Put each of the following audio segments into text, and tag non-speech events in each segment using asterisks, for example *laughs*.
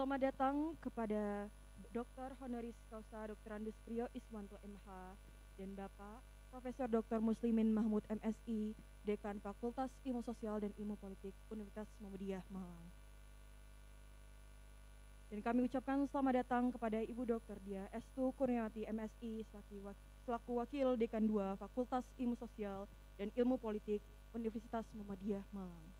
Selamat datang kepada Dr. Honoris Causa Dr. Andus Priyo Iswanto MH dan Bapak Profesor Dr. Muslimin Mahmud MSI, Dekan Fakultas Ilmu Sosial dan Ilmu Politik Universitas Muhammadiyah Malang. Dan kami ucapkan selamat datang kepada Ibu Dr. Dia Estu Kurniati MSI selaku, selaku Wakil Dekan 2 Fakultas Ilmu Sosial dan Ilmu Politik Universitas Muhammadiyah Malang.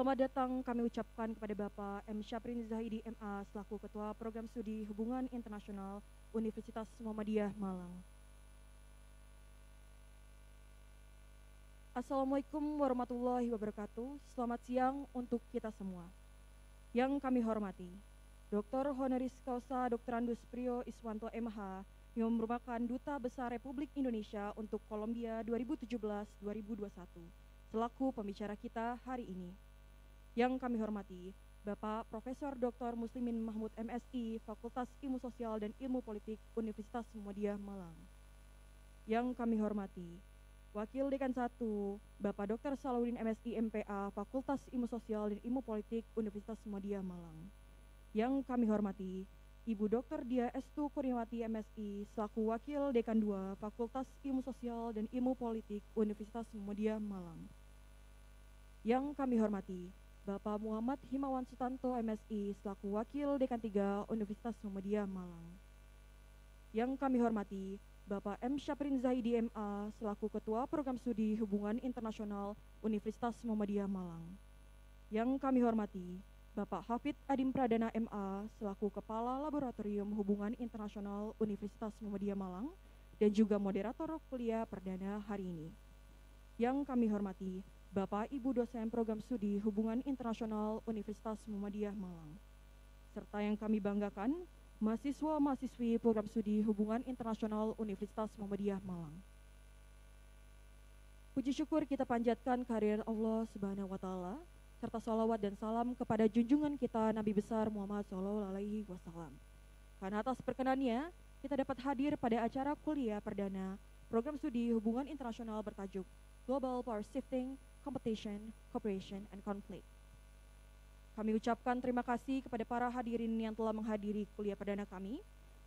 Selamat datang kami ucapkan kepada Bapak M. Syaprin Zahidi MA selaku Ketua Program Studi Hubungan Internasional Universitas Muhammadiyah Malang. Assalamualaikum warahmatullahi wabarakatuh. Selamat siang untuk kita semua. Yang kami hormati, Dr. Honoris Causa Dr. Andus Priyo Iswanto MH yang merupakan Duta Besar Republik Indonesia untuk Kolombia 2017-2021 selaku pembicara kita hari ini. Yang kami hormati, Bapak Profesor Dr. Muslimin Mahmud MSI, Fakultas Ilmu Sosial dan Ilmu Politik Universitas Muhammadiyah Malang. Yang kami hormati, Wakil Dekan 1, Bapak Dr. Salahuddin MSI MPA, Fakultas Ilmu Sosial dan Ilmu Politik Universitas Muhammadiyah Malang. Yang kami hormati, Ibu Dr. Dia Estu Kurniawati MSI, selaku Wakil Dekan 2, Fakultas Ilmu Sosial dan Ilmu Politik Universitas Muhammadiyah Malang. Yang kami hormati, Bapak Muhammad Himawan Sutanto MSI selaku Wakil Dekan 3 Universitas Muhammadiyah Malang. Yang kami hormati, Bapak M. Syaprin Zaidi MA selaku Ketua Program Studi Hubungan Internasional Universitas Muhammadiyah Malang. Yang kami hormati, Bapak Hafid Adim Pradana MA selaku Kepala Laboratorium Hubungan Internasional Universitas Muhammadiyah Malang dan juga moderator kuliah perdana hari ini. Yang kami hormati, Bapak Ibu dosen program studi Hubungan Internasional Universitas Muhammadiyah Malang. Serta yang kami banggakan, mahasiswa-mahasiswi program studi Hubungan Internasional Universitas Muhammadiyah Malang. Puji syukur kita panjatkan karir Allah Subhanahu wa taala serta salawat dan salam kepada junjungan kita Nabi besar Muhammad Sallallahu alaihi wasallam. Karena atas perkenannya, kita dapat hadir pada acara kuliah perdana program studi Hubungan Internasional bertajuk Global Power Shifting competition, cooperation, and conflict. Kami ucapkan terima kasih kepada para hadirin yang telah menghadiri kuliah perdana kami.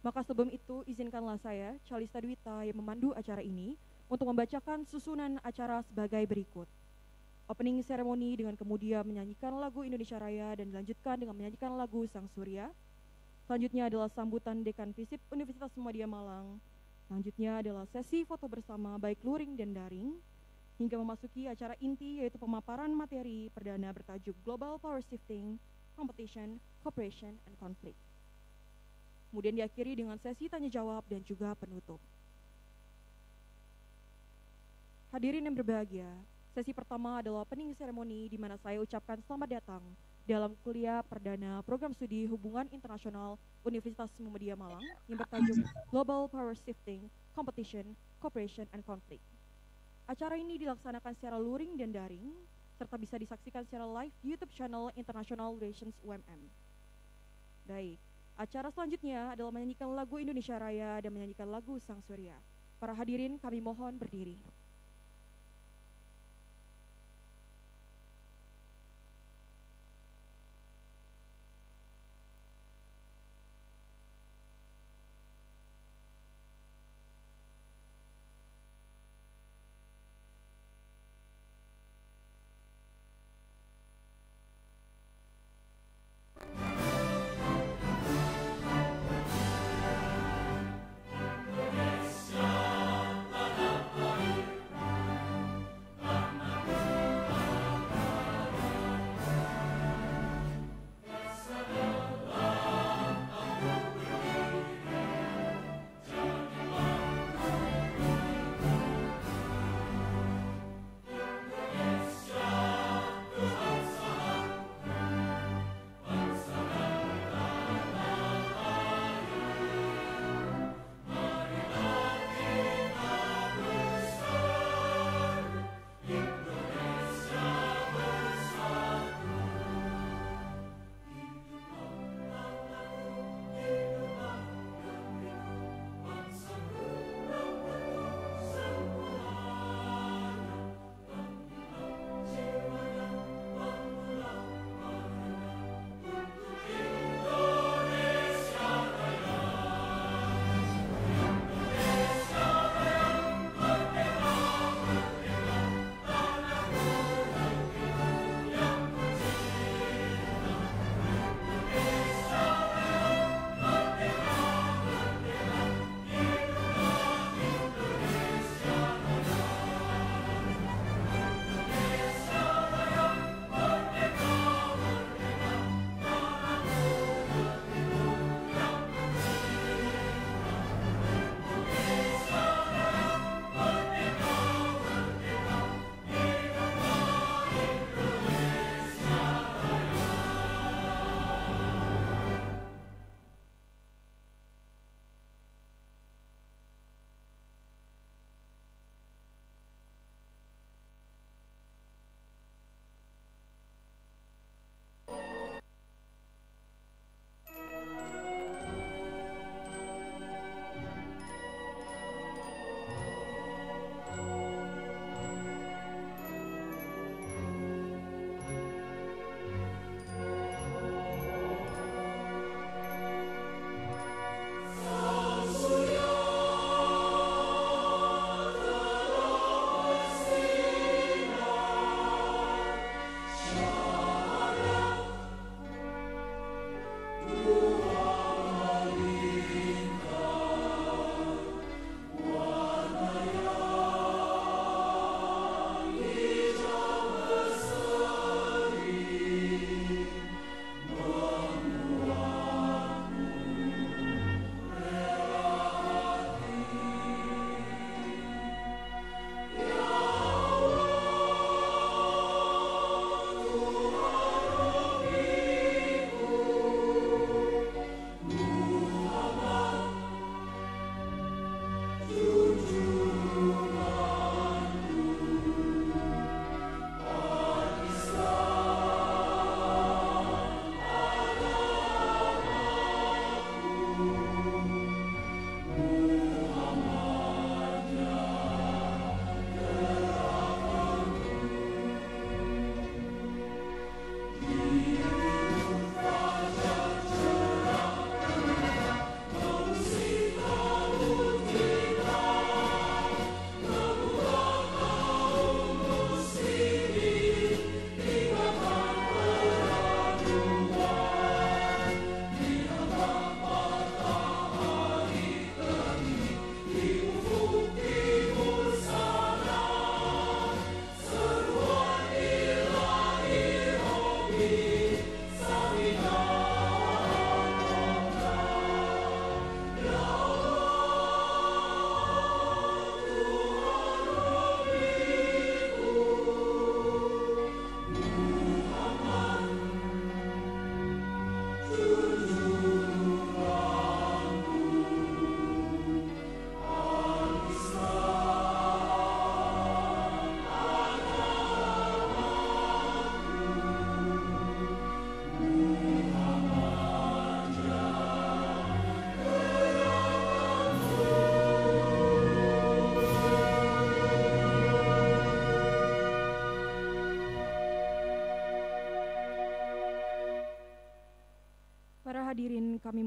Maka sebelum itu, izinkanlah saya, Calista Dwita, yang memandu acara ini, untuk membacakan susunan acara sebagai berikut. Opening ceremony dengan kemudian menyanyikan lagu Indonesia Raya dan dilanjutkan dengan menyanyikan lagu Sang Surya. Selanjutnya adalah sambutan Dekan Fisip Universitas Muhammadiyah Malang. Selanjutnya adalah sesi foto bersama baik luring dan daring hingga memasuki acara inti yaitu pemaparan materi perdana bertajuk Global Power Shifting, Competition, Cooperation, and Conflict. Kemudian diakhiri dengan sesi tanya jawab dan juga penutup. Hadirin yang berbahagia, sesi pertama adalah opening ceremony di mana saya ucapkan selamat datang dalam kuliah perdana program studi Hubungan Internasional Universitas Muhammadiyah Malang yang bertajuk Global Power Shifting, Competition, Cooperation, and Conflict. Acara ini dilaksanakan secara luring dan daring, serta bisa disaksikan secara live di YouTube channel International Relations UMM. Baik, acara selanjutnya adalah menyanyikan lagu Indonesia Raya dan menyanyikan lagu Sang Surya. Para hadirin kami mohon berdiri.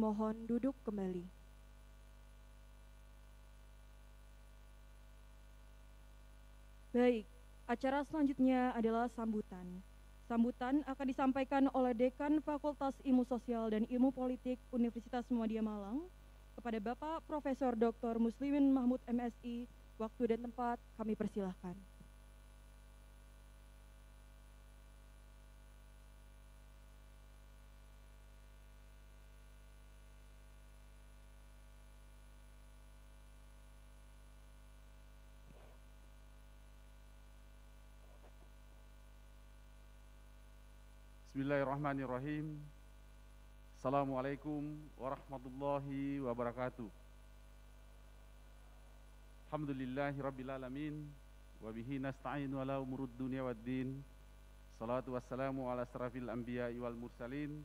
Mohon duduk kembali. Baik, acara selanjutnya adalah sambutan. Sambutan akan disampaikan oleh Dekan Fakultas Ilmu Sosial dan Ilmu Politik Universitas Muhammadiyah Malang kepada Bapak Profesor Dr. Muslimin Mahmud MSI. Waktu dan tempat kami persilahkan. Bismillahirrahmanirrahim. Assalamualaikum warahmatullahi wabarakatuh. Alhamdulillahi rabbil alamin wa bihi nasta'inu ala umurud dunya waddin. Salatu wassalamu ala asrafil anbiya wal mursalin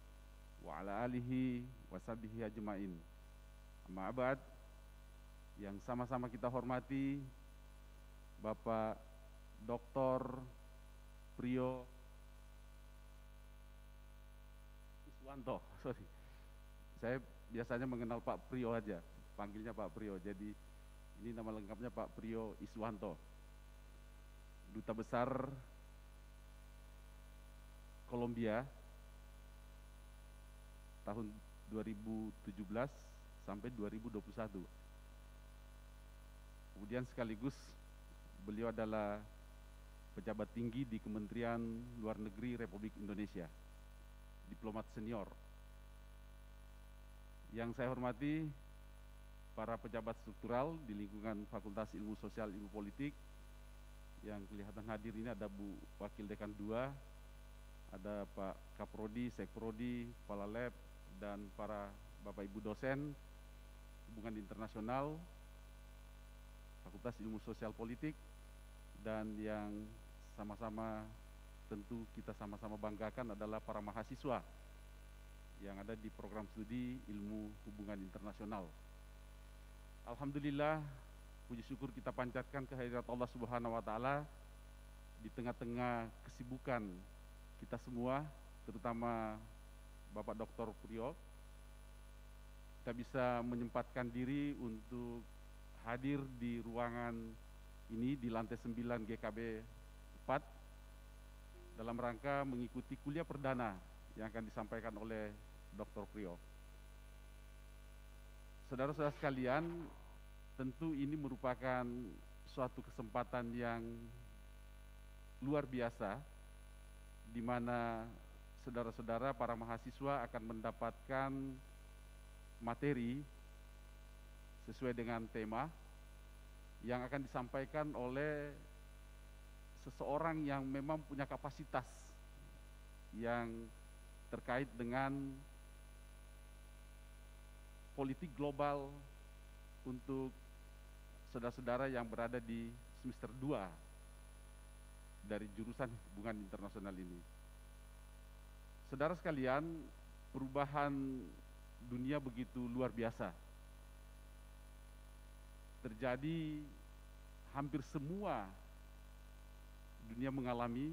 wa ala alihi wa sahbihi ajmain. Amma abad yang sama-sama kita hormati Bapak Dr. Priyo Wanto, *laughs* sorry. Saya biasanya mengenal Pak Prio aja, panggilnya Pak Prio. Jadi ini nama lengkapnya Pak Prio Iswanto. Duta Besar Kolombia tahun 2017 sampai 2021. Kemudian sekaligus beliau adalah pejabat tinggi di Kementerian Luar Negeri Republik Indonesia diplomat senior. Yang saya hormati para pejabat struktural di lingkungan Fakultas Ilmu Sosial Ilmu Politik, yang kelihatan hadir ini ada Bu Wakil Dekan 2, ada Pak Kaprodi, Sekprodi, Kepala Lab, dan para Bapak Ibu dosen hubungan internasional, Fakultas Ilmu Sosial Politik, dan yang sama-sama tentu kita sama-sama banggakan adalah para mahasiswa yang ada di program studi ilmu hubungan internasional. Alhamdulillah, puji syukur kita panjatkan kehadirat Allah Subhanahu wa taala di tengah-tengah kesibukan kita semua, terutama Bapak Dr. Priyo. Kita bisa menyempatkan diri untuk hadir di ruangan ini di lantai 9 GKB 4 dalam rangka mengikuti kuliah perdana yang akan disampaikan oleh Dr. Priyo. Saudara-saudara sekalian, tentu ini merupakan suatu kesempatan yang luar biasa di mana saudara-saudara para mahasiswa akan mendapatkan materi sesuai dengan tema yang akan disampaikan oleh seseorang yang memang punya kapasitas yang terkait dengan politik global untuk saudara-saudara yang berada di semester 2 dari jurusan hubungan internasional ini. Saudara sekalian, perubahan dunia begitu luar biasa. Terjadi hampir semua dunia mengalami,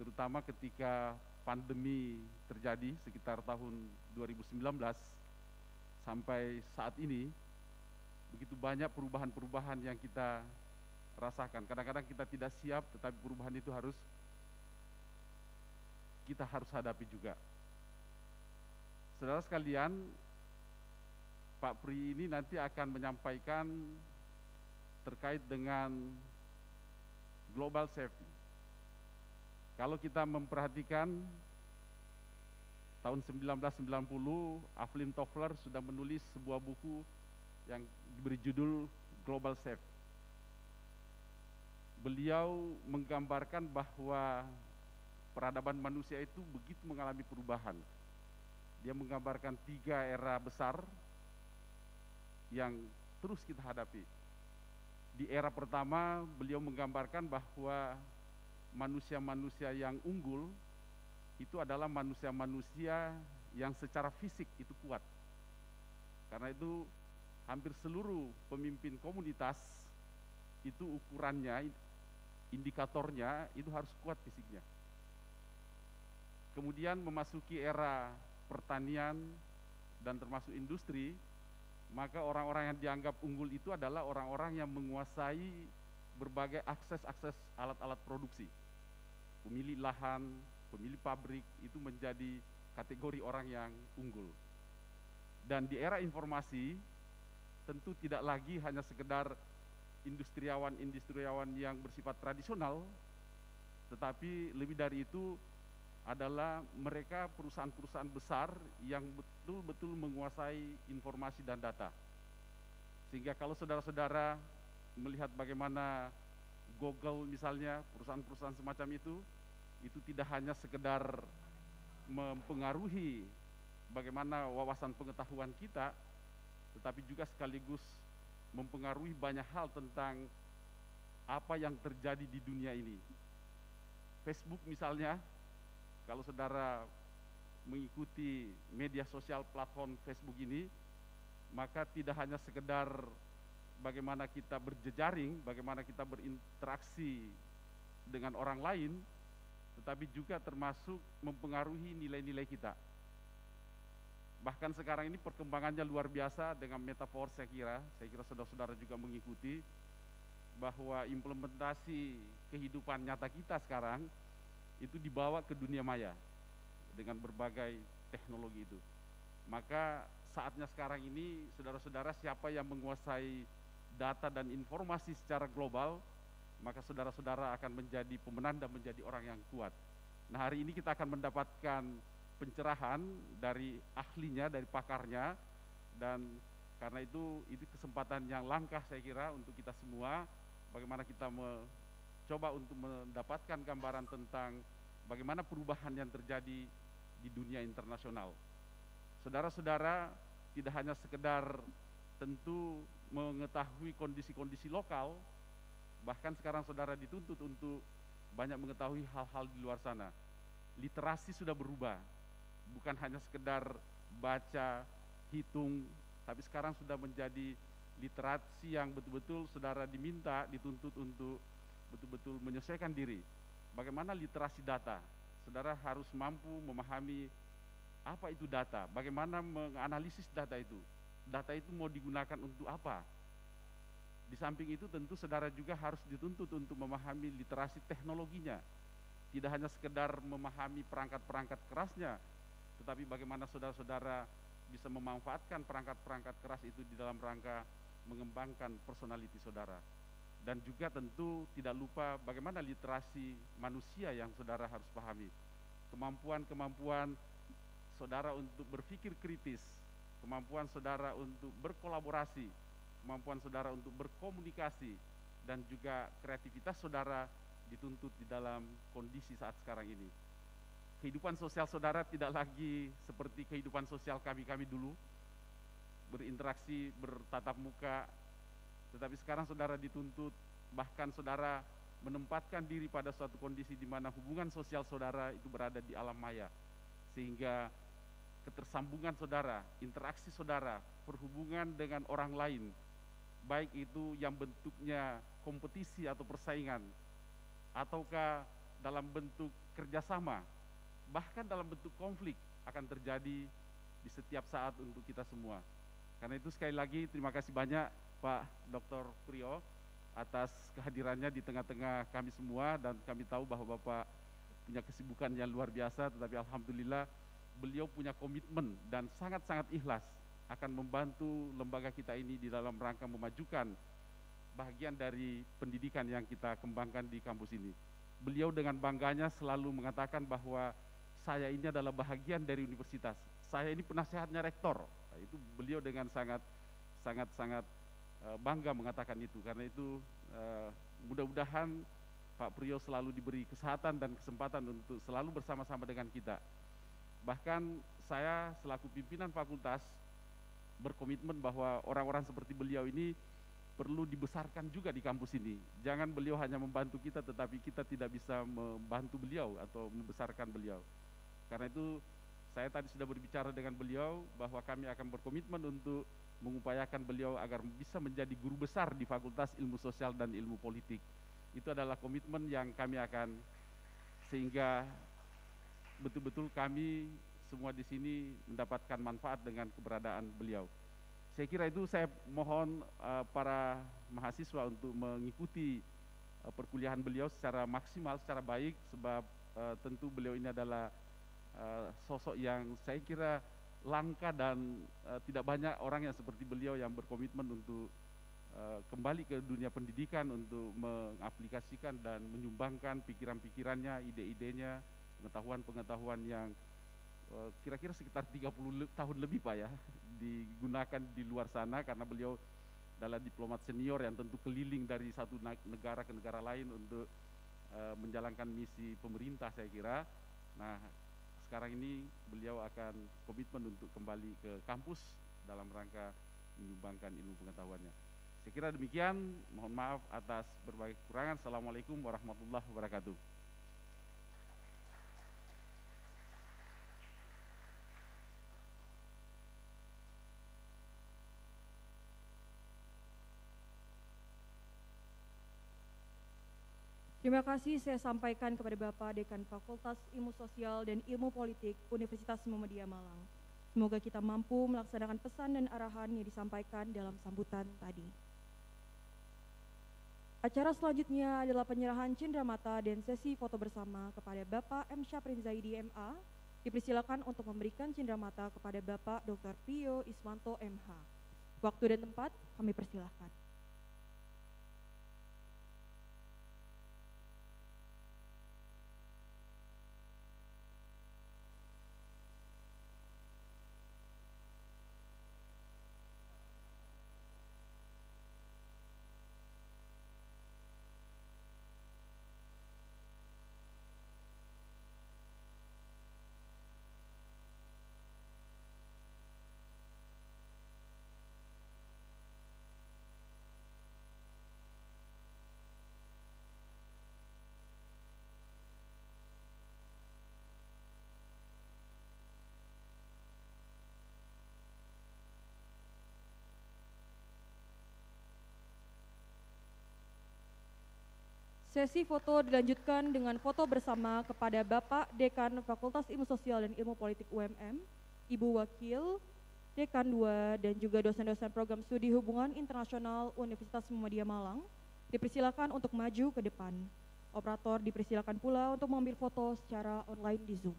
terutama ketika pandemi terjadi sekitar tahun 2019 sampai saat ini, begitu banyak perubahan-perubahan yang kita rasakan. Kadang-kadang kita tidak siap, tetapi perubahan itu harus kita harus hadapi juga. Saudara sekalian, Pak Pri ini nanti akan menyampaikan terkait dengan global safety. Kalau kita memperhatikan tahun 1990 Aflin Toffler sudah menulis sebuah buku yang berjudul Global Safety. Beliau menggambarkan bahwa peradaban manusia itu begitu mengalami perubahan. Dia menggambarkan tiga era besar yang terus kita hadapi di era pertama beliau menggambarkan bahwa manusia-manusia yang unggul itu adalah manusia-manusia yang secara fisik itu kuat. Karena itu hampir seluruh pemimpin komunitas itu ukurannya, indikatornya itu harus kuat fisiknya. Kemudian memasuki era pertanian dan termasuk industri, maka orang-orang yang dianggap unggul itu adalah orang-orang yang menguasai berbagai akses-akses alat-alat produksi. Pemilik lahan, pemilik pabrik itu menjadi kategori orang yang unggul. Dan di era informasi tentu tidak lagi hanya sekedar industriawan-industriawan yang bersifat tradisional, tetapi lebih dari itu adalah mereka perusahaan-perusahaan besar yang betul-betul menguasai informasi dan data. Sehingga kalau saudara-saudara melihat bagaimana Google misalnya, perusahaan-perusahaan semacam itu, itu tidak hanya sekedar mempengaruhi bagaimana wawasan pengetahuan kita, tetapi juga sekaligus mempengaruhi banyak hal tentang apa yang terjadi di dunia ini. Facebook misalnya, kalau saudara mengikuti media sosial platform Facebook ini, maka tidak hanya sekedar bagaimana kita berjejaring, bagaimana kita berinteraksi dengan orang lain, tetapi juga termasuk mempengaruhi nilai-nilai kita. Bahkan sekarang ini perkembangannya luar biasa dengan metafor saya kira, saya kira saudara-saudara juga mengikuti bahwa implementasi kehidupan nyata kita sekarang itu dibawa ke dunia maya dengan berbagai teknologi itu. Maka saatnya sekarang ini saudara-saudara siapa yang menguasai data dan informasi secara global, maka saudara-saudara akan menjadi pemenang dan menjadi orang yang kuat. Nah hari ini kita akan mendapatkan pencerahan dari ahlinya, dari pakarnya, dan karena itu itu kesempatan yang langka saya kira untuk kita semua, bagaimana kita coba untuk mendapatkan gambaran tentang bagaimana perubahan yang terjadi di dunia internasional. Saudara-saudara tidak hanya sekedar tentu mengetahui kondisi-kondisi lokal, bahkan sekarang saudara dituntut untuk banyak mengetahui hal-hal di luar sana. Literasi sudah berubah, bukan hanya sekedar baca, hitung, tapi sekarang sudah menjadi literasi yang betul-betul saudara diminta, dituntut untuk betul-betul menyelesaikan diri. Bagaimana literasi data? Saudara harus mampu memahami apa itu data, bagaimana menganalisis data itu. Data itu mau digunakan untuk apa? Di samping itu tentu saudara juga harus dituntut untuk memahami literasi teknologinya. Tidak hanya sekedar memahami perangkat-perangkat kerasnya, tetapi bagaimana saudara-saudara bisa memanfaatkan perangkat-perangkat keras itu di dalam rangka mengembangkan personality saudara dan juga tentu tidak lupa bagaimana literasi manusia yang saudara harus pahami. Kemampuan-kemampuan saudara untuk berpikir kritis, kemampuan saudara untuk berkolaborasi, kemampuan saudara untuk berkomunikasi, dan juga kreativitas saudara dituntut di dalam kondisi saat sekarang ini. Kehidupan sosial saudara tidak lagi seperti kehidupan sosial kami-kami dulu, berinteraksi, bertatap muka, tetapi sekarang saudara dituntut, bahkan saudara menempatkan diri pada suatu kondisi di mana hubungan sosial saudara itu berada di alam maya. Sehingga ketersambungan saudara, interaksi saudara, perhubungan dengan orang lain, baik itu yang bentuknya kompetisi atau persaingan, ataukah dalam bentuk kerjasama, bahkan dalam bentuk konflik akan terjadi di setiap saat untuk kita semua. Karena itu sekali lagi terima kasih banyak Pak Dr. Priyo atas kehadirannya di tengah-tengah kami semua dan kami tahu bahwa Bapak punya kesibukan yang luar biasa tetapi alhamdulillah beliau punya komitmen dan sangat-sangat ikhlas akan membantu lembaga kita ini di dalam rangka memajukan bagian dari pendidikan yang kita kembangkan di kampus ini. Beliau dengan bangganya selalu mengatakan bahwa saya ini adalah bahagian dari universitas. Saya ini penasehatnya rektor. itu beliau dengan sangat sangat sangat Eh, bangga mengatakan itu karena itu eh, mudah-mudahan Pak Priyo selalu diberi kesehatan dan kesempatan untuk selalu bersama-sama dengan kita. Bahkan saya selaku pimpinan fakultas berkomitmen bahwa orang-orang seperti beliau ini perlu dibesarkan juga di kampus ini. Jangan beliau hanya membantu kita tetapi kita tidak bisa membantu beliau atau membesarkan beliau. Karena itu saya tadi sudah berbicara dengan beliau bahwa kami akan berkomitmen untuk mengupayakan beliau agar bisa menjadi guru besar di Fakultas Ilmu Sosial dan Ilmu Politik. Itu adalah komitmen yang kami akan sehingga betul-betul kami semua di sini mendapatkan manfaat dengan keberadaan beliau. Saya kira itu saya mohon eh, para mahasiswa untuk mengikuti eh, perkuliahan beliau secara maksimal, secara baik, sebab eh, tentu beliau ini adalah sosok yang saya kira langka dan uh, tidak banyak orang yang seperti beliau yang berkomitmen untuk uh, kembali ke dunia pendidikan untuk mengaplikasikan dan menyumbangkan pikiran-pikirannya, ide-idenya, pengetahuan-pengetahuan yang eh, kira-kira uh, sekitar 30 tahun lebih Pak ya digunakan di luar sana karena beliau adalah diplomat senior yang tentu keliling dari satu negara ke negara lain untuk uh, menjalankan misi pemerintah saya kira. Nah, sekarang ini beliau akan komitmen untuk kembali ke kampus dalam rangka menyumbangkan ilmu pengetahuannya. Saya kira demikian, mohon maaf atas berbagai kekurangan. Assalamualaikum warahmatullahi wabarakatuh. Terima kasih saya sampaikan kepada Bapak Dekan Fakultas Ilmu Sosial dan Ilmu Politik Universitas Muhammadiyah Malang. Semoga kita mampu melaksanakan pesan dan arahan yang disampaikan dalam sambutan tadi. Acara selanjutnya adalah penyerahan cendramata dan sesi foto bersama kepada Bapak M. Syaprin Zaidi MA. Dipersilakan untuk memberikan cendramata kepada Bapak Dr. Pio Iswanto MH. Waktu dan tempat kami persilahkan. Sesi foto dilanjutkan dengan foto bersama kepada Bapak Dekan Fakultas Ilmu Sosial dan Ilmu Politik UMM, Ibu Wakil, Dekan 2, dan juga dosen-dosen program studi hubungan internasional Universitas Muhammadiyah Malang, dipersilakan untuk maju ke depan. Operator dipersilakan pula untuk mengambil foto secara online di Zoom.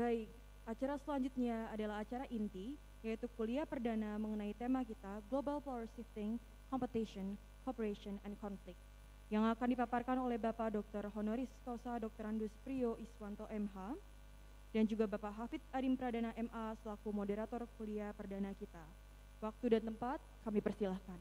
Baik, acara selanjutnya adalah acara inti, yaitu kuliah perdana mengenai tema kita Global Power Shifting, Competition, Cooperation, and Conflict yang akan dipaparkan oleh Bapak Dr. Honoris Causa Dr. Andus Priyo Iswanto MH dan juga Bapak Hafid Adim Pradana MA selaku moderator kuliah perdana kita. Waktu dan tempat kami persilahkan.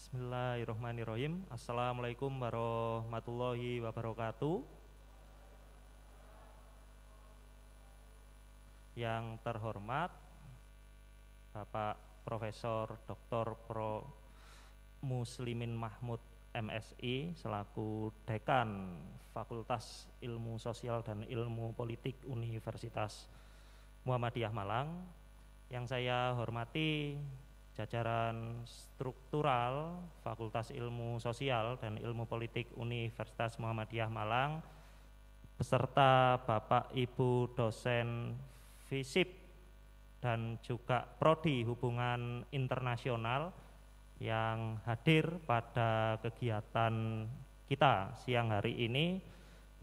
Bismillahirrahmanirrahim. Assalamualaikum warahmatullahi wabarakatuh. Yang terhormat Bapak Profesor Dr. Pro Muslimin Mahmud MSI selaku Dekan Fakultas Ilmu Sosial dan Ilmu Politik Universitas Muhammadiyah Malang yang saya hormati jajaran struktural Fakultas Ilmu Sosial dan Ilmu Politik Universitas Muhammadiyah Malang beserta Bapak Ibu dosen FISIP dan juga prodi hubungan internasional yang hadir pada kegiatan kita siang hari ini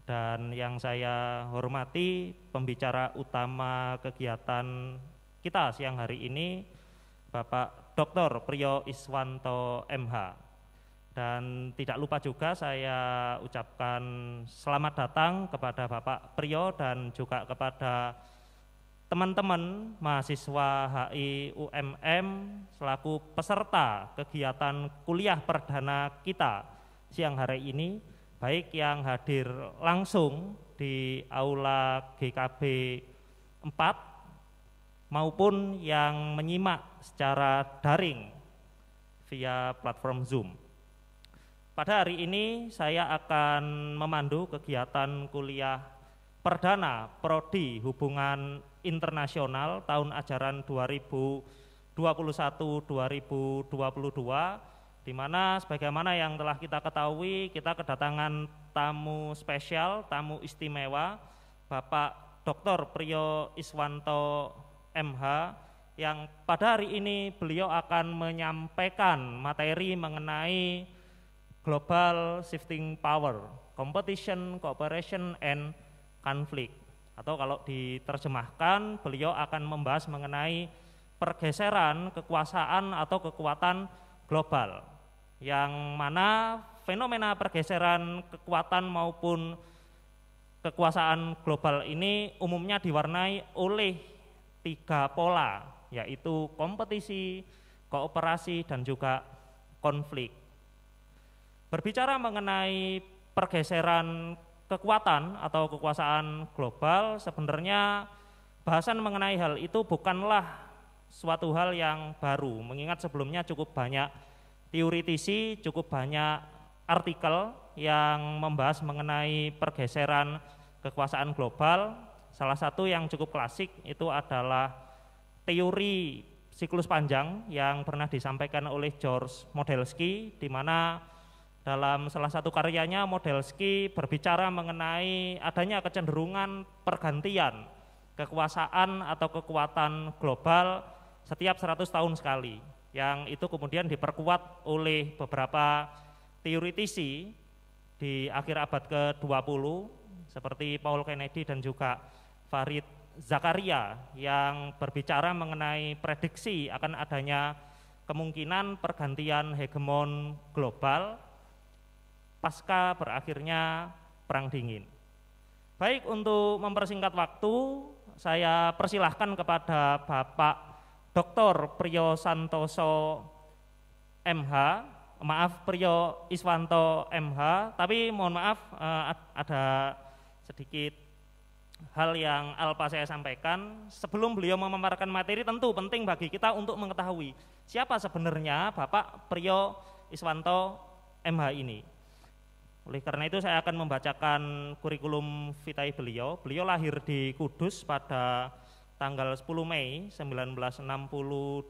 dan yang saya hormati pembicara utama kegiatan kita siang hari ini Bapak Dr. Priyo Iswanto MH. Dan tidak lupa juga saya ucapkan selamat datang kepada Bapak Priyo dan juga kepada teman-teman mahasiswa HI UMM selaku peserta kegiatan kuliah perdana kita siang hari ini baik yang hadir langsung di aula GKB 4 maupun yang menyimak secara daring via platform Zoom. Pada hari ini saya akan memandu kegiatan kuliah perdana Prodi Hubungan Internasional tahun ajaran 2021-2022 di mana sebagaimana yang telah kita ketahui kita kedatangan tamu spesial, tamu istimewa Bapak Dr. Priyo Iswanto MH yang pada hari ini beliau akan menyampaikan materi mengenai global shifting power, competition, cooperation, and conflict. Atau kalau diterjemahkan, beliau akan membahas mengenai pergeseran kekuasaan atau kekuatan global, yang mana fenomena pergeseran kekuatan maupun kekuasaan global ini umumnya diwarnai oleh tiga pola, yaitu kompetisi, kooperasi, dan juga konflik. Berbicara mengenai pergeseran kekuatan atau kekuasaan global, sebenarnya bahasan mengenai hal itu bukanlah suatu hal yang baru, mengingat sebelumnya cukup banyak teoritisi, cukup banyak artikel yang membahas mengenai pergeseran kekuasaan global, Salah satu yang cukup klasik itu adalah teori siklus panjang yang pernah disampaikan oleh George Modelski di mana dalam salah satu karyanya Modelski berbicara mengenai adanya kecenderungan pergantian kekuasaan atau kekuatan global setiap 100 tahun sekali yang itu kemudian diperkuat oleh beberapa teoritisi di akhir abad ke-20 seperti Paul Kennedy dan juga Farid Zakaria yang berbicara mengenai prediksi akan adanya kemungkinan pergantian hegemon global pasca berakhirnya Perang Dingin. Baik, untuk mempersingkat waktu, saya persilahkan kepada Bapak Dr. Priyo Santoso MH, maaf Priyo Iswanto MH, tapi mohon maaf eh, ada sedikit hal yang Alpa saya sampaikan, sebelum beliau memaparkan materi tentu penting bagi kita untuk mengetahui siapa sebenarnya Bapak Priyo Iswanto MH ini. Oleh karena itu saya akan membacakan kurikulum vitae beliau. Beliau lahir di Kudus pada tanggal 10 Mei 1962,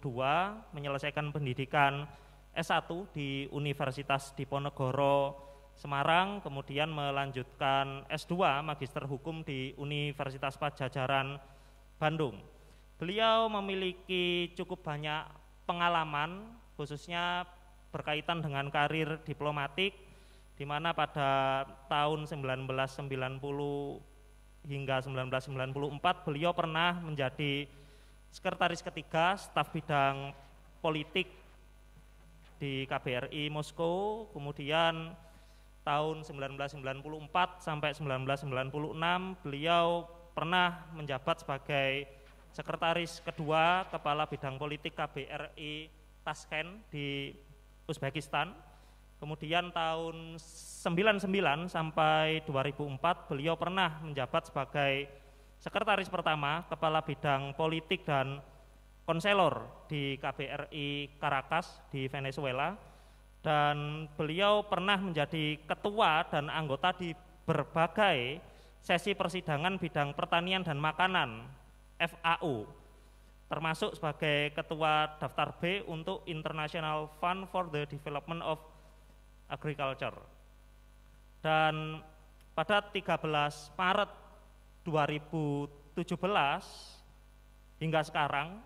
menyelesaikan pendidikan S1 di Universitas Diponegoro Semarang, kemudian melanjutkan S2 Magister Hukum di Universitas Pajajaran Bandung. Beliau memiliki cukup banyak pengalaman khususnya berkaitan dengan karir diplomatik di mana pada tahun 1990 hingga 1994 beliau pernah menjadi sekretaris ketiga staf bidang politik di KBRI Moskow, kemudian tahun 1994 sampai 1996 beliau pernah menjabat sebagai sekretaris kedua kepala bidang politik KBRI Tashkent di Uzbekistan. Kemudian tahun 99 sampai 2004 beliau pernah menjabat sebagai sekretaris pertama kepala bidang politik dan konselor di KBRI Caracas di Venezuela dan beliau pernah menjadi ketua dan anggota di berbagai sesi persidangan bidang pertanian dan makanan FAU termasuk sebagai ketua daftar B untuk International Fund for the Development of Agriculture. Dan pada 13 Maret 2017 hingga sekarang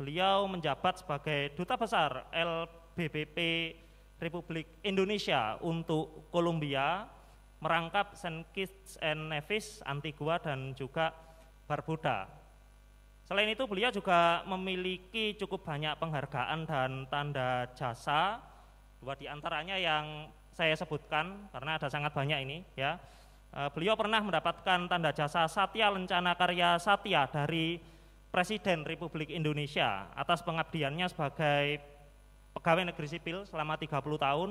beliau menjabat sebagai duta besar LBBP Republik Indonesia untuk Kolombia, merangkap Saint Kitts and Nevis, Antigua dan juga Barbuda. Selain itu beliau juga memiliki cukup banyak penghargaan dan tanda jasa, dua diantaranya yang saya sebutkan karena ada sangat banyak ini ya. Eh, beliau pernah mendapatkan tanda jasa Satya Lencana Karya Satya dari Presiden Republik Indonesia atas pengabdiannya sebagai pegawai negeri sipil selama 30 tahun.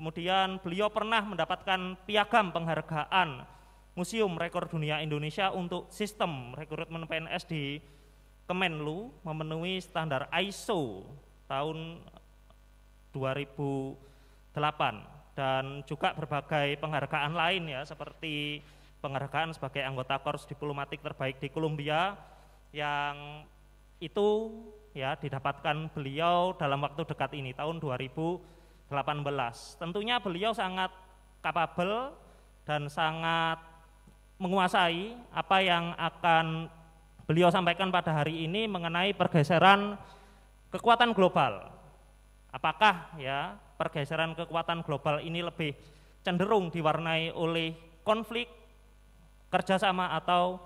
Kemudian beliau pernah mendapatkan piagam penghargaan Museum Rekor Dunia Indonesia untuk sistem rekrutmen PNS di Kemenlu memenuhi standar ISO tahun 2008 dan juga berbagai penghargaan lain ya seperti penghargaan sebagai anggota korps diplomatik terbaik di Kolombia yang itu ya didapatkan beliau dalam waktu dekat ini tahun 2018. Tentunya beliau sangat kapabel dan sangat menguasai apa yang akan beliau sampaikan pada hari ini mengenai pergeseran kekuatan global. Apakah ya pergeseran kekuatan global ini lebih cenderung diwarnai oleh konflik, kerjasama atau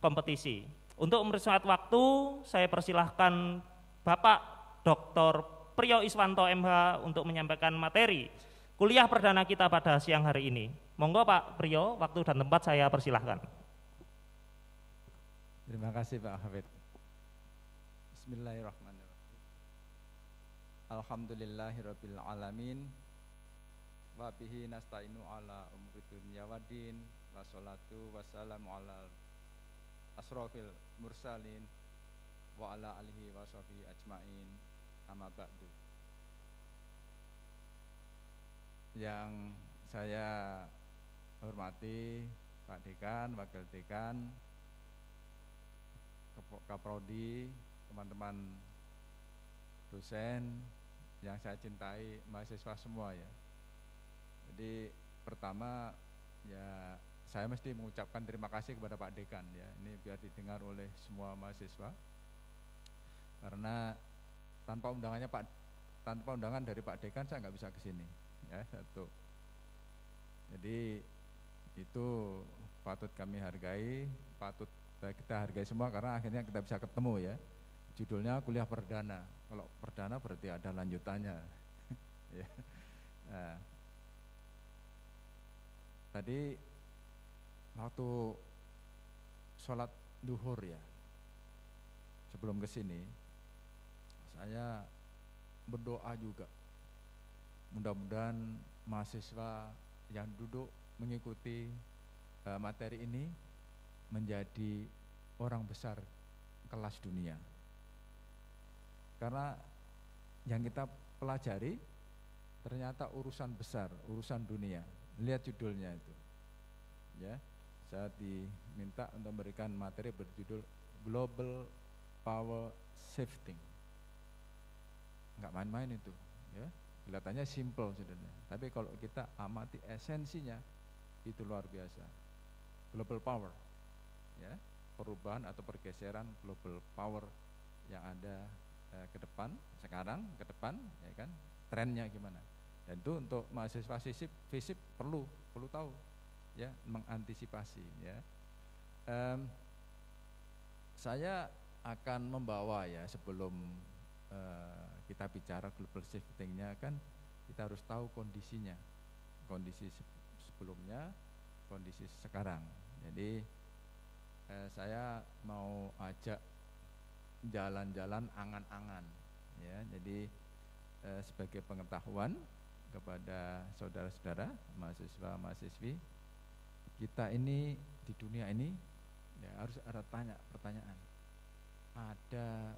kompetisi. Untuk mempersingkat waktu, saya persilahkan Bapak Dr. Priyo Iswanto MH untuk menyampaikan materi kuliah perdana kita pada siang hari ini. Monggo Pak Priyo, waktu dan tempat saya persilahkan. Terima kasih Pak Hafid. Bismillahirrahmanirrahim. Alhamdulillahirabbil alamin. Wa bihi nasta'inu ala umuri dunya waddin. Wassalatu wassalamu ala asrofil mursalin wa ala alihi wa sahbihi ajmain amma ba'du yang saya hormati Pak Dekan, Wakil Dekan, Kaprodi, teman-teman dosen yang saya cintai mahasiswa semua ya. Jadi pertama ya saya mesti mengucapkan terima kasih kepada Pak Dekan ya. Ini biar didengar oleh semua mahasiswa karena tanpa undangannya Pak tanpa undangan dari Pak Dekan saya nggak bisa ke sini ya satu jadi itu patut kami hargai patut kita hargai semua karena akhirnya kita bisa ketemu ya judulnya kuliah perdana kalau perdana berarti ada lanjutannya *laughs* ya nah, tadi waktu sholat duhur ya sebelum ke sini saya berdoa juga. Mudah-mudahan mahasiswa yang duduk mengikuti e, materi ini menjadi orang besar kelas dunia. Karena yang kita pelajari ternyata urusan besar, urusan dunia. Lihat judulnya itu. Ya. Saya diminta untuk memberikan materi berjudul Global Power Shifting nggak main-main itu ya kelihatannya simple sebenarnya tapi kalau kita amati esensinya itu luar biasa global power ya perubahan atau pergeseran global power yang ada eh, ke depan sekarang ke depan ya kan trennya gimana dan itu untuk mahasiswa fisip, fisip perlu perlu tahu ya mengantisipasi ya um, saya akan membawa ya sebelum uh, kita bicara global shiftingnya kan kita harus tahu kondisinya, kondisi sebelumnya, kondisi sekarang. Jadi eh, saya mau ajak jalan-jalan angan-angan, ya. Jadi eh, sebagai pengetahuan kepada saudara-saudara mahasiswa-mahasiswi, kita ini di dunia ini ya, harus ada tanya pertanyaan. Ada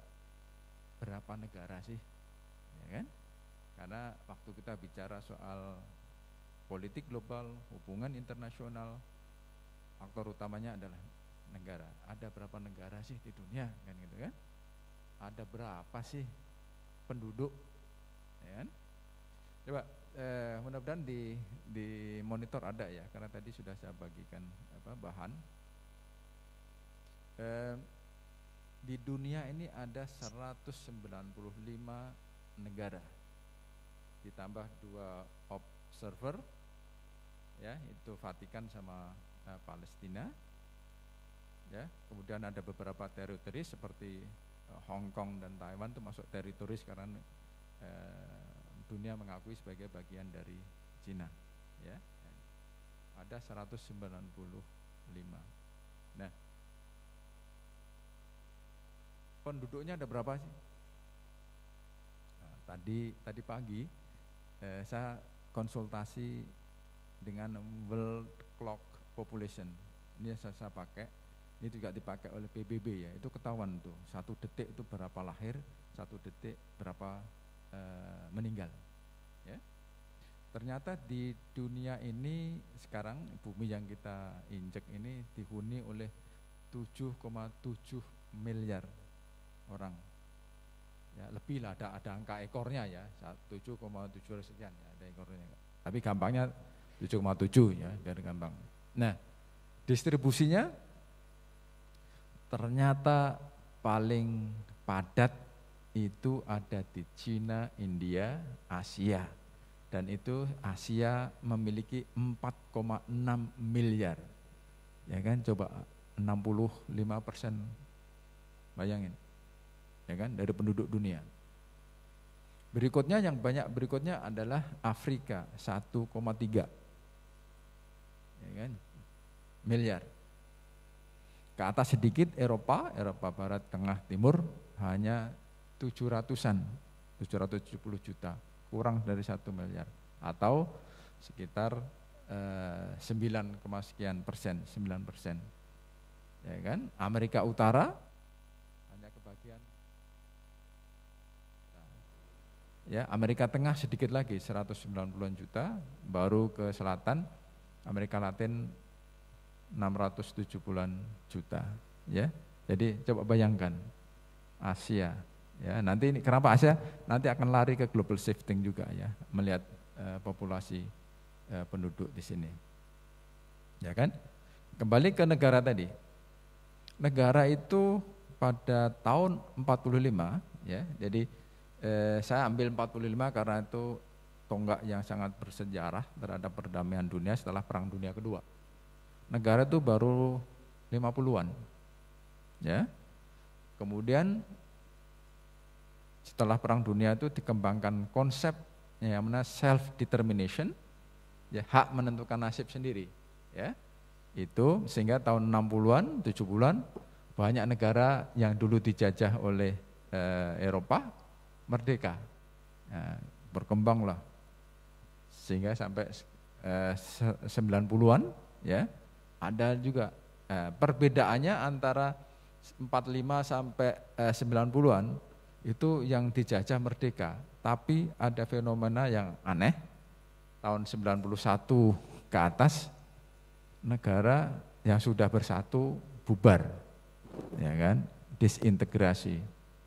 berapa negara sih ya kan? Karena waktu kita bicara soal politik global, hubungan internasional, faktor utamanya adalah negara. Ada berapa negara sih di dunia kan gitu kan? Ada berapa sih penduduk? Ya kan? Coba eh, mudah-mudahan di di monitor ada ya karena tadi sudah saya bagikan apa bahan. Eh, di dunia ini ada 195 negara ditambah dua observer ya itu Vatikan sama uh, Palestina ya kemudian ada beberapa teritori seperti uh, Hong Kong dan Taiwan itu masuk teritoris karena uh, dunia mengakui sebagai bagian dari Cina ya ada 195 nah penduduknya ada berapa sih Tadi tadi pagi eh, saya konsultasi dengan World Clock Population. Ini saya, saya pakai. Ini juga dipakai oleh PBB ya. Itu ketahuan tuh satu detik itu berapa lahir, satu detik berapa eh, meninggal. Ya. Ternyata di dunia ini sekarang bumi yang kita injek ini dihuni oleh 7,7 miliar orang ya, lebih lah ada, ada angka ekornya ya 7,7 sekian ya, ada ekornya tapi gampangnya 7,7 ya biar gampang nah distribusinya ternyata paling padat itu ada di Cina, India, Asia dan itu Asia memiliki 4,6 miliar ya kan coba 65 persen bayangin ya kan dari penduduk dunia. Berikutnya yang banyak berikutnya adalah Afrika 1,3 ya kan miliar. Ke atas sedikit Eropa, Eropa Barat, Tengah, Timur hanya 700-an, 770 juta, kurang dari 1 miliar atau sekitar eh, 9, sekian persen, 9 persen. Ya kan? Amerika Utara ya Amerika Tengah sedikit lagi 190 juta, baru ke selatan Amerika Latin 670-an juta, ya. Jadi coba bayangkan Asia, ya. Nanti ini, kenapa Asia nanti akan lari ke global shifting juga ya, melihat uh, populasi uh, penduduk di sini. Ya kan? Kembali ke negara tadi. Negara itu pada tahun 45 ya. Jadi eh, saya ambil 45 karena itu tonggak yang sangat bersejarah terhadap perdamaian dunia setelah Perang Dunia Kedua. Negara itu baru 50-an. Ya. Kemudian setelah Perang Dunia itu dikembangkan konsep yang namanya self determination, ya hak menentukan nasib sendiri, ya. Itu sehingga tahun 60-an, 70-an banyak negara yang dulu dijajah oleh e, Eropa merdeka. Ya, berkembanglah sehingga sampai eh, 90-an ya ada juga eh, perbedaannya antara 45 sampai eh, 90-an itu yang dijajah merdeka, tapi ada fenomena yang aneh tahun 91 ke atas negara yang sudah bersatu bubar ya kan disintegrasi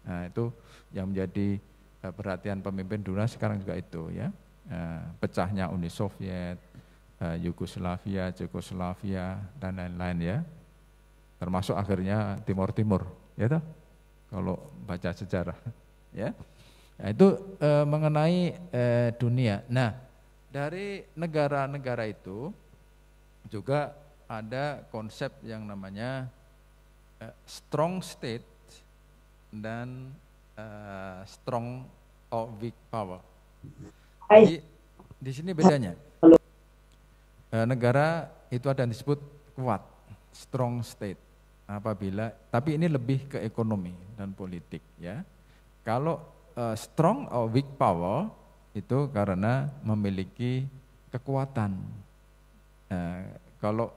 nah itu yang menjadi Eh, perhatian pemimpin dunia sekarang juga itu ya eh, pecahnya Uni Soviet, eh, Yugoslavia, Yugoslavia dan lain-lain ya termasuk akhirnya Timur Timur ya toh kalau baca sejarah *laughs* ya nah, itu e, mengenai e, dunia. Nah dari negara-negara itu juga ada konsep yang namanya e, strong state dan uh, strong or weak power. Jadi di sini bedanya. Uh, negara itu ada yang disebut kuat, strong state. Apabila tapi ini lebih ke ekonomi dan politik ya. Kalau uh, strong or weak power itu karena memiliki kekuatan. Uh, kalau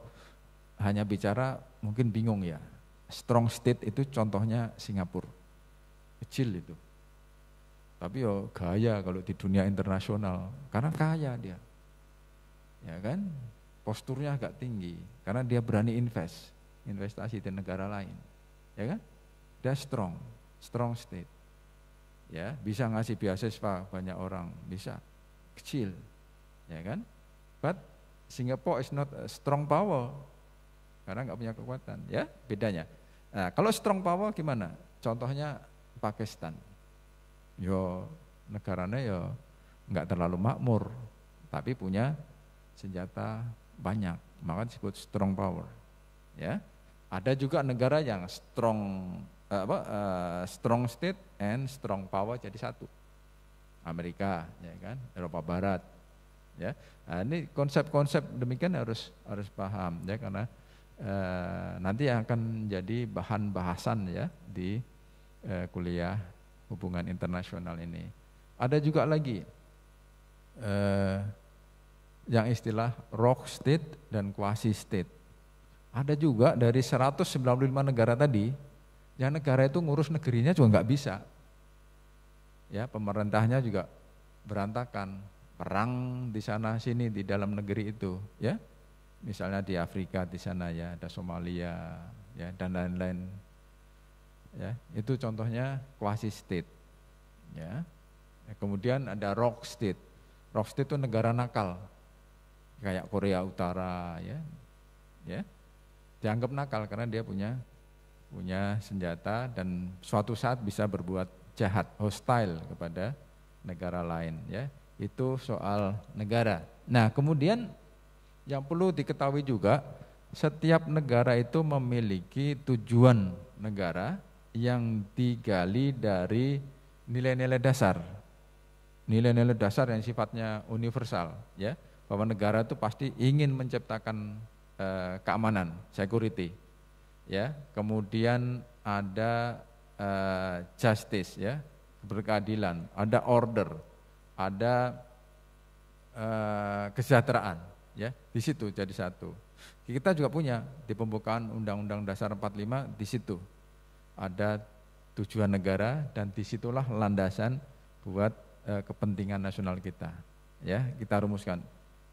hanya bicara mungkin bingung ya. Strong state itu contohnya Singapura kecil itu. Tapi yo gaya kalau di dunia internasional karena kaya dia. Ya kan? Posturnya agak tinggi karena dia berani invest, investasi di negara lain. Ya kan? Dia strong, strong state. Ya, bisa ngasih beasiswa banyak orang, bisa. Kecil. Ya kan? But Singapore is not a strong power karena nggak punya kekuatan, ya bedanya. Nah, kalau strong power gimana? Contohnya Pakistan. Yo negaranya yo nggak terlalu makmur, tapi punya senjata banyak, maka disebut strong power. Ya, ada juga negara yang strong eh, apa uh, strong state and strong power jadi satu. Amerika, ya kan, Eropa Barat, ya. Nah, ini konsep-konsep demikian harus harus paham ya karena eh, nanti akan jadi bahan bahasan ya di eh, kuliah hubungan internasional ini. Ada juga lagi eh, yang istilah rock state dan quasi state. Ada juga dari 195 negara tadi, yang negara itu ngurus negerinya juga nggak bisa. Ya, pemerintahnya juga berantakan, perang di sana sini di dalam negeri itu, ya. Misalnya di Afrika di sana ya ada Somalia, ya dan lain-lain ya itu contohnya quasi state ya. ya kemudian ada rock state rock state itu negara nakal kayak Korea Utara ya ya dianggap nakal karena dia punya punya senjata dan suatu saat bisa berbuat jahat hostile kepada negara lain ya itu soal negara nah kemudian yang perlu diketahui juga setiap negara itu memiliki tujuan negara yang digali dari nilai-nilai dasar. Nilai-nilai dasar yang sifatnya universal, ya. Bahwa negara itu pasti ingin menciptakan e, keamanan, security. Ya, kemudian ada e, justice ya, berkeadilan, ada order, ada e, kesejahteraan, ya. Di situ jadi satu. Kita juga punya di pembukaan Undang-Undang Dasar 45 di situ ada tujuan negara dan disitulah landasan buat e, kepentingan nasional kita. Ya, kita rumuskan.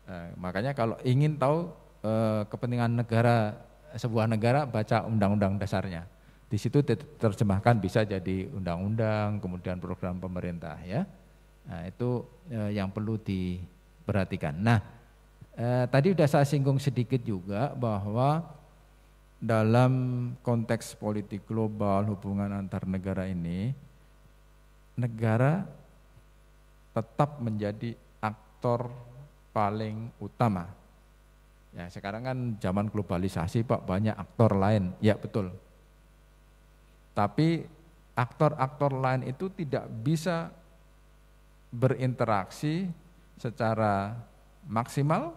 E, makanya kalau ingin tahu e, kepentingan negara sebuah negara baca undang-undang dasarnya. Di situ terjemahkan bisa jadi undang-undang, kemudian program pemerintah ya. Nah, itu e, yang perlu diperhatikan. Nah, e, tadi sudah saya singgung sedikit juga bahwa dalam konteks politik global, hubungan antar negara ini, negara tetap menjadi aktor paling utama. Ya, sekarang kan zaman globalisasi, Pak, banyak aktor lain. Ya, betul. Tapi aktor-aktor lain itu tidak bisa berinteraksi secara maksimal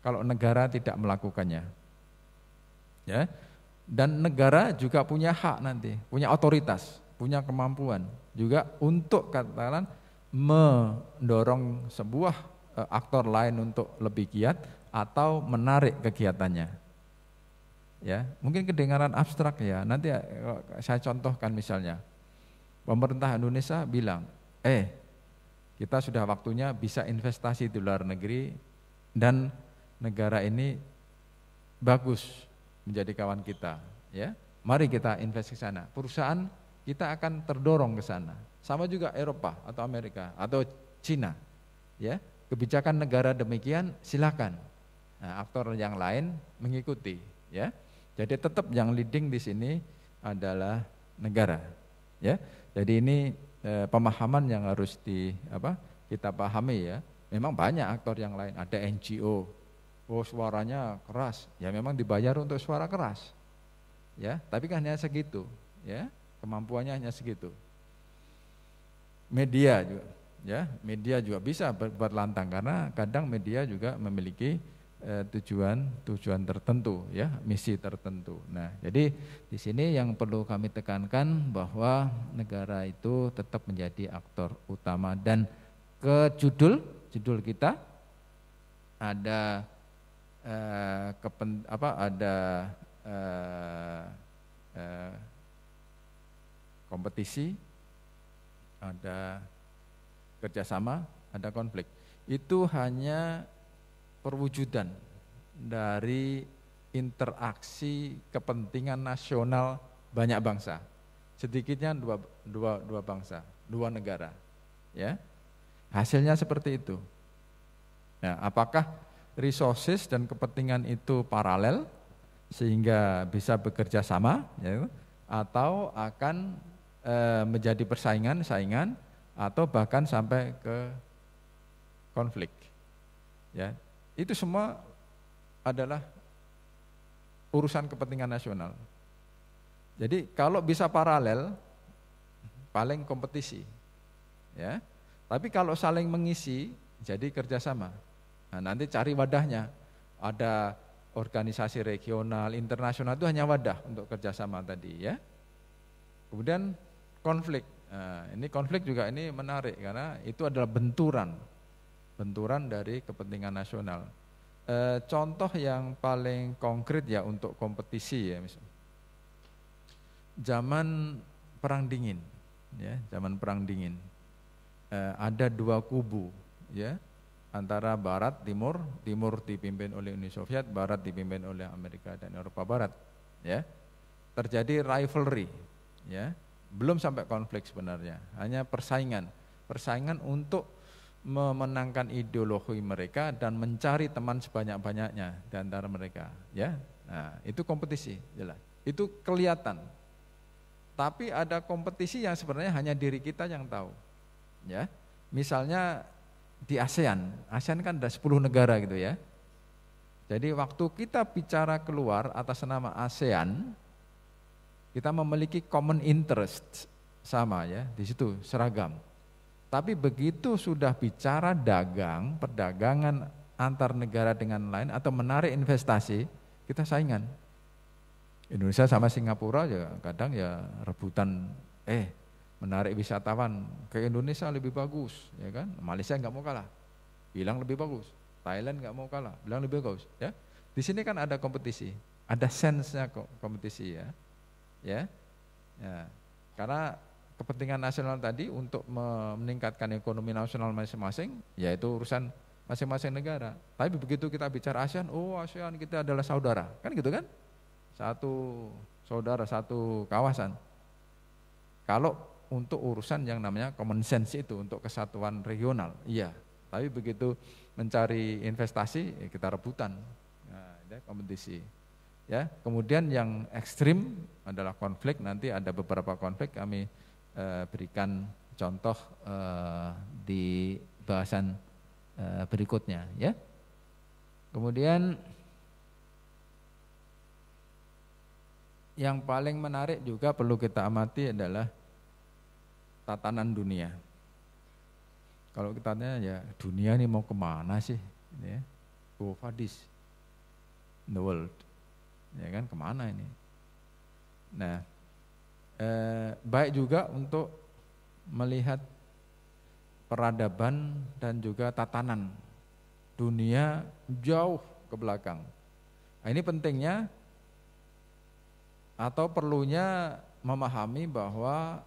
kalau negara tidak melakukannya ya. Dan negara juga punya hak nanti, punya otoritas, punya kemampuan juga untuk katakan mendorong sebuah e, aktor lain untuk lebih giat atau menarik kegiatannya. Ya, mungkin kedengaran abstrak ya. Nanti e, saya contohkan misalnya. Pemerintah Indonesia bilang, "Eh, kita sudah waktunya bisa investasi di luar negeri dan negara ini bagus menjadi kawan kita, ya. Mari kita invest ke sana. Perusahaan kita akan terdorong ke sana. Sama juga Eropa atau Amerika atau Cina, ya. Kebijakan negara demikian silakan. Nah, aktor yang lain mengikuti, ya. Jadi tetap yang leading di sini adalah negara, ya. Jadi ini e, pemahaman yang harus di apa? kita pahami ya. Memang banyak aktor yang lain, ada NGO, oh suaranya keras, ya memang dibayar untuk suara keras. Ya, tapi kan hanya segitu, ya. Kemampuannya hanya segitu. Media juga, ya. Media juga bisa berlantang lantang karena kadang media juga memiliki eh, tujuan tujuan tertentu, ya, misi tertentu. Nah, jadi di sini yang perlu kami tekankan bahwa negara itu tetap menjadi aktor utama dan ke judul judul kita ada Eh, kepen, apa ada eh, eh, kompetisi, ada kerjasama, ada konflik. Itu hanya perwujudan dari interaksi kepentingan nasional banyak bangsa. Sedikitnya dua, dua, dua bangsa, dua negara. Ya, Hasilnya seperti itu. Nah, apakah resources dan kepentingan itu paralel sehingga bisa bekerja sama ya, atau akan e, menjadi persaingan saingan atau bahkan sampai ke konflik ya itu semua adalah urusan kepentingan nasional jadi kalau bisa paralel paling kompetisi ya tapi kalau saling mengisi jadi kerjasama Nah, nanti cari wadahnya. Ada organisasi regional, internasional itu hanya wadah untuk kerjasama tadi ya. Kemudian konflik. Nah, ini konflik juga ini menarik karena itu adalah benturan, benturan dari kepentingan nasional. E, contoh yang paling konkret ya untuk kompetisi ya misalnya. Zaman perang dingin, ya zaman perang dingin e, ada dua kubu, ya antara barat timur, timur dipimpin oleh Uni Soviet, barat dipimpin oleh Amerika dan Eropa Barat, ya. Terjadi rivalry, ya. Belum sampai konflik sebenarnya, hanya persaingan. Persaingan untuk memenangkan ideologi mereka dan mencari teman sebanyak-banyaknya di antara mereka, ya. Nah, itu kompetisi, jelas. Itu kelihatan. Tapi ada kompetisi yang sebenarnya hanya diri kita yang tahu. Ya. Misalnya di ASEAN. ASEAN kan ada 10 negara gitu ya. Jadi waktu kita bicara keluar atas nama ASEAN, kita memiliki common interest sama ya, di situ seragam. Tapi begitu sudah bicara dagang, perdagangan antar negara dengan lain atau menarik investasi, kita saingan. Indonesia sama Singapura ya kadang ya rebutan eh menarik wisatawan ke Indonesia lebih bagus, ya kan? Malaysia nggak mau kalah, bilang lebih bagus. Thailand nggak mau kalah, bilang lebih bagus, ya. Di sini kan ada kompetisi, ada sensenya kok kompetisi ya, ya. ya. Karena kepentingan nasional tadi untuk meningkatkan ekonomi nasional masing-masing, yaitu urusan masing-masing negara. Tapi begitu kita bicara ASEAN, oh ASEAN kita adalah saudara, kan gitu kan? Satu saudara, satu kawasan. Kalau untuk urusan yang namanya common sense itu untuk kesatuan regional. Iya, tapi begitu mencari investasi ya kita rebutan. Nah, kompetisi. Ya, kemudian yang ekstrim adalah konflik. Nanti ada beberapa konflik kami eh, berikan contoh eh, di bahasan eh, berikutnya. Ya, kemudian yang paling menarik juga perlu kita amati adalah tatanan dunia. Kalau kita tanya ya dunia ini mau kemana sih? Ya, go this in the world, ya kan kemana ini? Nah, eh, baik juga untuk melihat peradaban dan juga tatanan dunia jauh ke belakang. Nah, ini pentingnya atau perlunya memahami bahwa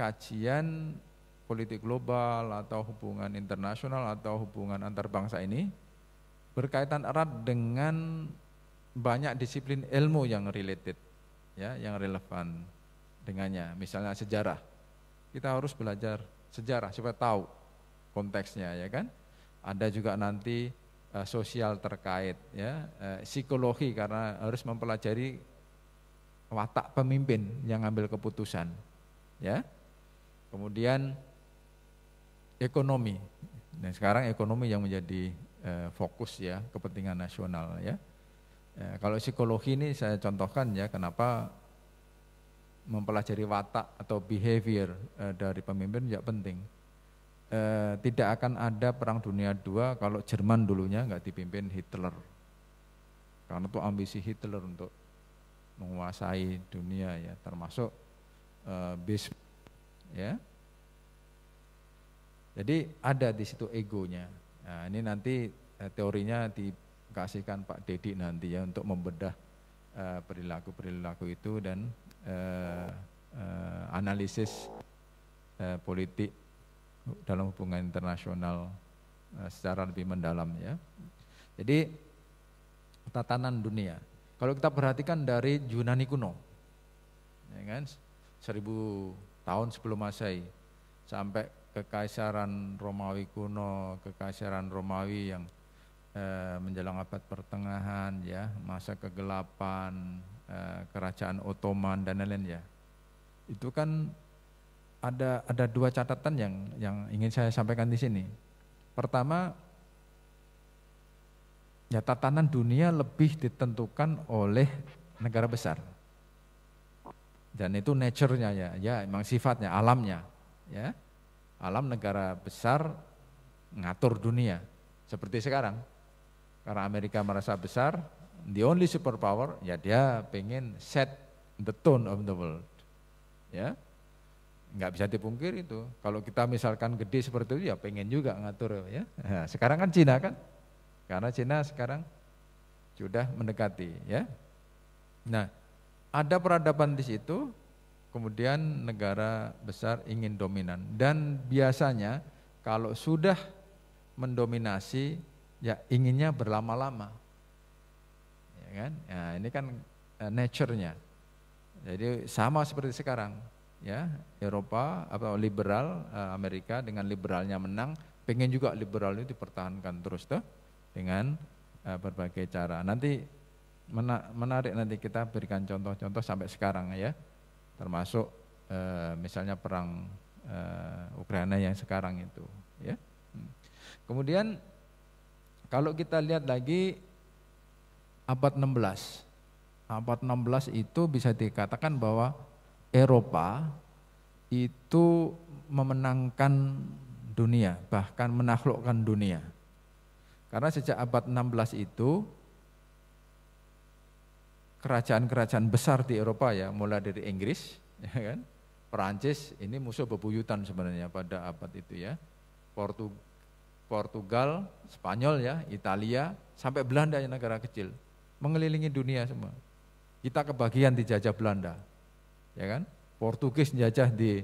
kajian politik global atau hubungan internasional atau hubungan antar bangsa ini berkaitan erat dengan banyak disiplin ilmu yang related ya yang relevan dengannya misalnya sejarah kita harus belajar sejarah supaya tahu konteksnya ya kan ada juga nanti uh, sosial terkait ya uh, psikologi karena harus mempelajari watak pemimpin yang ngambil keputusan ya Kemudian ekonomi. dan nah, sekarang ekonomi yang menjadi eh, fokus ya, kepentingan nasional ya. Eh, kalau psikologi ini saya contohkan ya, kenapa mempelajari watak atau behavior eh, dari pemimpin ya penting. Eh, tidak akan ada perang dunia dua kalau Jerman dulunya nggak dipimpin Hitler. Karena itu ambisi Hitler untuk menguasai dunia ya, termasuk eh, ya. Jadi ada di situ egonya. Nah, ini nanti eh, teorinya dikasihkan Pak Dedi nanti ya untuk membedah eh, perilaku-perilaku itu dan eh, analisis politik dalam hubungan internasional secara lebih mendalam ya. Jadi tatanan dunia. Kalau kita perhatikan dari Yunani kuno, ya kan, seribu tahun sebelum masehi sampai kekaisaran Romawi kuno, kekaisaran Romawi yang eh, menjelang abad pertengahan ya, masa kegelapan, eh, kerajaan Ottoman dan lain-lain ya. Itu kan ada ada dua catatan yang yang ingin saya sampaikan di sini. Pertama, ya tatanan dunia lebih ditentukan oleh negara besar dan itu nature-nya ya, ya emang sifatnya, alamnya, ya. Alam negara besar ngatur dunia seperti sekarang. Karena Amerika merasa besar, the only superpower, ya dia pengen set the tone of the world. Ya. nggak bisa dipungkir itu. Kalau kita misalkan gede seperti itu ya pengen juga ngatur ya. Nah, sekarang kan Cina kan. Karena Cina sekarang sudah mendekati ya. Nah, ada peradaban di situ, kemudian negara besar ingin dominan. Dan biasanya kalau sudah mendominasi, ya inginnya berlama-lama. Ya kan? Ya, ini kan eh, nature-nya. Jadi sama seperti sekarang, ya Eropa atau liberal eh, Amerika dengan liberalnya menang, pengen juga liberal itu dipertahankan terus tuh dengan eh, berbagai cara. Nanti menarik nanti kita berikan contoh-contoh sampai sekarang ya, termasuk e, misalnya perang e, Ukraina yang sekarang itu. Ya. Hmm. Kemudian kalau kita lihat lagi abad 16, abad 16 itu bisa dikatakan bahwa Eropa itu memenangkan dunia, bahkan menaklukkan dunia. Karena sejak abad 16 itu kerajaan-kerajaan besar di Eropa ya, mulai dari Inggris, *laughs* ya kan? Perancis ini musuh bebuyutan sebenarnya pada abad itu ya. Portu, Portugal, Spanyol ya, Italia, sampai Belanda yang negara kecil, mengelilingi dunia semua. Kita kebagian dijajah Belanda, ya kan? Portugis jajah di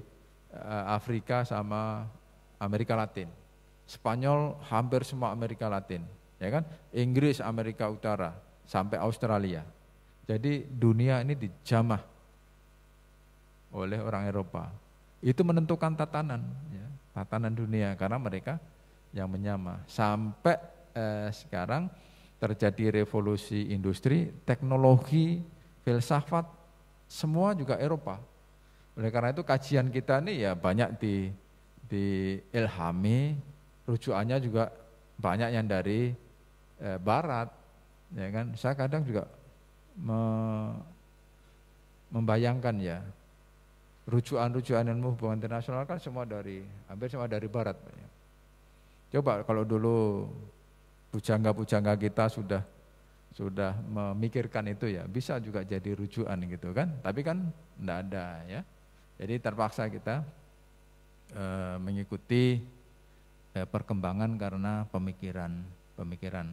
eh, Afrika sama Amerika Latin. Spanyol hampir semua Amerika Latin, ya kan? Inggris Amerika Utara sampai Australia jadi dunia ini dijamah oleh orang Eropa. Itu menentukan tatanan, ya, tatanan dunia karena mereka yang menyamah. Sampai eh, sekarang terjadi revolusi industri, teknologi, filsafat, semua juga Eropa. Oleh karena itu kajian kita ini ya banyak di ilhami rujukannya juga banyak yang dari eh, barat, ya kan. Saya kadang juga me, membayangkan ya rujukan-rujukan ilmu hubungan internasional kan semua dari hampir semua dari barat. Ya. Coba kalau dulu pujangga-pujangga kita sudah sudah memikirkan itu ya bisa juga jadi rujukan gitu kan tapi kan enggak ada ya jadi terpaksa kita e, mengikuti e, perkembangan karena pemikiran pemikiran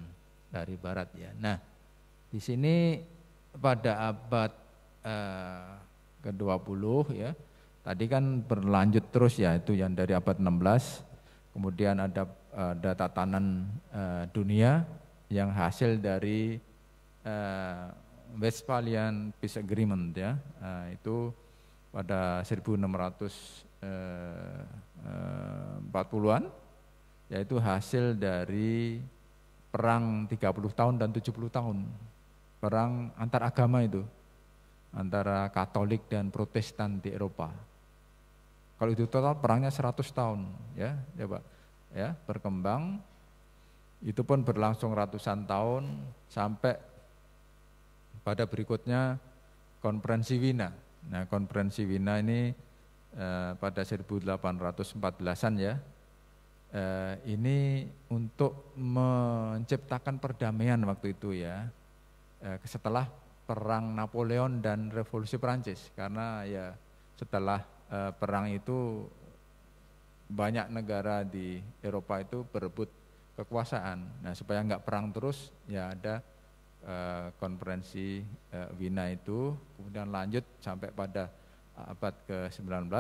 dari barat ya nah di sini pada abad eh, ke-20 ya. Tadi kan berlanjut terus ya itu yang dari abad 16. Kemudian ada ada eh, tatanan eh, dunia yang hasil dari Westphalian Peace Agreement ya. itu pada 1640-an yaitu hasil dari perang 30 tahun dan 70 tahun perang antar agama itu antara Katolik dan Protestan di Eropa. Kalau itu total perangnya 100 tahun, ya, coba, ya, ya, berkembang. Itu pun berlangsung ratusan tahun sampai pada berikutnya konferensi Wina. Nah, konferensi Wina ini eh, pada 1814-an ya. Eh, ini untuk menciptakan perdamaian waktu itu ya Eh, setelah perang Napoleon dan revolusi Perancis karena ya setelah eh, perang itu banyak negara di Eropa itu berebut kekuasaan. Nah supaya nggak perang terus ya ada eh, konferensi eh, Wina itu kemudian lanjut sampai pada abad ke-19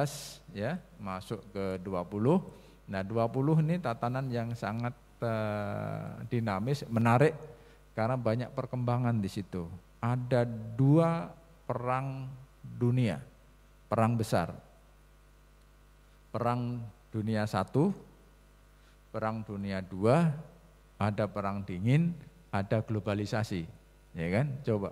ya masuk ke 20. Nah 20 ini tatanan yang sangat eh, dinamis menarik karena banyak perkembangan di situ. Ada dua perang dunia, perang besar. Perang dunia satu, perang dunia dua, ada perang dingin, ada globalisasi, ya kan? Coba.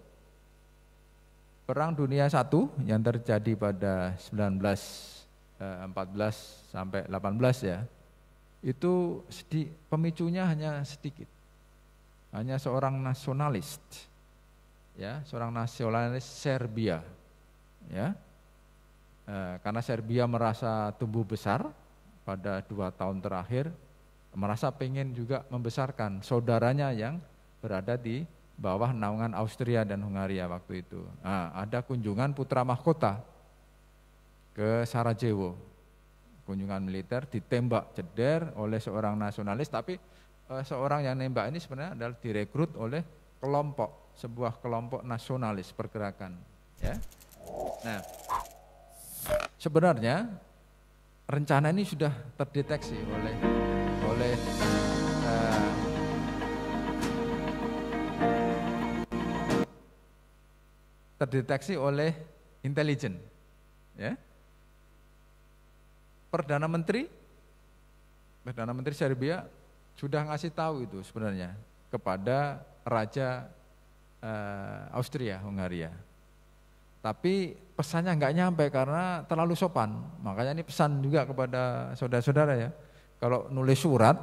Perang dunia satu yang terjadi pada 1914 eh, sampai 18 ya, itu pemicunya hanya sedikit hanya seorang nasionalis, ya, seorang nasionalis Serbia, ya, e, karena Serbia merasa tumbuh besar pada dua tahun terakhir, merasa pengen juga membesarkan saudaranya yang berada di bawah naungan Austria dan Hungaria waktu itu. Nah, ada kunjungan putra mahkota ke Sarajevo, kunjungan militer ditembak ceder oleh seorang nasionalis, tapi Eh, seorang yang nembak ini sebenarnya adalah direkrut oleh kelompok, sebuah kelompok nasionalis pergerakan. Ya. Nah, sebenarnya rencana ini sudah terdeteksi oleh oleh uh, terdeteksi oleh intelijen. Ya. Perdana Menteri Perdana Menteri Serbia sudah ngasih tahu itu sebenarnya kepada raja eh, Austria Hungaria. Tapi pesannya nggak nyampe karena terlalu sopan. Makanya ini pesan juga kepada saudara-saudara ya. Kalau nulis surat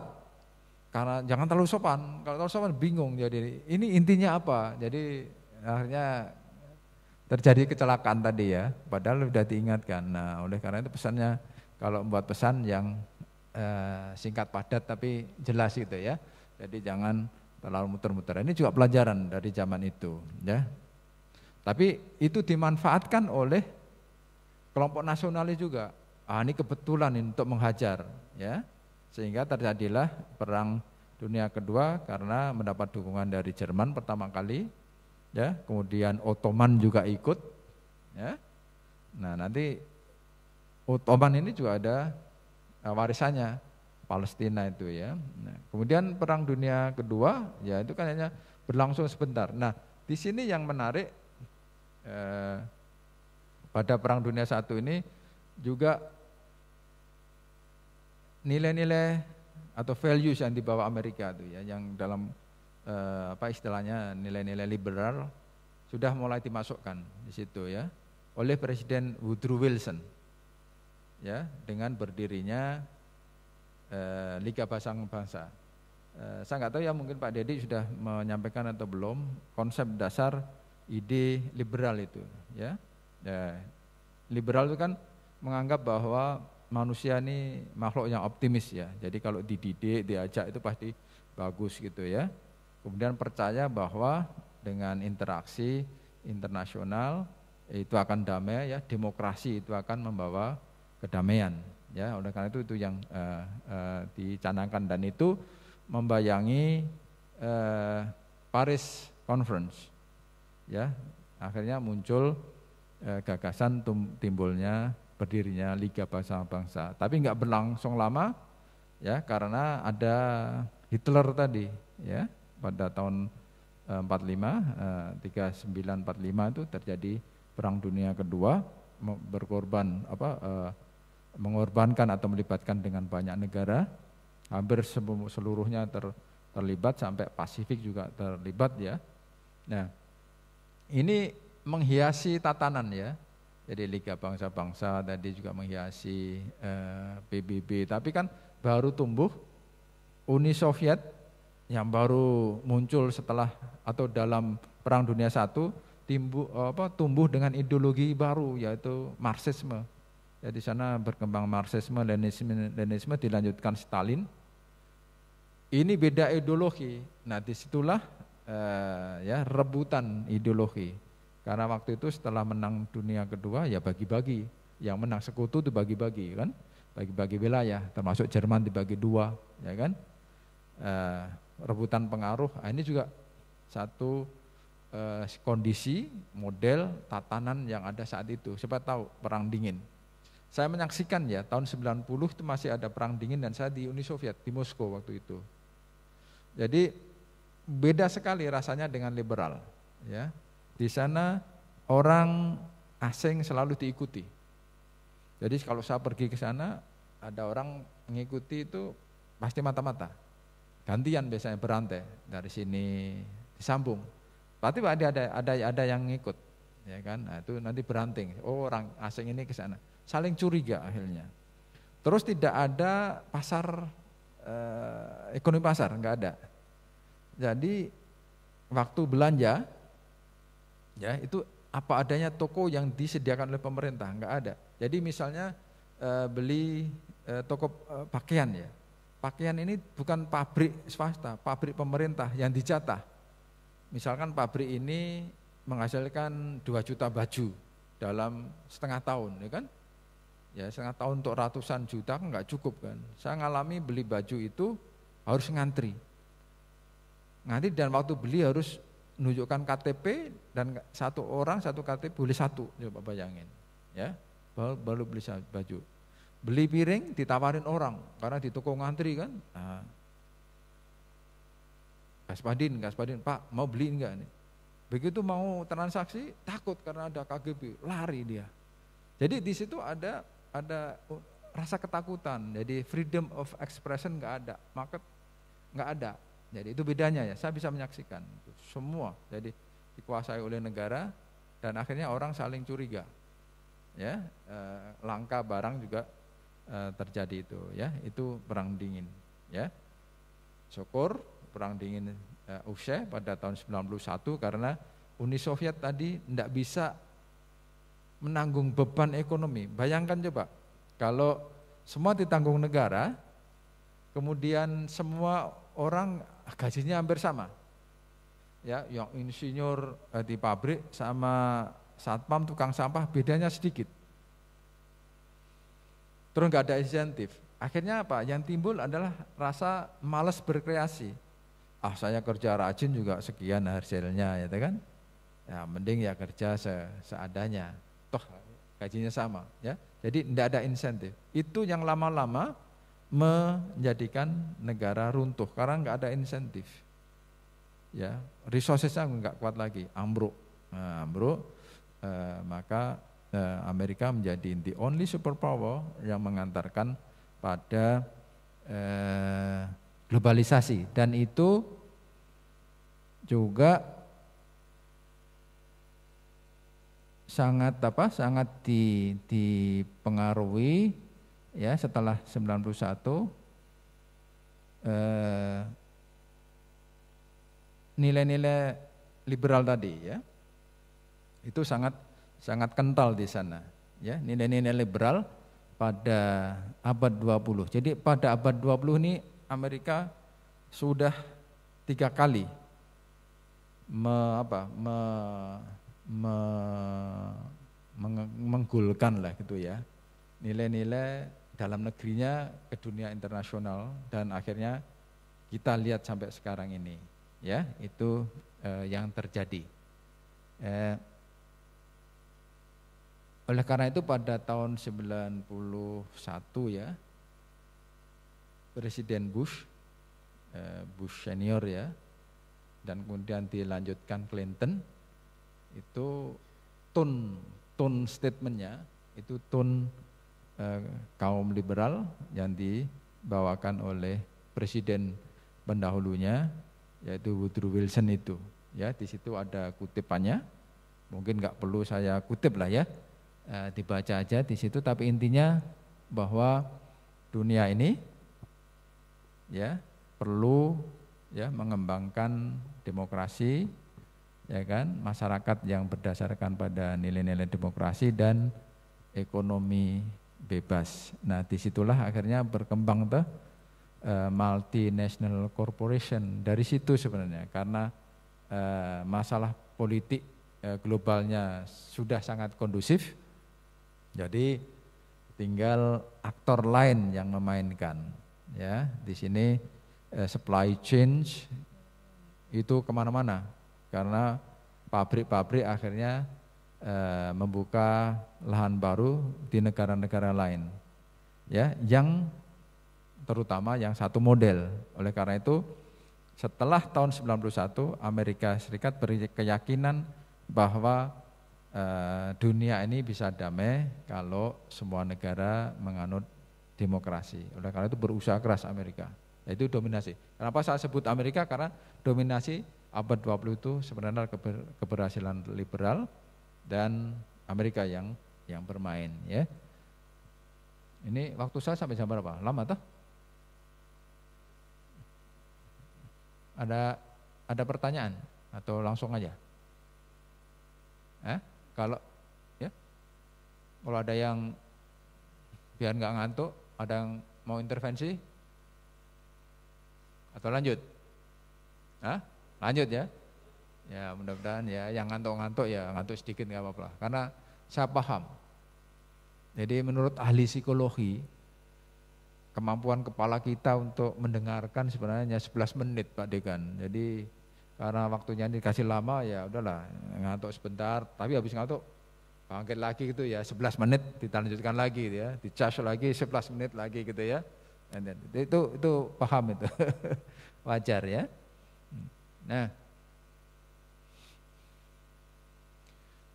karena jangan terlalu sopan. Kalau terlalu sopan bingung jadi ini intinya apa? Jadi akhirnya terjadi kecelakaan tadi ya. Padahal sudah diingatkan. Nah, oleh karena itu pesannya kalau membuat pesan yang Eh, singkat padat tapi jelas gitu ya. Jadi jangan terlalu muter-muter. Ini juga pelajaran dari zaman itu ya. Tapi itu dimanfaatkan oleh kelompok nasionalis juga. Ah, ini kebetulan ini untuk menghajar ya. Sehingga terjadilah perang dunia kedua karena mendapat dukungan dari Jerman pertama kali ya, kemudian Ottoman juga ikut ya. Nah, nanti Ottoman ini juga ada Eh, warisannya Palestina itu ya. Nah, kemudian Perang Dunia Kedua ya itu kan hanya berlangsung sebentar. Nah di sini yang menarik eh, pada Perang Dunia Satu ini juga nilai-nilai atau values yang dibawa Amerika itu ya yang dalam eh, apa istilahnya nilai-nilai liberal sudah mulai dimasukkan di situ ya oleh Presiden Woodrow Wilson ya dengan berdirinya eh, Liga Pasang Bangsa. Eh, saya nggak tahu ya mungkin Pak Dedi sudah menyampaikan atau belum konsep dasar ide liberal itu ya. ya liberal itu kan menganggap bahwa manusia ini makhluk yang optimis ya. Jadi kalau dididik, diajak itu pasti bagus gitu ya. Kemudian percaya bahwa dengan interaksi internasional itu akan damai ya, demokrasi itu akan membawa kedamaian ya oleh karena itu itu yang uh, uh, dicanangkan dan itu membayangi uh, Paris Conference ya akhirnya muncul uh, gagasan tum, timbulnya berdirinya Liga Bangsa-Bangsa tapi nggak berlangsung lama ya karena ada Hitler tadi ya pada tahun 45 3945 itu terjadi perang dunia kedua berkorban apa mengorbankan atau melibatkan dengan banyak negara, hampir seluruhnya ter, terlibat sampai Pasifik juga terlibat ya. Nah, ini menghiasi tatanan ya. Jadi Liga Bangsa-Bangsa tadi juga menghiasi eh, PBB, tapi kan baru tumbuh Uni Soviet yang baru muncul setelah atau dalam Perang Dunia I timbu, apa, tumbuh dengan ideologi baru yaitu Marxisme Ya di sana berkembang Marxisme, Leninisme, Leninisme dilanjutkan Stalin. Ini beda ideologi. Nah disitulah eh, ya rebutan ideologi. Karena waktu itu setelah menang dunia kedua ya bagi-bagi. Yang menang sekutu itu bagi-bagi kan, bagi-bagi wilayah. Termasuk Jerman dibagi dua, ya kan. Eh, rebutan pengaruh. Nah, ini juga satu eh, kondisi model tatanan yang ada saat itu. Siapa tahu perang dingin. Saya menyaksikan ya, tahun 90 itu masih ada perang dingin dan saya di Uni Soviet, di Moskow waktu itu. Jadi beda sekali rasanya dengan liberal. Ya. Di sana orang asing selalu diikuti. Jadi kalau saya pergi ke sana, ada orang mengikuti itu pasti mata-mata. Gantian biasanya berantai dari sini disambung. Pasti ada ada ada ada yang ngikut, ya kan? Nah, itu nanti beranting. Oh, orang asing ini ke sana saling curiga akhirnya. Terus tidak ada pasar eh, ekonomi pasar, enggak ada. Jadi waktu belanja ya itu apa adanya toko yang disediakan oleh pemerintah, enggak ada. Jadi misalnya eh, beli eh, toko eh, pakaian ya. Pakaian ini bukan pabrik swasta, pabrik pemerintah yang dicatat, Misalkan pabrik ini menghasilkan 2 juta baju dalam setengah tahun, ya kan? ya setengah tahun untuk ratusan juta kan nggak cukup kan saya ngalami beli baju itu harus ngantri ngantri dan waktu beli harus menunjukkan KTP dan satu orang satu KTP boleh satu coba bayangin ya baru, baru beli baju beli piring ditawarin orang karena di toko ngantri kan nah. Gaspadin, Gaspadin, Pak mau beli enggak nih begitu mau transaksi takut karena ada KGB lari dia jadi di situ ada ada rasa ketakutan. Jadi freedom of expression nggak ada, market nggak ada. Jadi itu bedanya ya. Saya bisa menyaksikan itu semua. Jadi dikuasai oleh negara dan akhirnya orang saling curiga. Ya, eh, langka barang juga eh, terjadi itu. Ya, itu perang dingin. Ya, syukur perang dingin eh, Usia pada tahun 91 karena Uni Soviet tadi tidak bisa menanggung beban ekonomi. Bayangkan coba, kalau semua ditanggung negara, kemudian semua orang gajinya hampir sama. Ya, yang insinyur eh, di pabrik sama satpam tukang sampah bedanya sedikit. Terus nggak ada insentif. Akhirnya apa? Yang timbul adalah rasa malas berkreasi. Ah saya kerja rajin juga sekian hasilnya, ya kan? Ya mending ya kerja se seadanya toh gajinya sama ya. Jadi tidak ada insentif. Itu yang lama-lama menjadikan negara runtuh karena nggak ada insentif. Ya, resourcesnya nggak kuat lagi, ambruk, nah, ambruk. Eh, maka eh, Amerika menjadi the only superpower yang mengantarkan pada eh, globalisasi dan itu juga sangat apa sangat di, dipengaruhi ya setelah 91 nilai eh, nilai-nilai liberal tadi ya itu sangat sangat kental di sana ya nilai-nilai liberal pada abad 20 jadi pada abad 20 ini Amerika sudah tiga kali me, apa, me, me, meng, menggulkan lah gitu ya nilai-nilai dalam negerinya ke dunia internasional dan akhirnya kita lihat sampai sekarang ini ya itu eh, yang terjadi eh, oleh karena itu pada tahun 91 ya Presiden Bush eh, Bush senior ya dan kemudian dilanjutkan Clinton itu tone tone statementnya itu tone eh, kaum liberal yang dibawakan oleh presiden pendahulunya yaitu Woodrow Wilson itu ya di situ ada kutipannya mungkin nggak perlu saya kutip lah ya eh, dibaca aja di situ tapi intinya bahwa dunia ini ya perlu ya mengembangkan demokrasi ya kan masyarakat yang berdasarkan pada nilai-nilai demokrasi dan ekonomi bebas. Nah disitulah akhirnya berkembang tuh eh, multinational corporation dari situ sebenarnya karena uh, masalah politik uh, globalnya sudah sangat kondusif jadi tinggal aktor lain yang memainkan ya di sini uh, supply chain itu kemana-mana karena pabrik-pabrik akhirnya e, membuka lahan baru di negara-negara lain ya yang terutama yang satu model oleh karena itu setelah tahun 91 Amerika Serikat beri keyakinan bahwa e, dunia ini bisa damai kalau semua negara menganut demokrasi oleh karena itu berusaha keras Amerika nah, itu dominasi kenapa saya sebut Amerika karena dominasi abad 20 itu sebenarnya keber, keberhasilan liberal dan Amerika yang yang bermain ya. Ini waktu saya sampai jam berapa? Lama tuh? Ada ada pertanyaan atau langsung aja? Eh, kalau ya kalau ada yang biar nggak ngantuk, ada yang mau intervensi atau lanjut? Hah? Lanjut ya. Ya mudah-mudahan ya yang ngantuk-ngantuk ya ngantuk sedikit nggak apa-apa. Karena saya paham. Jadi menurut ahli psikologi kemampuan kepala kita untuk mendengarkan sebenarnya hanya 11 menit Pak Dekan. Jadi karena waktunya dikasih lama ya udahlah ngantuk sebentar. Tapi habis ngantuk bangkit lagi gitu ya 11 menit ditanjutkan lagi gitu ya. charge lagi 11 menit lagi gitu ya. Dan itu itu paham itu. *laughs* Wajar ya. Nah,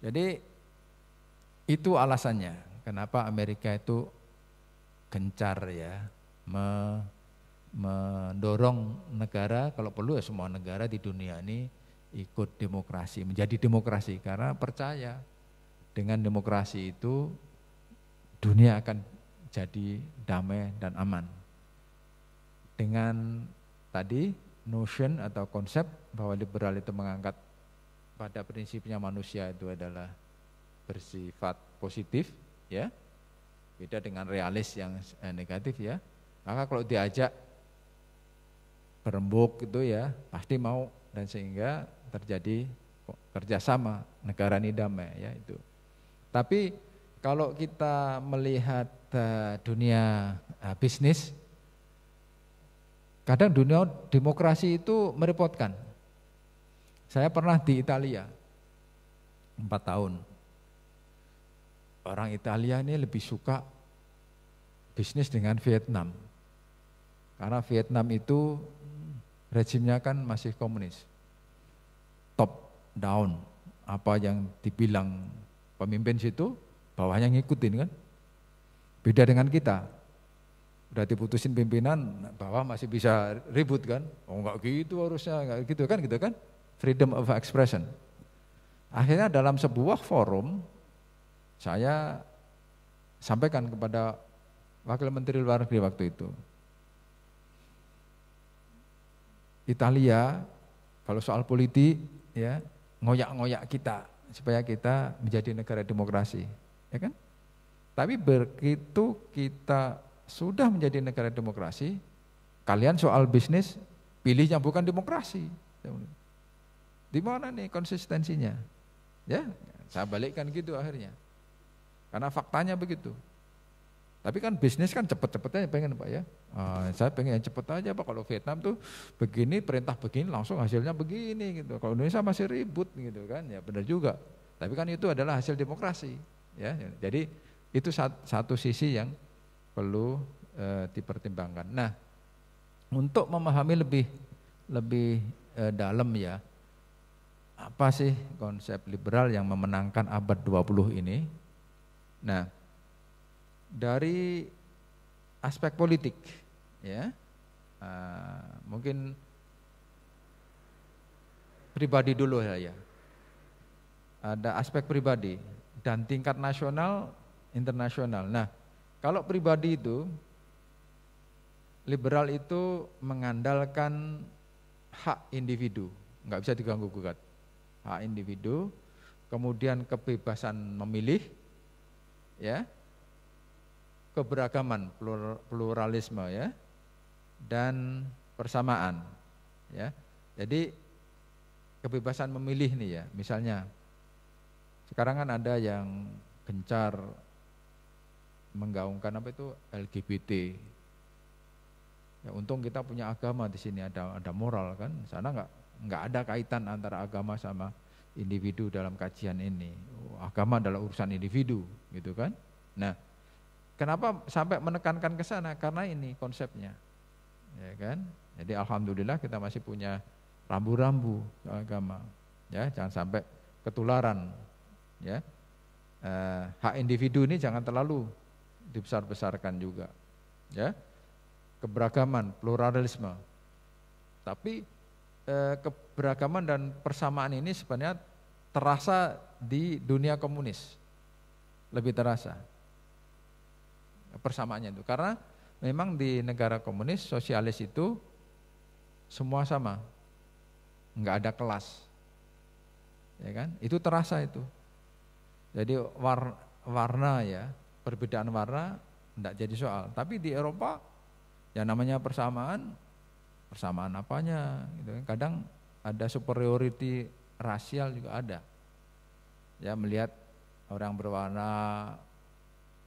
jadi itu alasannya kenapa Amerika itu gencar ya me, mendorong negara kalau perlu ya semua negara di dunia ini ikut demokrasi menjadi demokrasi karena percaya dengan demokrasi itu dunia akan jadi damai dan aman dengan tadi notion atau konsep bahwa liberal itu mengangkat pada prinsipnya manusia itu adalah bersifat positif ya beda dengan realis yang eh, negatif ya maka kalau diajak berembuk gitu ya pasti mau dan sehingga terjadi kerjasama negara ini damai ya itu tapi kalau kita melihat eh, dunia eh, bisnis Kadang dunia demokrasi itu merepotkan. Saya pernah di Italia, empat tahun. Orang Italia ini lebih suka bisnis dengan Vietnam. Karena Vietnam itu rezimnya kan masih komunis. Top down, apa yang dibilang pemimpin situ, bawahnya ngikutin kan. Beda dengan kita, udah diputusin pimpinan bahwa masih bisa ribut kan oh nggak gitu harusnya nggak gitu kan gitu kan freedom of expression akhirnya dalam sebuah forum saya sampaikan kepada wakil menteri luar negeri waktu itu Italia kalau soal politik ya ngoyak-ngoyak kita supaya kita menjadi negara demokrasi ya kan tapi begitu kita sudah menjadi negara demokrasi, kalian soal bisnis pilih yang bukan demokrasi. Di mana nih konsistensinya? Ya, saya balikkan gitu akhirnya. Karena faktanya begitu. Tapi kan bisnis kan cepet-cepetnya pengen Pak ya. Uh, saya pengen yang cepet aja Pak. Kalau Vietnam tuh begini perintah begini langsung hasilnya begini gitu. Kalau Indonesia masih ribut gitu kan ya benar juga. Tapi kan itu adalah hasil demokrasi ya. Jadi itu satu sisi yang perlu uh, dipertimbangkan. Nah, untuk memahami lebih lebih uh, dalam ya, apa sih konsep liberal yang memenangkan abad 20 ini? Nah, dari aspek politik ya. uh, mungkin pribadi dulu ya, ya. Ada aspek pribadi dan tingkat nasional, internasional. Nah, kalau pribadi itu, liberal itu mengandalkan hak individu, nggak bisa diganggu gugat. Hak individu, kemudian kebebasan memilih, ya, keberagaman, pluralisme ya, dan persamaan, ya. Jadi kebebasan memilih nih ya, misalnya sekarang kan ada yang gencar menggaungkan apa itu LGBT. Ya untung kita punya agama di sini ada ada moral kan. Sana nggak nggak ada kaitan antara agama sama individu dalam kajian ini. Oh, agama adalah urusan individu, gitu kan? Nah, kenapa sampai menekankan ke sana? Karena ini konsepnya. Ya kan? Jadi alhamdulillah kita masih punya rambu-rambu agama. Ya, jangan sampai ketularan. Ya. Eh, hak individu ini jangan terlalu dibesar-besarkan juga. Ya. Keberagaman, pluralisme. Tapi eh, keberagaman dan persamaan ini sebenarnya terasa di dunia komunis. Lebih terasa persamaannya itu. Karena memang di negara komunis, sosialis itu semua sama. Enggak ada kelas. Ya kan? Itu terasa itu. Jadi warna, warna ya, perbedaan warna tidak jadi soal. Tapi di Eropa ya namanya persamaan, persamaan apanya gitu. Kan. Kadang ada superiority rasial juga ada. Ya melihat orang berwarna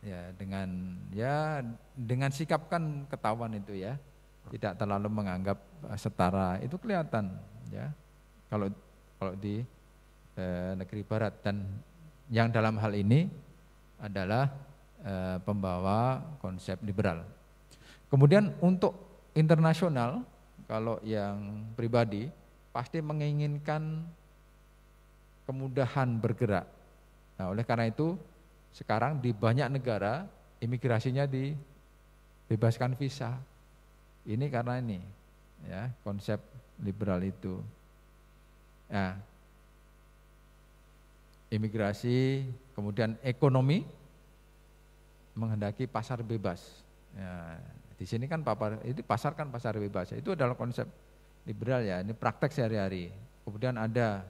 ya dengan ya dengan sikap kan ketahuan itu ya. Tidak terlalu menganggap eh, setara itu kelihatan ya. Kalau kalau di eh, negeri barat dan yang dalam hal ini adalah Eh, pembawa konsep liberal. Kemudian untuk internasional, kalau yang pribadi pasti menginginkan kemudahan bergerak. Nah, oleh karena itu sekarang di banyak negara imigrasinya dibebaskan visa. Ini karena ini ya, konsep liberal itu. Nah, imigrasi, kemudian ekonomi menghendaki pasar bebas. Ya, di sini kan papar, ini pasar kan pasar bebas. Itu adalah konsep liberal ya. Ini praktek sehari-hari. Kemudian ada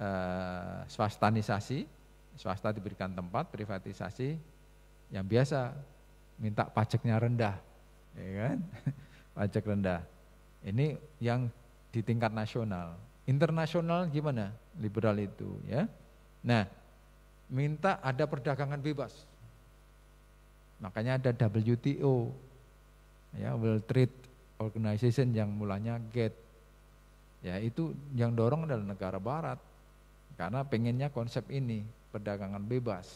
eh, swastanisasi, swasta diberikan tempat, privatisasi yang biasa minta pajaknya rendah, ya kan? *laughs* Pajak rendah. Ini yang di tingkat nasional. Internasional gimana? Liberal itu ya. Nah, minta ada perdagangan bebas. Makanya ada WTO, ya World Trade Organization yang mulanya GATT. Ya itu yang dorong adalah negara Barat, karena pengennya konsep ini perdagangan bebas,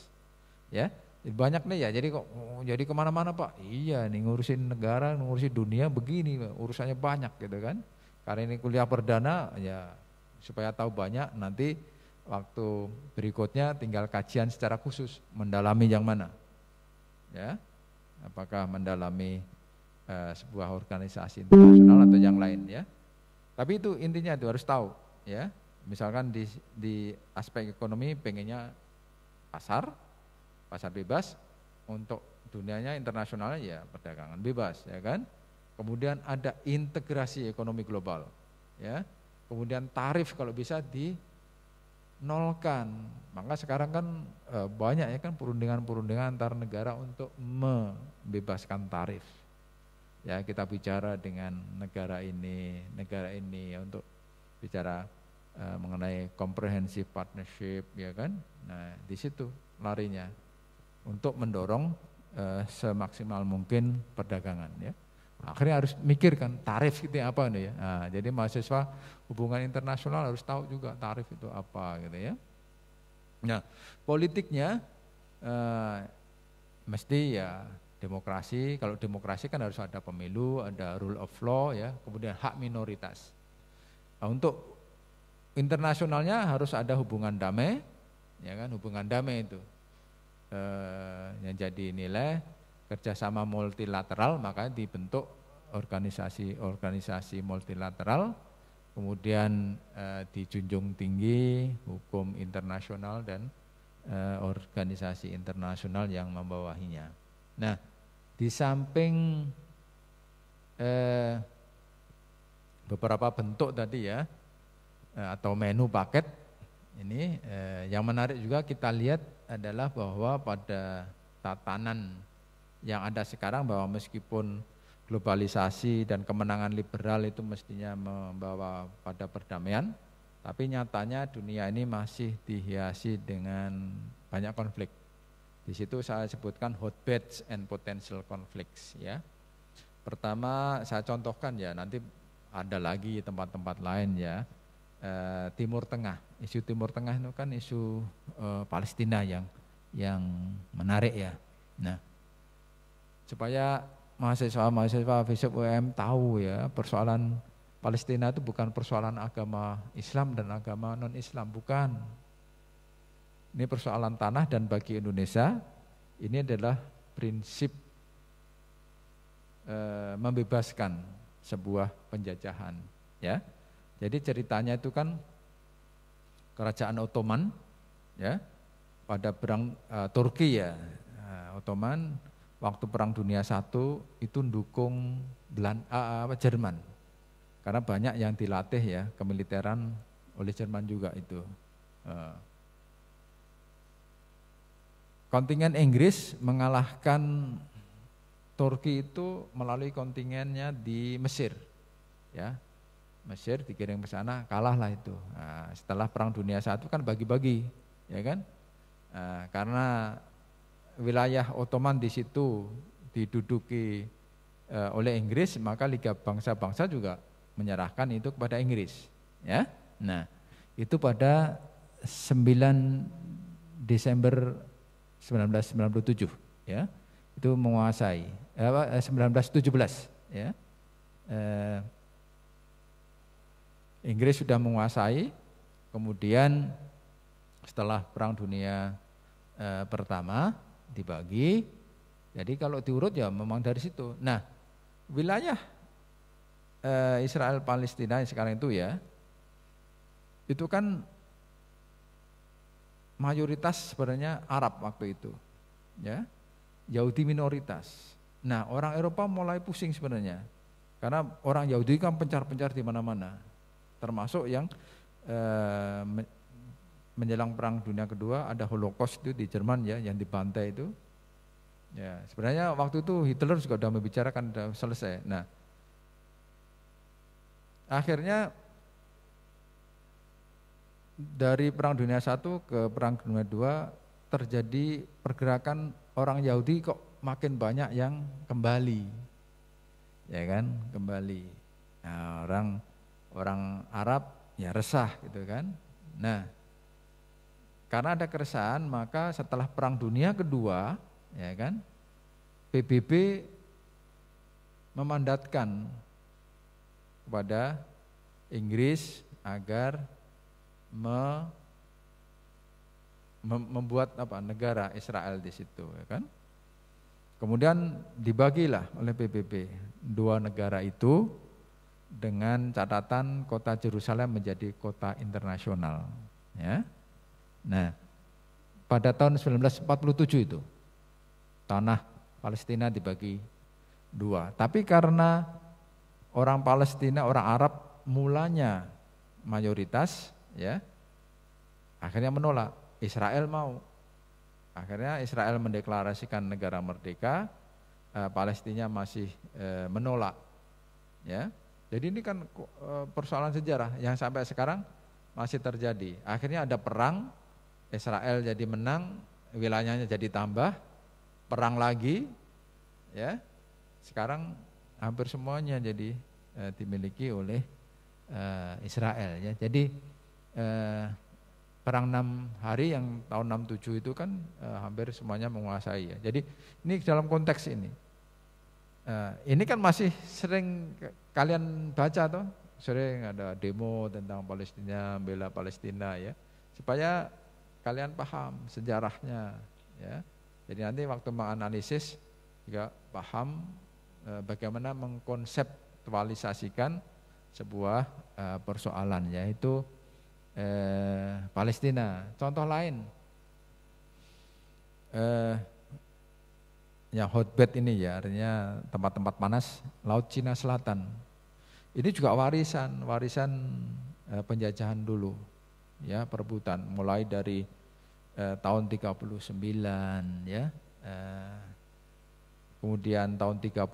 ya banyak nih ya jadi kok jadi kemana-mana pak iya nih ngurusin negara ngurusin dunia begini urusannya banyak gitu kan karena ini kuliah perdana ya supaya tahu banyak nanti waktu berikutnya tinggal kajian secara khusus mendalami yang mana ya apakah mendalami uh, sebuah organisasi internasional atau yang lain ya tapi itu intinya itu harus tahu ya misalkan di di aspek ekonomi pengennya pasar pasar bebas untuk dunianya internasional ya perdagangan bebas ya kan kemudian ada integrasi ekonomi global ya kemudian tarif kalau bisa di nolkan. Maka sekarang kan e, banyak ya kan perundingan-perundingan antar negara untuk membebaskan tarif. Ya kita bicara dengan negara ini, negara ini ya, untuk bicara e, mengenai komprehensif partnership ya kan. Nah di situ larinya untuk mendorong e, semaksimal mungkin perdagangan ya. Akhirnya harus mikirkan tarif itu apa nih ya. Nah, jadi mahasiswa hubungan internasional harus tahu juga tarif itu apa gitu ya. Nah, politiknya eh, mesti ya demokrasi. Kalau demokrasi kan harus ada pemilu, ada rule of law ya, kemudian hak minoritas. Nah, untuk internasionalnya harus ada hubungan damai, ya kan hubungan damai itu eh, yang jadi nilai kerjasama multilateral maka dibentuk organisasi-organisasi multilateral kemudian eh, dijunjung tinggi hukum internasional dan eh, organisasi internasional yang membawahinya. Nah, di samping eh, beberapa bentuk tadi ya eh, atau menu paket ini eh, yang menarik juga kita lihat adalah bahwa pada tatanan yang ada sekarang bahwa meskipun globalisasi dan kemenangan liberal itu mestinya membawa pada perdamaian, tapi nyatanya dunia ini masih dihiasi dengan banyak konflik. Di situ saya sebutkan hotbeds and potential conflicts ya. Pertama saya contohkan ya, nanti ada lagi tempat-tempat lain ya. Eh, Timur Tengah, isu Timur Tengah itu kan isu e, Palestina yang yang menarik ya. Nah, supaya mahasiswa-mahasiswa FISIP UM tahu ya persoalan Palestina itu bukan persoalan agama Islam dan agama non-Islam, bukan. Ini persoalan tanah dan bagi Indonesia ini adalah prinsip e, membebaskan sebuah penjajahan, ya. Jadi ceritanya itu kan kerajaan Ottoman ya pada perang e, Turki ya. E, Ottoman waktu Perang Dunia I itu mendukung uh, Jerman. Karena banyak yang dilatih ya kemiliteran oleh Jerman juga itu. Eh. Kontingen Inggris mengalahkan Turki itu melalui kontingennya di Mesir. Ya, Mesir dikirim ke sana kalahlah itu. Nah, setelah Perang Dunia I kan bagi-bagi, ya kan? Nah, karena wilayah Ottoman di situ diduduki eh, oleh Inggris, maka Liga Bangsa-Bangsa juga menyerahkan itu kepada Inggris, ya. Nah, itu pada 9 Desember 1997, ya. Itu menguasai eh, 1917, eh, ya. Eh, Inggris sudah menguasai, kemudian setelah Perang Dunia eh, Pertama, dibagi. Jadi kalau diurut ya memang dari situ. Nah, wilayah eh, Israel Palestina sekarang itu ya, itu kan mayoritas sebenarnya Arab waktu itu, ya, Yahudi minoritas. Nah, orang Eropa mulai pusing sebenarnya, karena orang Yahudi kan pencar-pencar di mana-mana, termasuk yang eh, menjelang perang dunia kedua ada holocaust itu di Jerman ya yang dibantai itu ya sebenarnya waktu itu Hitler juga sudah membicarakan sudah selesai nah akhirnya dari perang dunia satu ke perang dunia dua terjadi pergerakan orang Yahudi kok makin banyak yang kembali ya kan kembali nah, orang orang Arab ya resah gitu kan nah karena ada keresahan, maka setelah Perang Dunia Kedua, ya kan, PBB memandatkan kepada Inggris agar me, membuat apa negara Israel di situ, ya kan? Kemudian dibagilah oleh PBB dua negara itu dengan catatan kota Jerusalem menjadi kota internasional, ya. Nah, pada tahun 1947 itu tanah Palestina dibagi dua. Tapi karena orang Palestina, orang Arab mulanya mayoritas ya akhirnya menolak. Israel mau. Akhirnya Israel mendeklarasikan negara merdeka, eh, Palestina masih eh, menolak. Ya. Jadi ini kan eh, persoalan sejarah yang sampai sekarang masih terjadi. Akhirnya ada perang Israel jadi menang, wilayahnya jadi tambah, perang lagi, ya. Sekarang hampir semuanya jadi e, dimiliki oleh e, Israel ya. Jadi e, perang enam hari yang tahun 67 itu kan e, hampir semuanya menguasai ya. Jadi ini dalam konteks ini. E, ini kan masih sering kalian baca toh, sering ada demo tentang Palestina, bela Palestina ya. Supaya kalian paham sejarahnya ya. Jadi nanti waktu menganalisis juga paham e, bagaimana mengkonseptualisasikan sebuah e, persoalan yaitu e, Palestina. Contoh lain eh, yang hotbed ini ya artinya tempat-tempat panas laut Cina Selatan. Ini juga warisan warisan e, penjajahan dulu ya perebutan mulai dari eh, tahun 39 ya. Eh, kemudian tahun 30 eh,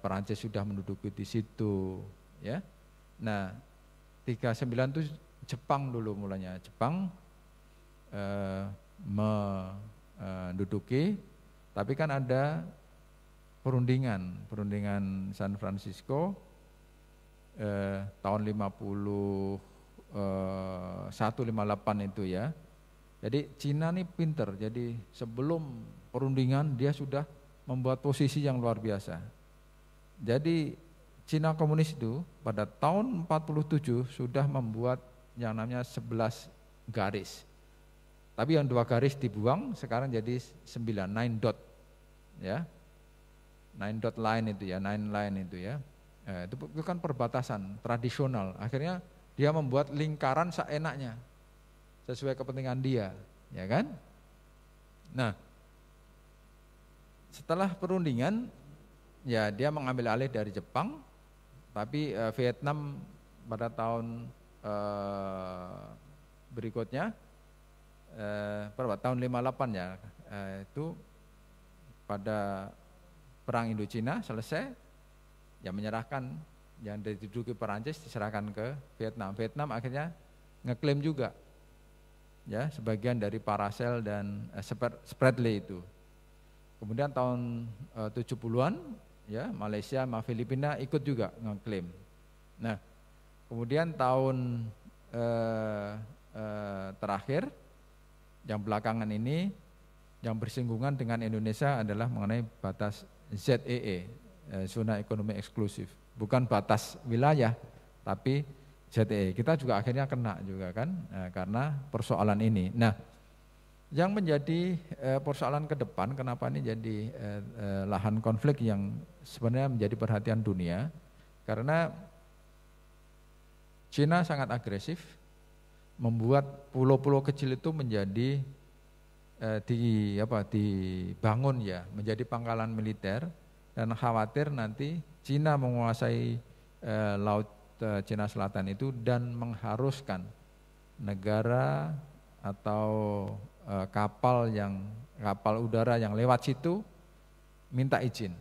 Perancis sudah menduduki di situ ya. Nah, 39 itu Jepang dulu mulanya. Jepang eh, menduduki eh, tapi kan ada perundingan, perundingan San Francisco eh, tahun 50 158 eh, itu ya. Jadi Cina nih pinter, jadi sebelum perundingan dia sudah membuat posisi yang luar biasa. Jadi Cina komunis itu pada tahun 47 sudah membuat yang namanya 11 garis. Tapi yang dua garis dibuang sekarang jadi 9, 9 dot. Ya. 9 dot line itu ya, 9 line itu ya. Eh, itu, itu kan perbatasan tradisional. Akhirnya dia membuat lingkaran seenaknya sesuai kepentingan dia, ya kan? Nah, setelah perundingan ya dia mengambil alih dari Jepang tapi eh, Vietnam pada tahun eh, berikutnya eh, tahun 58 ya eh, itu pada perang Indochina selesai ya menyerahkan yang diduduki Perancis diserahkan ke Vietnam. Vietnam akhirnya ngeklaim juga ya sebagian dari Paracel dan eh, Spreadley itu. Kemudian tahun eh, 70-an ya Malaysia sama Filipina ikut juga ngeklaim. Nah, kemudian tahun eh, eh, terakhir yang belakangan ini yang bersinggungan dengan Indonesia adalah mengenai batas ZEE, e, eh, zona ekonomi eksklusif bukan batas wilayah, tapi JTE. Kita juga akhirnya kena juga kan eh, karena persoalan ini. Nah, yang menjadi eh, persoalan ke depan kenapa ini jadi eh, lahan konflik yang sebenarnya menjadi perhatian dunia karena Cina sangat agresif membuat pulau-pulau kecil itu menjadi eh, di apa dibangun ya menjadi pangkalan militer dan khawatir nanti Cina menguasai eh, laut eh, Cina Selatan itu dan mengharuskan negara atau eh, kapal yang kapal udara yang lewat situ minta izin.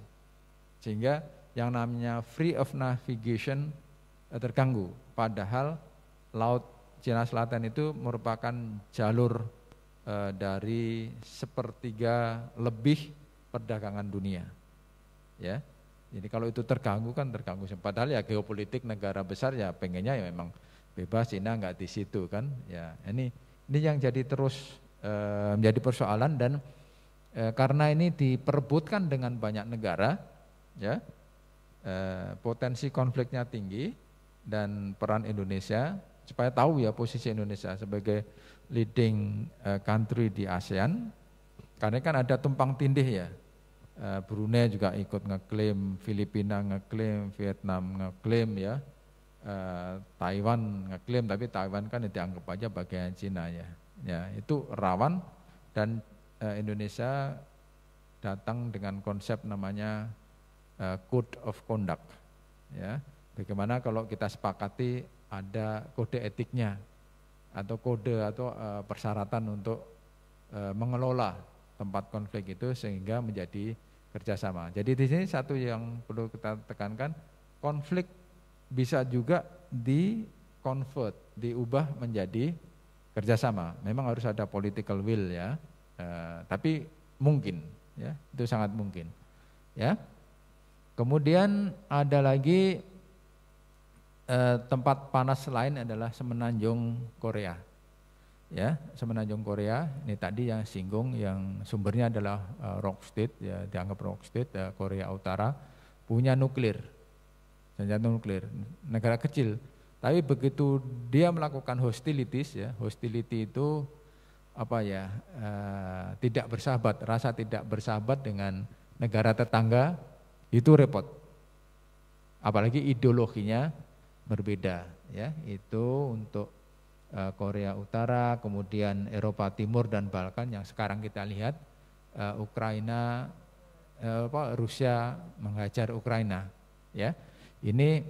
Sehingga yang namanya free of navigation eh, terganggu. Padahal laut Cina Selatan itu merupakan jalur eh, dari sepertiga lebih perdagangan dunia ya. Jadi kalau itu terganggu kan terganggu. Padahal ya geopolitik negara besar ya pengennya ya memang bebas Cina nggak di situ kan. Ya ini ini yang jadi terus e, menjadi persoalan dan e, karena ini diperbutkan dengan banyak negara, ya e, potensi konfliknya tinggi dan peran Indonesia supaya tahu ya posisi Indonesia sebagai leading country di ASEAN. Karena kan ada tumpang tindih ya Eh, Brunei juga ikut ngeklaim, Filipina ngeklaim, Vietnam ngeklaim ya, eh, Taiwan ngeklaim, tapi Taiwan kan dianggap aja bagian Cina ya. Ya itu rawan dan eh, Indonesia datang dengan konsep namanya Code of Conduct. Ya, bagaimana kalau kita sepakati ada kode etiknya atau kode atau persyaratan untuk mengelola tempat konflik itu sehingga menjadi kerjasama. Jadi di sini satu yang perlu kita tekankan, konflik bisa juga di convert, diubah menjadi kerjasama. Memang harus ada political will ya, e, tapi mungkin ya, itu sangat mungkin ya. Kemudian ada lagi e, tempat panas lain adalah semenanjung Korea ya semenanjung Korea ini tadi yang singgung yang sumbernya adalah uh, Rock State ya dianggap Rock State uh, Korea Utara punya nuklir senjata nuklir negara kecil tapi begitu dia melakukan hostilities ya hostility itu apa ya uh, tidak bersahabat rasa tidak bersahabat dengan negara tetangga itu repot apalagi ideologinya berbeda ya itu untuk Eh, Korea Utara, kemudian Eropa Timur dan Balkan yang sekarang kita lihat eh, Ukraina eh, apa Rusia menghajar Ukraina ya. Ini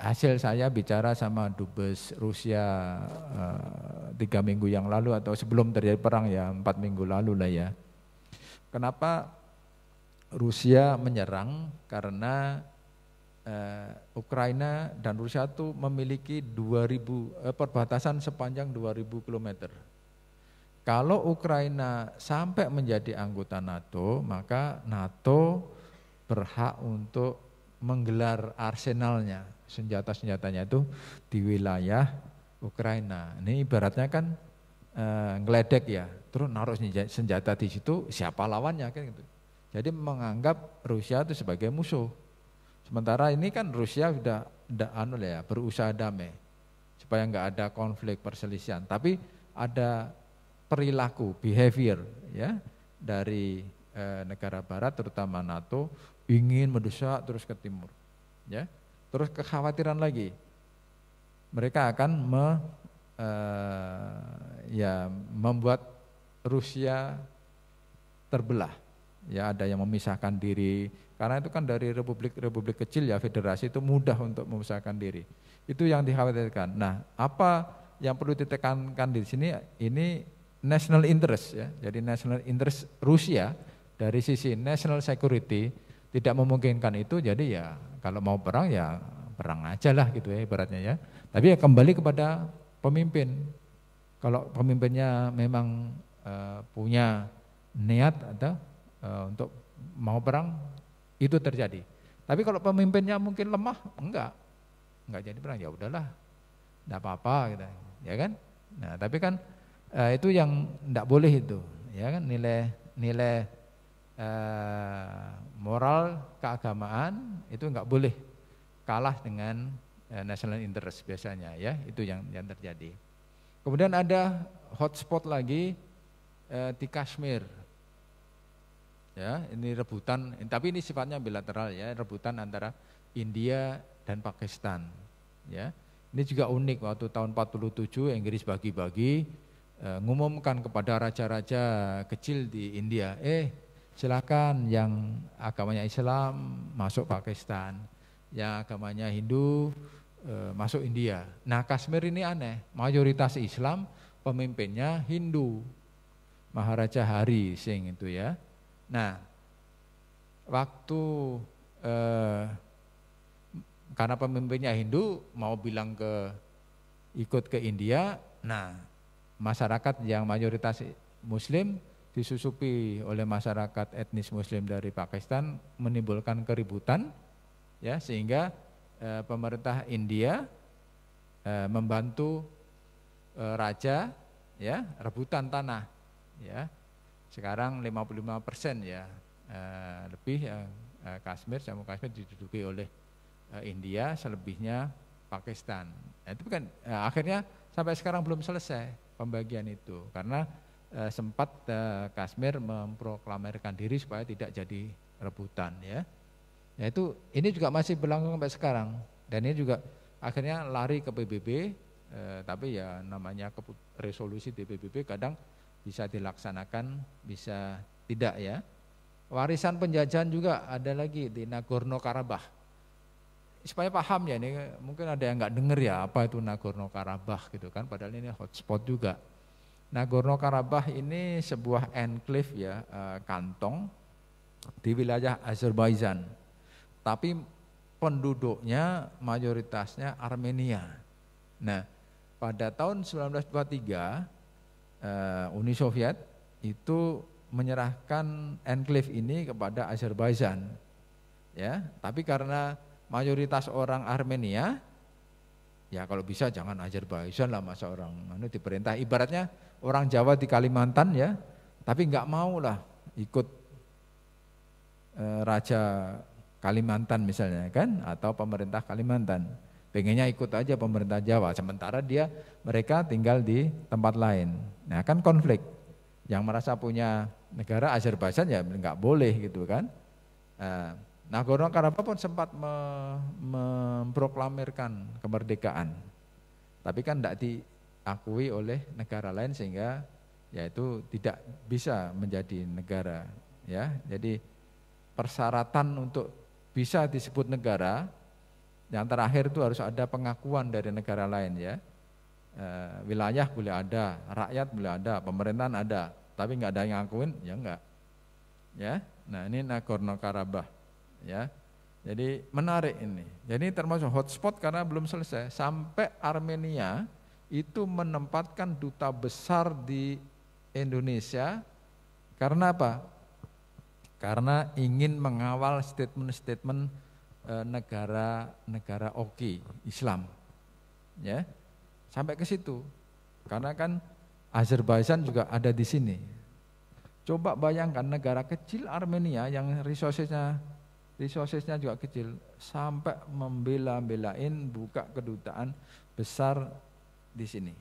hasil saya bicara sama dubes Rusia uh, tiga minggu yang lalu atau sebelum terjadi perang ya empat minggu lalu lah ya. Kenapa Rusia menyerang karena eh, Ukraina dan Rusia itu memiliki 2000 eh, perbatasan sepanjang 2000 km. Kalau Ukraina sampai menjadi anggota NATO, maka NATO berhak untuk menggelar arsenalnya, senjata-senjatanya itu di wilayah Ukraina. Ini ibaratnya kan e, ngeledek ya, terus naruh senjata di situ, siapa lawannya kan gitu. Jadi menganggap Rusia itu sebagai musuh. Sementara ini kan Rusia sudah anu ya berusaha damai supaya nggak ada konflik perselisihan. Tapi ada perilaku, behavior ya dari e, negara Barat terutama NATO ingin mendesak terus ke timur, ya. Terus kekhawatiran lagi, mereka akan me, e, ya membuat Rusia terbelah, ya ada yang memisahkan diri karena itu kan dari republik-republik kecil ya federasi itu mudah untuk memusahkan diri. Itu yang dikhawatirkan. Nah, apa yang perlu ditekankan di sini ini national interest ya. Jadi national interest Rusia dari sisi national security tidak memungkinkan itu jadi ya kalau mau perang ya perang aja lah gitu ya ibaratnya ya. Tapi ya kembali kepada pemimpin. Kalau pemimpinnya memang uh, punya niat atau uh, untuk mau perang itu terjadi. Tapi kalau pemimpinnya mungkin lemah, enggak. Enggak jadi perang, ya udahlah. Enggak apa-apa gitu. Ya kan? Nah, tapi kan eh, itu yang enggak boleh itu. Ya kan nilai nilai eh, moral keagamaan itu enggak boleh kalah dengan eh, national interest biasanya ya, itu yang yang terjadi. Kemudian ada hotspot lagi eh, di Kashmir ya ini rebutan tapi ini sifatnya bilateral ya rebutan antara India dan Pakistan ya ini juga unik waktu tahun 47 Inggris bagi-bagi eh, ngumumkan kepada raja-raja kecil di India eh silakan yang agamanya Islam masuk Pakistan yang agamanya Hindu eh, masuk India nah Kashmir ini aneh mayoritas Islam pemimpinnya Hindu Maharaja Hari Singh itu ya Nah, waktu eh, karena pemimpinnya Hindu mau bilang ke ikut ke India, nah masyarakat yang mayoritas Muslim disusupi oleh masyarakat etnis Muslim dari Pakistan menimbulkan keributan, ya sehingga eh, pemerintah India eh, membantu eh, raja, ya rebutan tanah, ya sekarang 55 persen ya eh, lebih ya Kashmir, Jammu Kashmir diduduki oleh India, selebihnya Pakistan. Nah, itu kan akhirnya sampai sekarang belum selesai pembagian itu karena sempat Kashmir memproklamirkan diri supaya tidak jadi rebutan ya. Ya itu ini juga masih berlangsung sampai sekarang dan ini juga akhirnya lari ke PBB tapi ya namanya resolusi di PBB kadang bisa dilaksanakan, bisa tidak ya. Warisan penjajahan juga ada lagi di Nagorno Karabakh. Supaya paham ya ini mungkin ada yang nggak dengar ya apa itu Nagorno Karabakh gitu kan padahal ini hotspot juga. Nagorno Karabakh ini sebuah enclave ya eh, kantong di wilayah Azerbaijan. Tapi penduduknya mayoritasnya Armenia. Nah, pada tahun 1923 Eh, Uni Soviet itu menyerahkan enclave ini kepada Azerbaijan. Ya, tapi karena mayoritas orang Armenia ya kalau bisa jangan Azerbaijan lah masa orang anu diperintah ibaratnya orang Jawa di Kalimantan ya, tapi enggak mau lah ikut eh, raja Kalimantan misalnya kan atau pemerintah Kalimantan pengennya ikut aja pemerintah Jawa sementara dia mereka tinggal di tempat lain nah kan konflik yang merasa punya negara Azerbaijan ya nggak boleh gitu kan nah Nagorno Karabakh pun sempat me, memproklamirkan kemerdekaan tapi kan tidak diakui oleh negara lain sehingga yaitu tidak bisa menjadi negara ya jadi persyaratan untuk bisa disebut negara yang terakhir itu harus ada pengakuan dari negara lain ya. E, wilayah boleh ada, rakyat boleh ada, pemerintahan ada, tapi nggak ada yang ngakuin, ya nggak. Ya, nah ini Nagorno Karabakh. Ya, jadi menarik ini. Jadi termasuk hotspot karena belum selesai. Sampai Armenia itu menempatkan duta besar di Indonesia karena apa? Karena ingin mengawal statement-statement Eh, negara-negara oki Islam. Ya. Sampai ke situ. Karena kan Azerbaijan juga ada di sini. Coba bayangkan negara kecil Armenia yang resourcesnya resourcesnya juga kecil sampai membela-belain buka kedutaan besar di sini.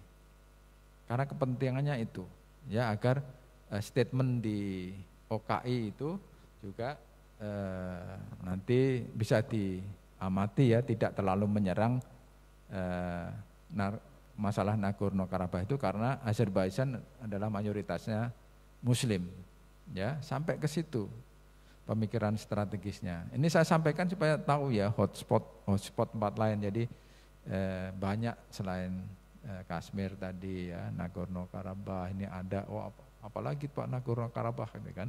Karena kepentingannya itu ya agar uh, statement di OKI itu juga Eh, nanti bisa diamati ya tidak terlalu menyerang eh, nar masalah Nagorno Karabakh itu karena Azerbaijan adalah mayoritasnya Muslim ya sampai ke situ pemikiran strategisnya. Ini saya sampaikan supaya tahu ya hotspot hotspot tempat lain. Jadi eh, banyak selain eh, Kashmir tadi ya Nagorno Karabakh ini ada. Oh, apalagi Pak Nagorno Karabakh ini kan.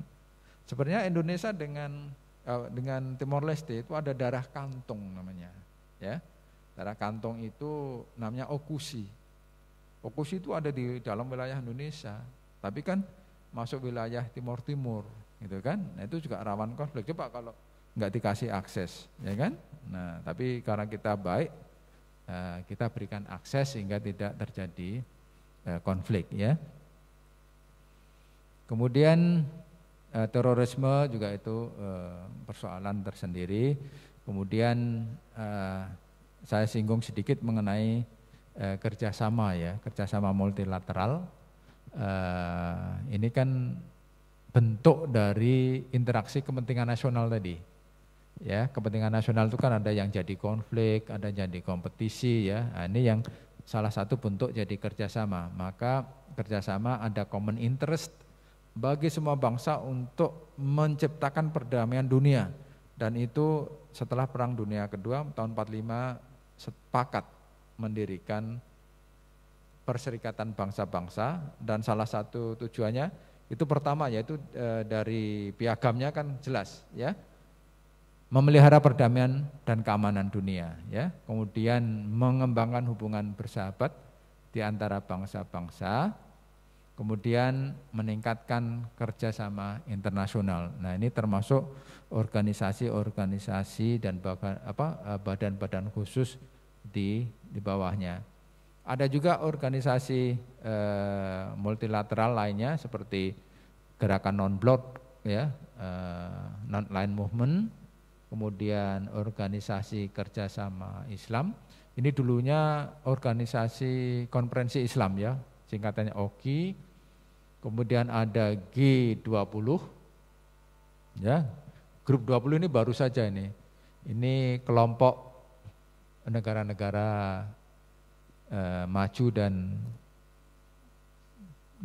Sebenarnya Indonesia dengan Eh, dengan Timor Leste itu ada darah kantong namanya, ya. Darah kantong itu namanya okusi. Okusi itu ada di dalam wilayah Indonesia, tapi kan masuk wilayah Timor Timur, gitu kan? Nah, itu juga rawan konflik. Coba kalau nggak dikasih akses, ya kan? Nah, tapi karena kita baik, eh, kita berikan akses sehingga tidak terjadi eh, konflik, ya. Kemudian eh, terorisme juga itu eh, persoalan tersendiri. Kemudian eh, saya singgung sedikit mengenai eh, kerjasama ya, kerjasama multilateral. Eh, ini kan bentuk dari interaksi kepentingan nasional tadi. Ya, kepentingan nasional itu kan ada yang jadi konflik, ada yang jadi kompetisi ya. Nah, ini yang salah satu bentuk jadi kerjasama. Maka kerjasama ada common interest, bagi semua bangsa untuk menciptakan perdamaian dunia dan itu setelah perang dunia kedua tahun 45 sepakat mendirikan perserikatan bangsa-bangsa dan salah satu tujuannya itu pertama yaitu e, dari piagamnya kan jelas ya memelihara perdamaian dan keamanan dunia ya kemudian mengembangkan hubungan bersahabat di antara bangsa-bangsa kemudian meningkatkan kerjasama internasional. Nah ini termasuk organisasi-organisasi dan eh, badan-badan khusus di di bawahnya. Ada juga organisasi eh, multilateral lainnya seperti gerakan non blok ya eh, non line movement, kemudian organisasi kerjasama Islam. Ini dulunya organisasi konferensi Islam ya, singkatannya OKI kemudian ada G20, ya, grup 20 ini baru saja ini, ini kelompok negara-negara eh, maju dan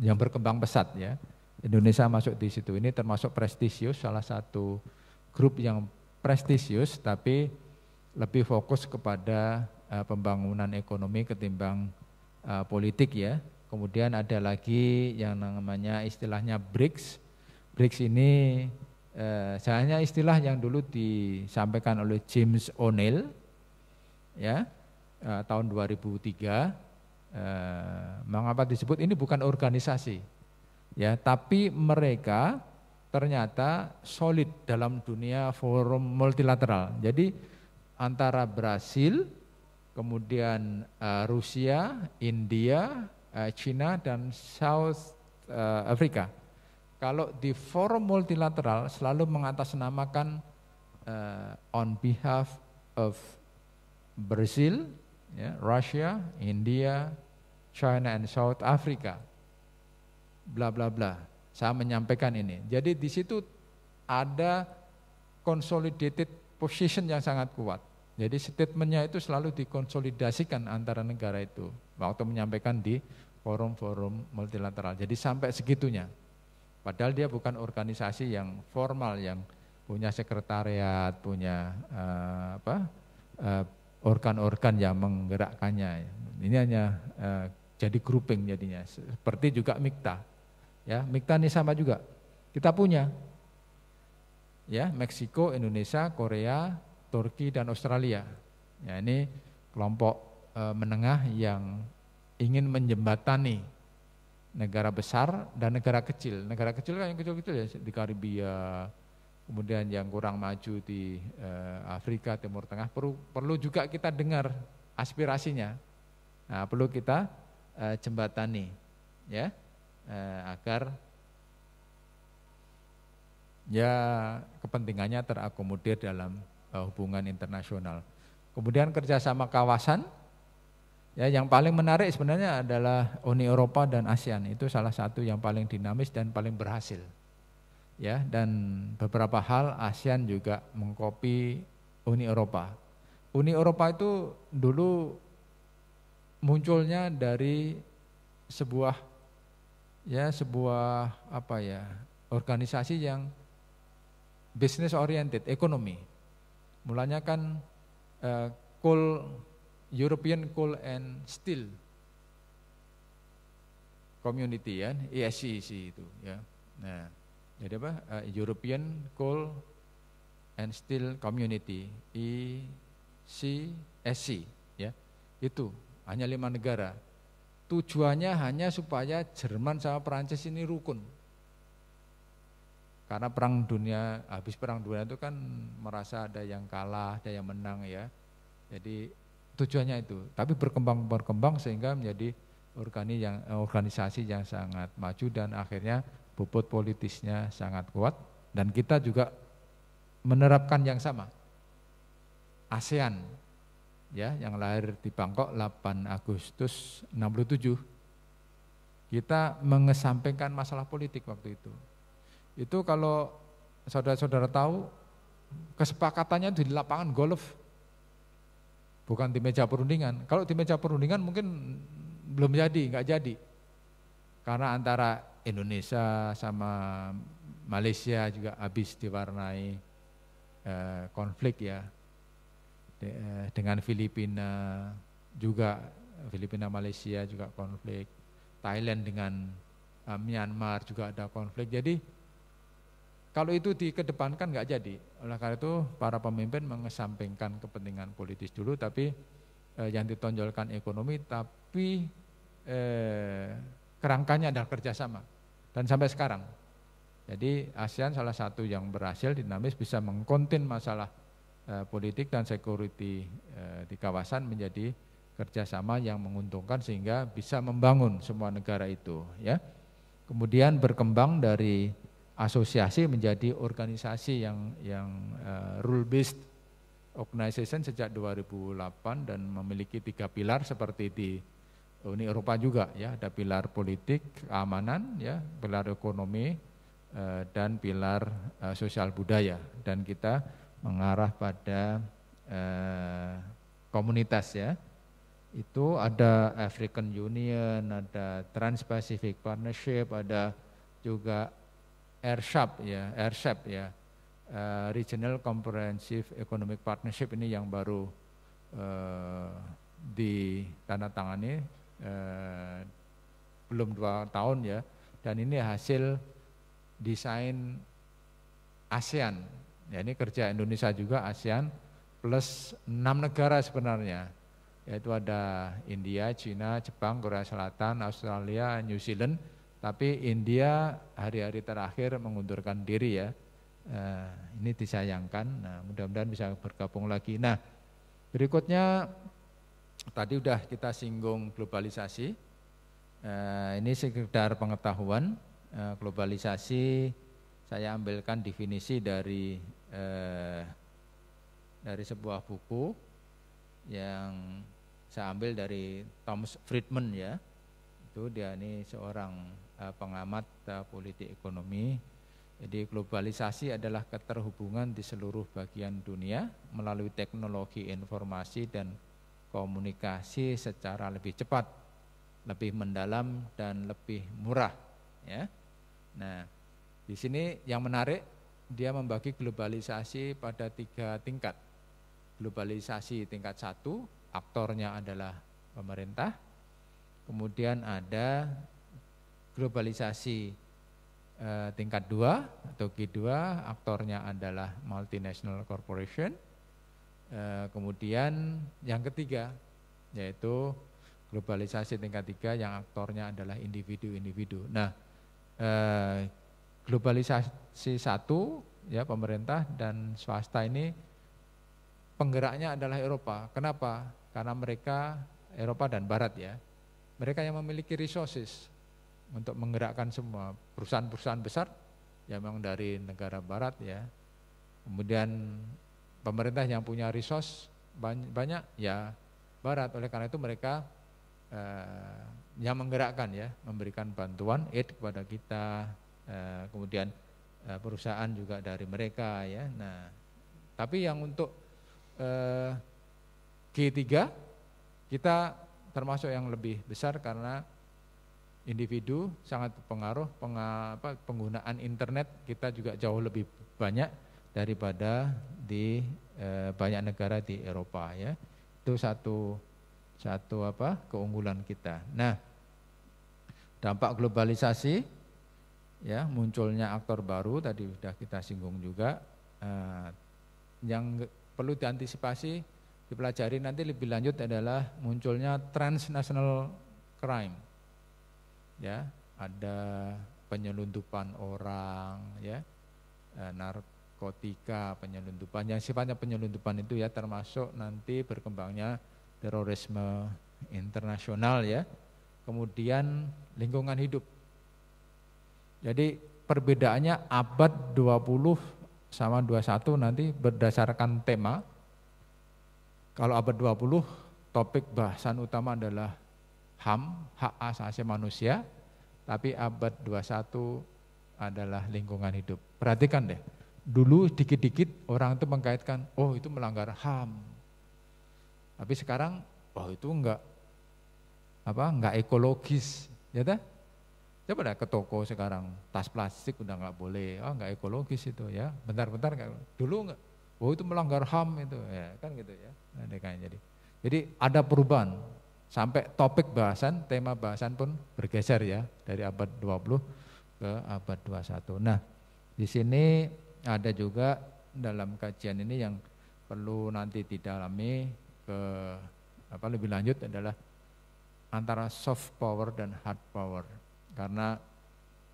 yang berkembang pesat ya. Indonesia masuk di situ. Ini termasuk prestisius, salah satu grup yang prestisius tapi lebih fokus kepada uh, pembangunan ekonomi ketimbang uh, politik ya. Kemudian ada lagi yang namanya istilahnya BRICS. BRICS ini eh, hanya istilah yang dulu disampaikan oleh James O'Neill ya eh, tahun 2003. Eh, mengapa disebut ini bukan organisasi ya, tapi mereka ternyata solid dalam dunia forum multilateral. Jadi antara Brasil, kemudian eh, Rusia, India, Eh, China dan South uh, eh, Africa. Kalau di forum multilateral selalu mengatasnamakan uh, on behalf of Brazil, yeah, Russia, India, China and South Africa. Bla bla bla. Saya menyampaikan ini. Jadi di situ ada consolidated position yang sangat kuat. Jadi statementnya itu selalu dikonsolidasikan antara negara itu waktu menyampaikan di forum-forum multilateral. Jadi sampai segitunya. Padahal dia bukan organisasi yang formal yang punya sekretariat, punya uh, apa organ eh, organ-organ yang menggerakkannya. Ini hanya uh, jadi grouping jadinya. Seperti juga Mikta. Ya, Mikta ini sama juga. Kita punya. Ya, Meksiko, Indonesia, Korea, Turki dan Australia. Ya, ini kelompok menengah yang ingin menjembatani negara besar dan negara kecil. Negara kecil kan yang kecil-kecil ya di Karibia, kemudian yang kurang maju di eh, Afrika Timur Tengah perlu perlu juga kita dengar aspirasinya. Nah, perlu kita eh, jembatani ya eh, agar ya kepentingannya terakomodir dalam hubungan internasional. Kemudian kerjasama kawasan Ya, yang paling menarik sebenarnya adalah Uni Eropa dan ASEAN itu salah satu yang paling dinamis dan paling berhasil. Ya, dan beberapa hal ASEAN juga mengkopi Uni Eropa. Uni Eropa itu dulu munculnya dari sebuah ya sebuah apa ya organisasi yang business oriented ekonomi mulanya kan eh, coal European Coal and Steel Community ya, ESCC e, e e itu ya. Nah, jadi apa? Eh, European Coal and Steel Community ECSC ya. Itu hanya lima negara. Tujuannya hanya supaya Jerman sama Prancis ini rukun. Karena perang dunia, habis perang dunia itu kan merasa ada yang kalah, ada yang menang ya. Jadi tujuannya itu. Tapi berkembang berkembang sehingga menjadi organi yang, eh, organisasi yang sangat maju dan akhirnya bobot politisnya sangat kuat dan kita juga menerapkan yang sama. ASEAN ya yang lahir di Bangkok 8 Agustus 67 kita mengesampingkan masalah politik waktu itu. Itu kalau saudara-saudara tahu kesepakatannya di lapangan golf bukan di meja perundingan. Kalau di meja perundingan mungkin belum jadi, nggak jadi. Karena antara Indonesia sama Malaysia juga habis diwarnai eh, konflik ya. De, eh, dengan Filipina juga, Filipina Malaysia juga konflik. Thailand dengan eh, Myanmar juga ada konflik. Jadi kalau itu dikedepankan nggak jadi. Oleh karena itu para pemimpin mengesampingkan kepentingan politis dulu, tapi eh, yang ditonjolkan ekonomi, tapi eh, kerangkanya adalah kerjasama. Dan sampai sekarang, jadi ASEAN salah satu yang berhasil dinamis bisa mengkontin masalah eh, politik dan security eh, di kawasan menjadi kerjasama yang menguntungkan sehingga bisa membangun semua negara itu. Ya, kemudian berkembang dari asosiasi menjadi organisasi yang yang uh, eh, rule based organization sejak 2008 dan memiliki tiga pilar seperti di Uni Eropa juga ya ada pilar politik keamanan ya pilar ekonomi uh, dan pilar uh, sosial budaya dan kita mengarah pada uh, komunitas ya itu ada African Union, ada Trans-Pacific Partnership, ada juga RSAP ya, RSAP ya, eh, Regional Comprehensive Economic Partnership ini yang baru uh, ditandatangani uh, belum dua tahun ya, dan ini hasil desain ASEAN. Ya ini kerja Indonesia juga ASEAN plus enam negara sebenarnya yaitu ada India, China, Jepang, Korea Selatan, Australia, New Zealand, tapi India hari-hari terakhir mengundurkan diri ya. Eh, ini disayangkan. Nah, mudah-mudahan bisa bergabung lagi. Nah, berikutnya tadi sudah kita singgung globalisasi. Eh, ini sekedar pengetahuan eh, globalisasi. Saya ambilkan definisi dari dari sebuah buku yang saya ambil dari Thomas Friedman ya. Itu dia ini seorang Eh, pengamat eh, politik ekonomi. Jadi globalisasi adalah keterhubungan di seluruh bagian dunia melalui teknologi informasi dan komunikasi secara lebih cepat, lebih mendalam dan lebih murah, ya. Nah, di sini yang menarik dia membagi globalisasi pada tiga tingkat. Globalisasi tingkat satu, aktornya adalah pemerintah. Kemudian ada globalisasi eh, tingkat dua atau G2, aktornya adalah multinational corporation. Eh, kemudian yang ketiga yaitu globalisasi tingkat tiga yang aktornya adalah individu-individu. Nah, eh, globalisasi satu ya pemerintah dan swasta ini penggeraknya adalah Eropa. Kenapa? Karena mereka Eropa dan Barat ya. Mereka yang memiliki resources, untuk menggerakkan semua perusahaan-perusahaan besar yang memang dari negara barat ya. Kemudian pemerintah yang punya resource banyak, banyak ya barat oleh karena itu mereka eh, yang menggerakkan ya, memberikan bantuan aid kepada kita. Eh, kemudian eh, perusahaan juga dari mereka ya. Nah, tapi yang untuk eh, G3 kita termasuk yang lebih besar karena individu sangat pengaruh peng, apa, penggunaan internet kita juga jauh lebih banyak daripada di e, banyak negara di Eropa ya itu satu satu apa keunggulan kita nah dampak globalisasi ya munculnya aktor baru tadi sudah kita singgung juga e, yang perlu diantisipasi dipelajari nanti lebih lanjut adalah munculnya transnational crime ya ada penyelundupan orang ya eh, narkotika penyelundupan yang sifatnya penyelundupan itu ya termasuk nanti berkembangnya terorisme internasional ya kemudian lingkungan hidup jadi perbedaannya abad 20 sama 21 nanti berdasarkan tema kalau abad 20 topik bahasan utama adalah HAM, hak asasi manusia, tapi abad 21 adalah lingkungan hidup. Perhatikan deh, dulu dikit-dikit orang itu mengkaitkan, oh itu melanggar HAM. Tapi sekarang, oh, itu enggak apa enggak ekologis, ya ta? Coba deh ke toko sekarang, tas plastik udah enggak boleh, oh enggak ekologis itu ya. Bentar-bentar enggak, dulu enggak, oh itu melanggar HAM itu, ya kan gitu ya. Nah, jadi, jadi ada perubahan, Sampai topik bahasan, tema bahasan pun bergeser ya dari abad 20 ke abad 21. Nah, di sini ada juga dalam kajian ini yang perlu nanti didalami ke apa lebih lanjut adalah antara soft power dan hard power. Karena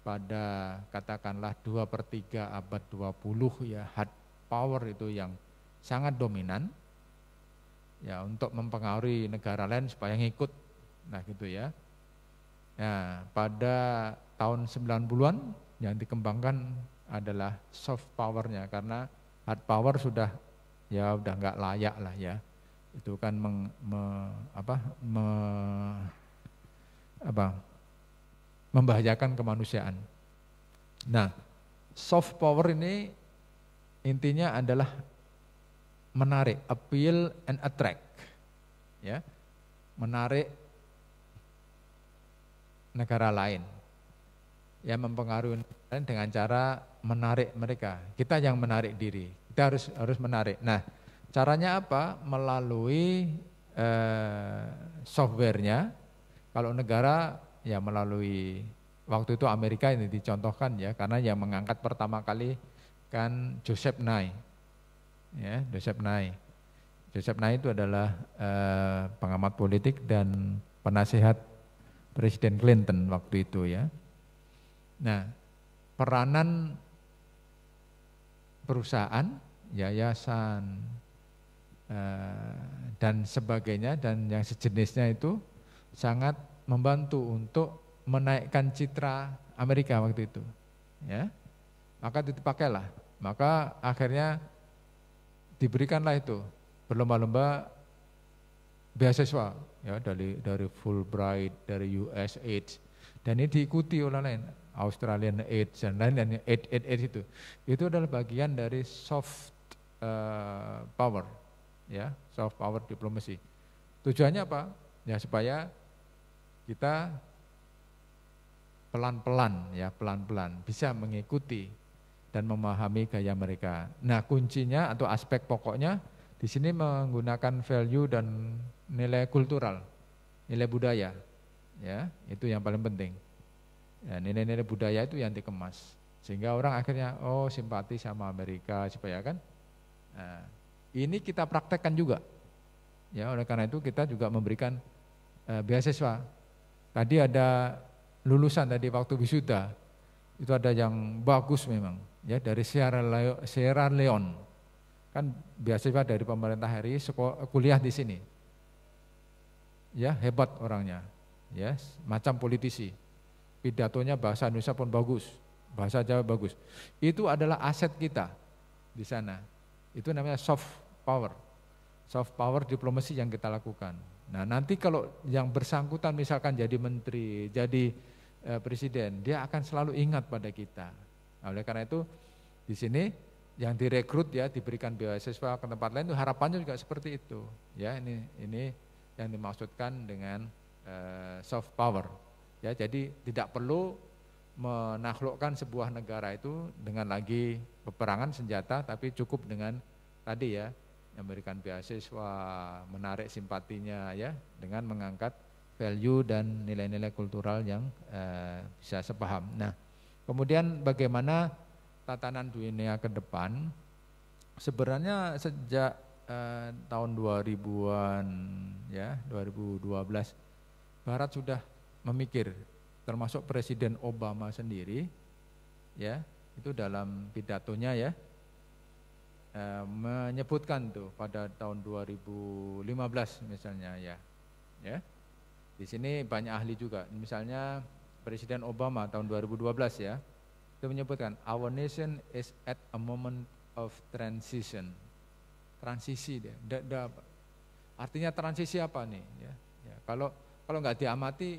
pada katakanlah dua per 3 abad 20 ya hard power itu yang sangat dominan ya untuk mempengaruhi negara lain supaya ngikut. Nah, gitu ya. Nah, pada tahun 90-an yang dikembangkan adalah soft powernya karena hard power sudah ya udah nggak layak lah ya. Itu kan meng, me, apa me, apa membahayakan kemanusiaan. Nah, soft power ini intinya adalah menarik, appeal and attract. Ya. Menarik negara lain. Ya mempengaruhi lain dengan cara menarik mereka. Kita yang menarik diri. Kita harus harus menarik. Nah, caranya apa? Melalui eh, softwarenya. Kalau negara ya melalui waktu itu Amerika ini dicontohkan ya karena yang mengangkat pertama kali kan Joseph Nye ya Joseph Nye. Joseph Nye itu adalah uh, pengamat politik dan penasehat Presiden Clinton waktu itu ya. Nah, peranan perusahaan, yayasan uh, dan sebagainya dan yang sejenisnya itu sangat membantu untuk menaikkan citra Amerika waktu itu. Ya, maka itu dipakailah. Maka akhirnya diberikanlah itu berlomba-lomba beasiswa ya dari dari Fulbright, dari US USAID dan ini diikuti oleh lain Australian Aid dan lain-lain aid, aid aid itu itu adalah bagian dari soft uh, power ya soft power diplomasi tujuannya apa ya supaya kita pelan-pelan ya pelan-pelan bisa mengikuti dan memahami gaya mereka. Nah, kuncinya atau aspek pokoknya di sini menggunakan value dan nilai kultural, nilai budaya. Ya, itu yang paling penting. Ya, nilai-nilai budaya itu yang dikemas sehingga orang akhirnya oh simpati sama Amerika supaya kan. Nah, ini kita praktekkan juga. Ya, oleh karena itu kita juga memberikan eh, beasiswa. Tadi ada lulusan tadi waktu wisuda itu ada yang bagus memang ya dari Sierra Leone, Sierra Leone. kan biasanya dari pemerintah sekolah kuliah di sini ya hebat orangnya ya macam politisi pidatonya bahasa Indonesia pun bagus bahasa Jawa bagus itu adalah aset kita di sana itu namanya soft power soft power diplomasi yang kita lakukan nah nanti kalau yang bersangkutan misalkan jadi menteri jadi eh, presiden dia akan selalu ingat pada kita Nah, oleh karena itu di sini yang direkrut ya diberikan beasiswa ke tempat lain itu harapannya juga seperti itu. Ya, ini ini yang dimaksudkan dengan uh, soft power. Ya, jadi tidak perlu menaklukkan sebuah negara itu dengan lagi peperangan senjata tapi cukup dengan tadi ya memberikan beasiswa, menarik simpatinya ya dengan mengangkat value dan nilai-nilai kultural yang eh, bisa sepaham. Nah, Kemudian bagaimana tatanan dunia ke depan? Sebenarnya sejak eh, tahun 2000-an ya, 2012 Barat sudah memikir termasuk Presiden Obama sendiri ya, itu dalam pidatonya ya eh, menyebutkan tuh pada tahun 2015 misalnya ya. Ya. Di sini banyak ahli juga. Misalnya Presiden Obama tahun 2012 ya, itu menyebutkan our nation is at a moment of transition. Transisi dia. Da, da, artinya transisi apa nih? Ya, ya, kalau kalau nggak diamati,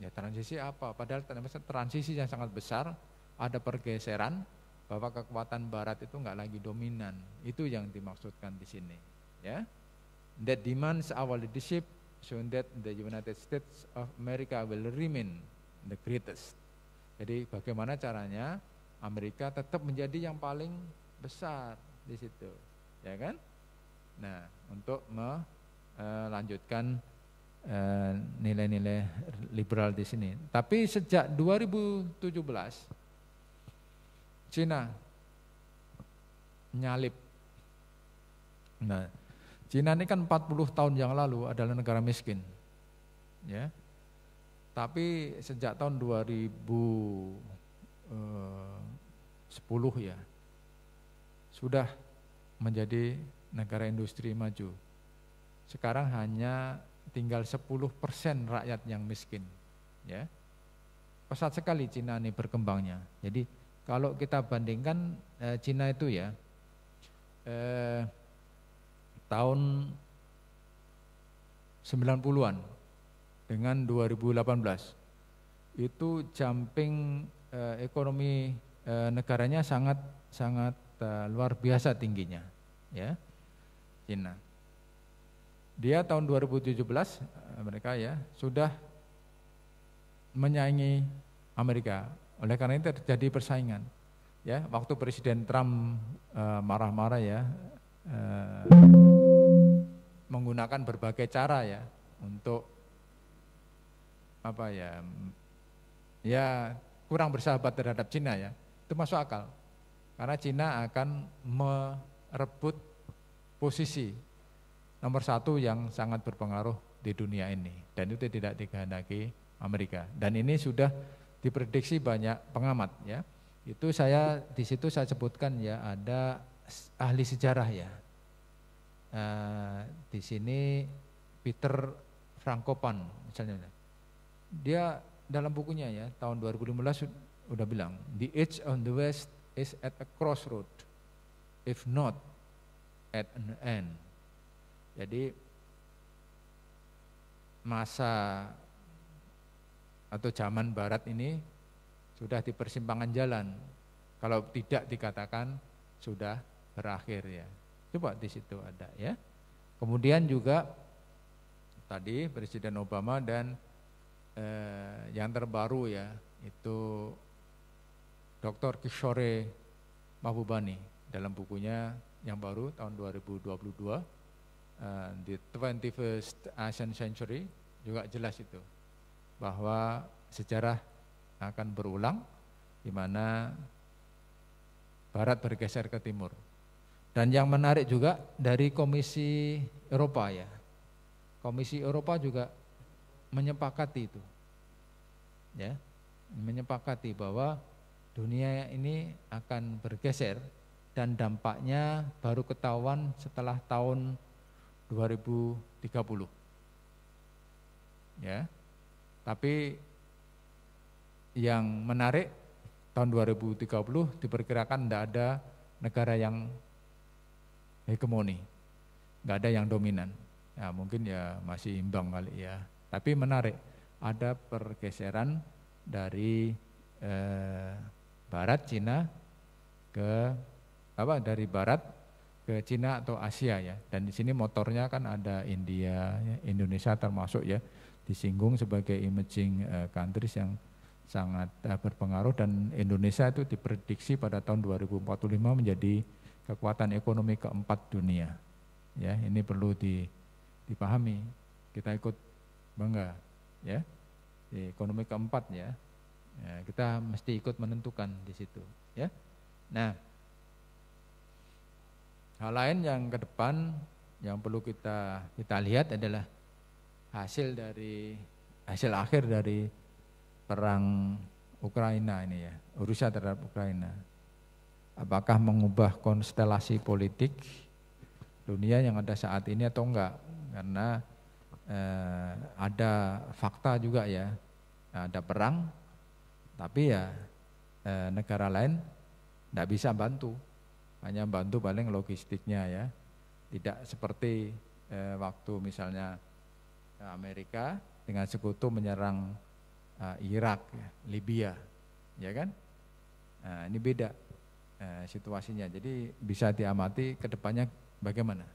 ya transisi apa? Padahal transisi yang sangat besar, ada pergeseran bahwa kekuatan Barat itu nggak lagi dominan. Itu yang dimaksudkan di sini. Ya, that demands our leadership shown that the United States of America will remain the greatest. Jadi bagaimana caranya Amerika tetap menjadi yang paling besar di situ, ya kan? Nah, untuk melanjutkan eh, eh, nilai-nilai liberal di sini. Tapi sejak 2017 Cina nyalip. Nah, Cina ini kan 40 tahun yang lalu adalah negara miskin. Ya. Tapi sejak tahun 2010 eh, ya sudah menjadi negara industri maju. Sekarang hanya tinggal 10% rakyat yang miskin, ya. Pesat sekali Cina ini berkembangnya. Jadi kalau kita bandingkan eh, Cina itu ya eh, tahun 90-an dengan 2018 itu jumping eh, ekonomi eh, negaranya sangat sangat eh, luar biasa tingginya ya Cina. Dia tahun 2017 eh, mereka ya sudah menyaingi Amerika. Oleh karena itu terjadi persaingan. Ya, waktu Presiden Trump eh, marah-marah eh, ya eh, menggunakan berbagai cara ya untuk apa ya ya kurang bersahabat terhadap Cina ya itu masuk akal karena Cina akan merebut posisi nomor satu yang sangat berpengaruh di dunia ini dan itu tidak dikehendaki Amerika dan ini sudah diprediksi banyak pengamat ya itu saya di situ saya sebutkan ya ada ahli sejarah ya Eh, di sini Peter Frankopan misalnya. Dia dalam bukunya ya tahun 2015 udah bilang the edge on the west is at a crossroad if not at an end. Jadi masa atau zaman barat ini sudah di persimpangan jalan. Kalau tidak dikatakan sudah berakhir ya. Coba di situ ada ya. Kemudian juga tadi Presiden Obama dan eh, yang terbaru ya itu Dr. Kishore Mahbubani dalam bukunya yang baru tahun 2022 uh, 21st Asian Century juga jelas itu bahwa sejarah akan berulang di mana barat bergeser ke timur. Dan yang menarik juga dari Komisi Eropa ya. Komisi Eropa juga menyepakati itu. Ya, menyepakati bahwa dunia ini akan bergeser dan dampaknya baru ketahuan setelah tahun 2030. Ya. Tapi yang menarik tahun 2030 diperkirakan tidak ada negara yang hegemoni, nggak ada yang dominan. Ya, mungkin ya masih imbang kali ya. Tapi menarik, ada pergeseran dari eh, barat Cina ke apa dari barat ke Cina atau Asia ya. Dan di sini motornya kan ada India, ya, Indonesia termasuk ya disinggung sebagai emerging eh, countries yang sangat eh, berpengaruh dan Indonesia itu diprediksi pada tahun 2045 menjadi kekuatan ekonomi keempat dunia. Ya, ini perlu dipahami. Kita ikut bangga, ya. Di ekonomi keempat ya. ya. Kita mesti ikut menentukan di situ, ya. Nah, hal lain yang ke depan yang perlu kita kita lihat adalah hasil dari hasil akhir dari perang Ukraina ini ya, Rusia terhadap Ukraina apakah mengubah konstelasi politik dunia yang ada saat ini atau enggak karena eh, ada fakta juga ya nah, ada perang tapi ya eh, negara lain tidak bisa bantu hanya bantu paling logistiknya ya tidak seperti eh, waktu misalnya eh, Amerika dengan sekutu menyerang eh, Irak ya, Libya ya kan nah, ini beda Eh, situasinya. Jadi bisa diamati kedepannya bagaimana,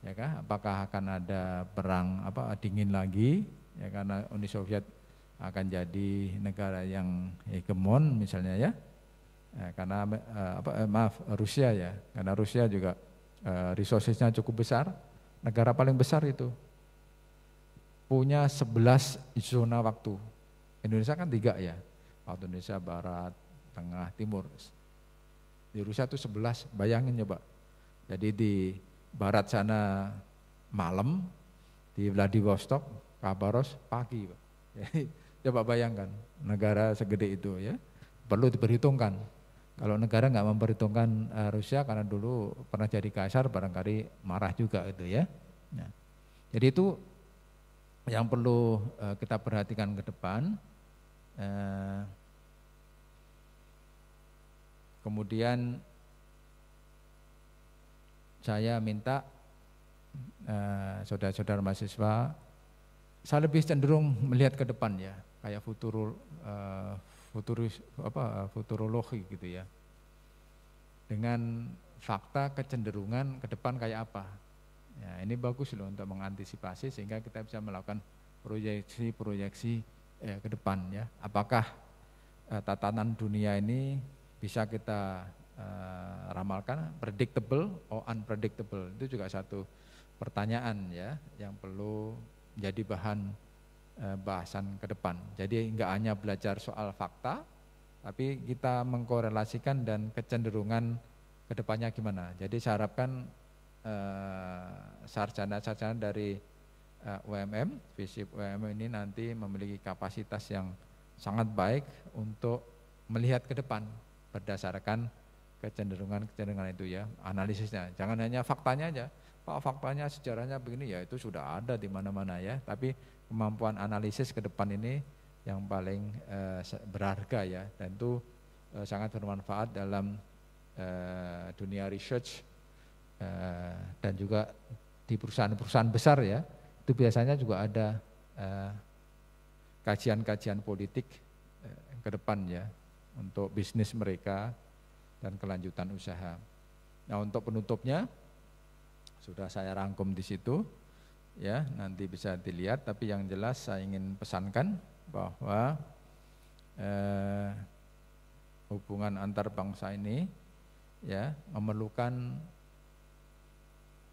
ya kan Apakah akan ada perang apa dingin lagi? Ya karena Uni Soviet akan jadi negara yang hegemon misalnya ya. ya karena eh, apa eh, maaf Rusia ya, karena Rusia juga eh, resourcesnya cukup besar, negara paling besar itu punya 11 zona waktu. Indonesia kan tiga ya, waktu Indonesia Barat, Tengah, Timur. Di Rusia itu 11, bayangin coba. Jadi di barat sana malam, di Vladivostok, Kabaros pagi. Pak. *laughs* Jadi, coba bayangkan negara segede itu ya. Perlu diperhitungkan. Kalau negara nggak memperhitungkan uh, Rusia karena dulu pernah jadi kasar barangkali marah juga itu ya. Nah, jadi itu yang perlu uh, kita perhatikan ke depan. Uh, Kemudian saya minta eh, saudara-saudara eh, mahasiswa, saya lebih cenderung melihat ke depan ya, kayak futuro eh, futuris apa futurologi gitu ya, dengan fakta kecenderungan ke depan kayak apa. Ya, ini bagus loh untuk mengantisipasi sehingga kita bisa melakukan proyeksi-proyeksi eh, ke depan ya. Apakah eh, tatanan dunia ini bisa kita uh, ramalkan, predictable or unpredictable. Itu juga satu pertanyaan ya yang perlu jadi bahan uh, bahasan ke depan. Jadi nggak hanya belajar soal fakta, tapi kita mengkorelasikan dan kecenderungan ke depannya gimana. Jadi saya harapkan eh, sarjana-sarjana dari UMM, visip UMM ini nanti memiliki kapasitas yang sangat baik untuk melihat ke depan berdasarkan kecenderungan-kecenderungan itu ya, analisisnya. Jangan hanya faktanya aja. Pak faktanya sejarahnya begini ya itu sudah ada di mana-mana ya, tapi kemampuan analisis ke depan ini yang paling eh, berharga ya dan itu eh, sangat bermanfaat dalam eh, dunia research eh, dan juga di perusahaan-perusahaan besar ya itu biasanya juga ada eh, kajian-kajian eh, politik eh, ke depan ya untuk bisnis mereka dan kelanjutan usaha. Nah, untuk penutupnya sudah saya rangkum di situ ya, nanti bisa dilihat tapi yang jelas saya ingin pesankan bahwa eh, hubungan antar bangsa ini ya memerlukan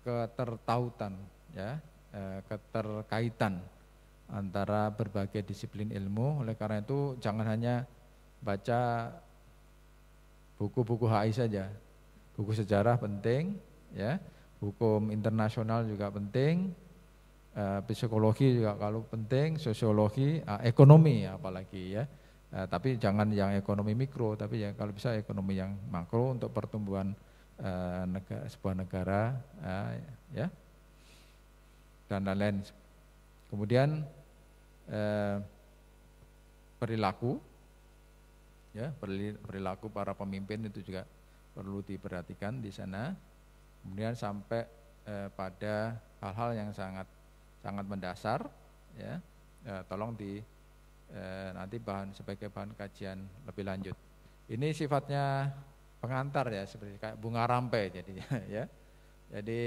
ketertautan ya, eh, keterkaitan antara berbagai disiplin ilmu. Oleh karena itu jangan hanya baca buku-buku HI saja. Buku sejarah penting, ya. Hukum internasional juga penting, e, psikologi juga kalau penting, sosiologi, e, ekonomi apalagi ya. E, tapi jangan yang ekonomi mikro, tapi ya kalau bisa ekonomi yang makro untuk pertumbuhan e, negara, sebuah negara, e, ya. Dan lain-lain. Kemudian e, perilaku ya perilaku para pemimpin itu juga perlu diperhatikan di sana kemudian sampai eh, pada hal-hal yang sangat sangat mendasar ya eh, tolong di eh, nanti bahan sebagai bahan kajian lebih lanjut ini sifatnya pengantar ya seperti kayak bunga rampai jadinya *laughs* ya jadi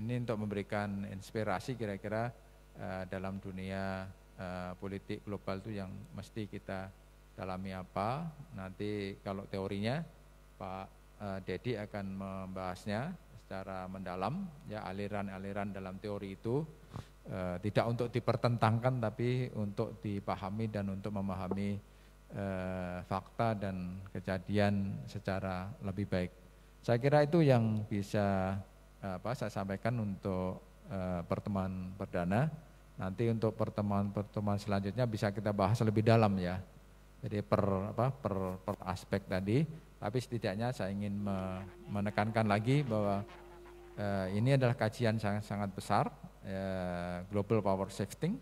ini untuk memberikan inspirasi kira-kira eh, dalam dunia eh, politik global itu yang mesti kita dalami apa. Nanti kalau teorinya Pak eh, deddy Dedi akan membahasnya secara mendalam ya aliran-aliran dalam teori itu eh, tidak untuk dipertentangkan tapi untuk dipahami dan untuk memahami eh, fakta dan kejadian secara lebih baik. Saya kira itu yang bisa eh, apa saya sampaikan untuk eh, pertemuan perdana. Nanti untuk pertemuan-pertemuan selanjutnya bisa kita bahas lebih dalam ya. Jadi per apa per, per aspek tadi, tapi setidaknya saya ingin menekankan lagi bahwa eh, ini adalah kajian sangat sangat besar eh, global power shifting,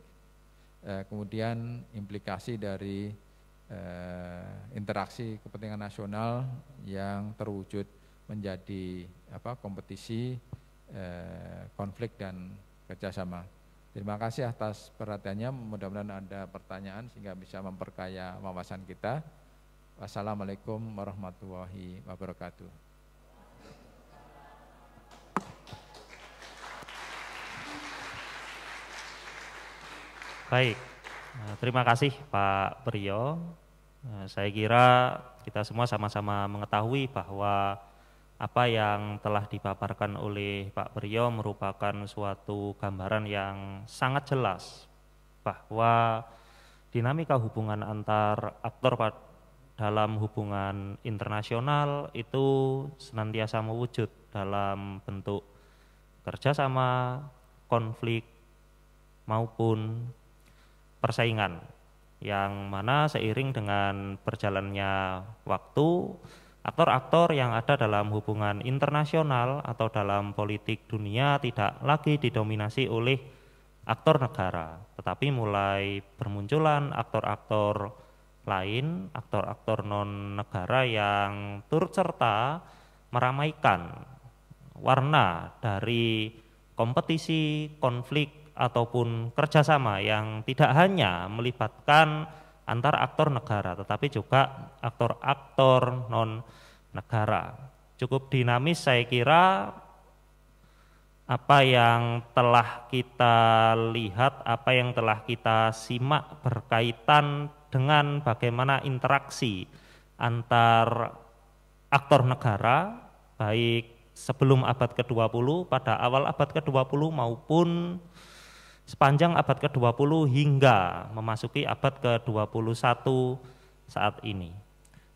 eh, kemudian implikasi dari eh, interaksi kepentingan nasional yang terwujud menjadi apa kompetisi, eh, konflik dan kerjasama. Terima kasih atas perhatiannya. Mudah-mudahan ada pertanyaan sehingga bisa memperkaya wawasan kita. Wassalamualaikum warahmatullahi wabarakatuh. Baik, eh, terima kasih Pak Priyo. Eh, saya kira kita semua sama-sama mengetahui bahwa apa yang telah dipaparkan oleh Pak Priyo merupakan suatu gambaran yang sangat jelas bahwa dinamika hubungan antar aktor dalam hubungan internasional itu senantiasa mewujud dalam bentuk kerjasama, konflik, maupun persaingan yang mana seiring dengan berjalannya waktu Aktor-aktor yang ada dalam hubungan internasional atau dalam politik dunia tidak lagi didominasi oleh aktor negara, tetapi mulai bermunculan aktor-aktor lain, aktor-aktor non-negara yang turut serta meramaikan warna dari kompetisi, konflik, ataupun kerjasama yang tidak hanya melibatkan antar aktor negara, tetapi juga aktor-aktor non negara. Cukup dinamis saya kira apa yang telah kita lihat, apa yang telah kita simak berkaitan dengan bagaimana interaksi antar aktor negara baik sebelum abad ke-20 pada awal abad ke-20 maupun sepanjang abad ke-20 hingga memasuki abad ke-21 saat ini.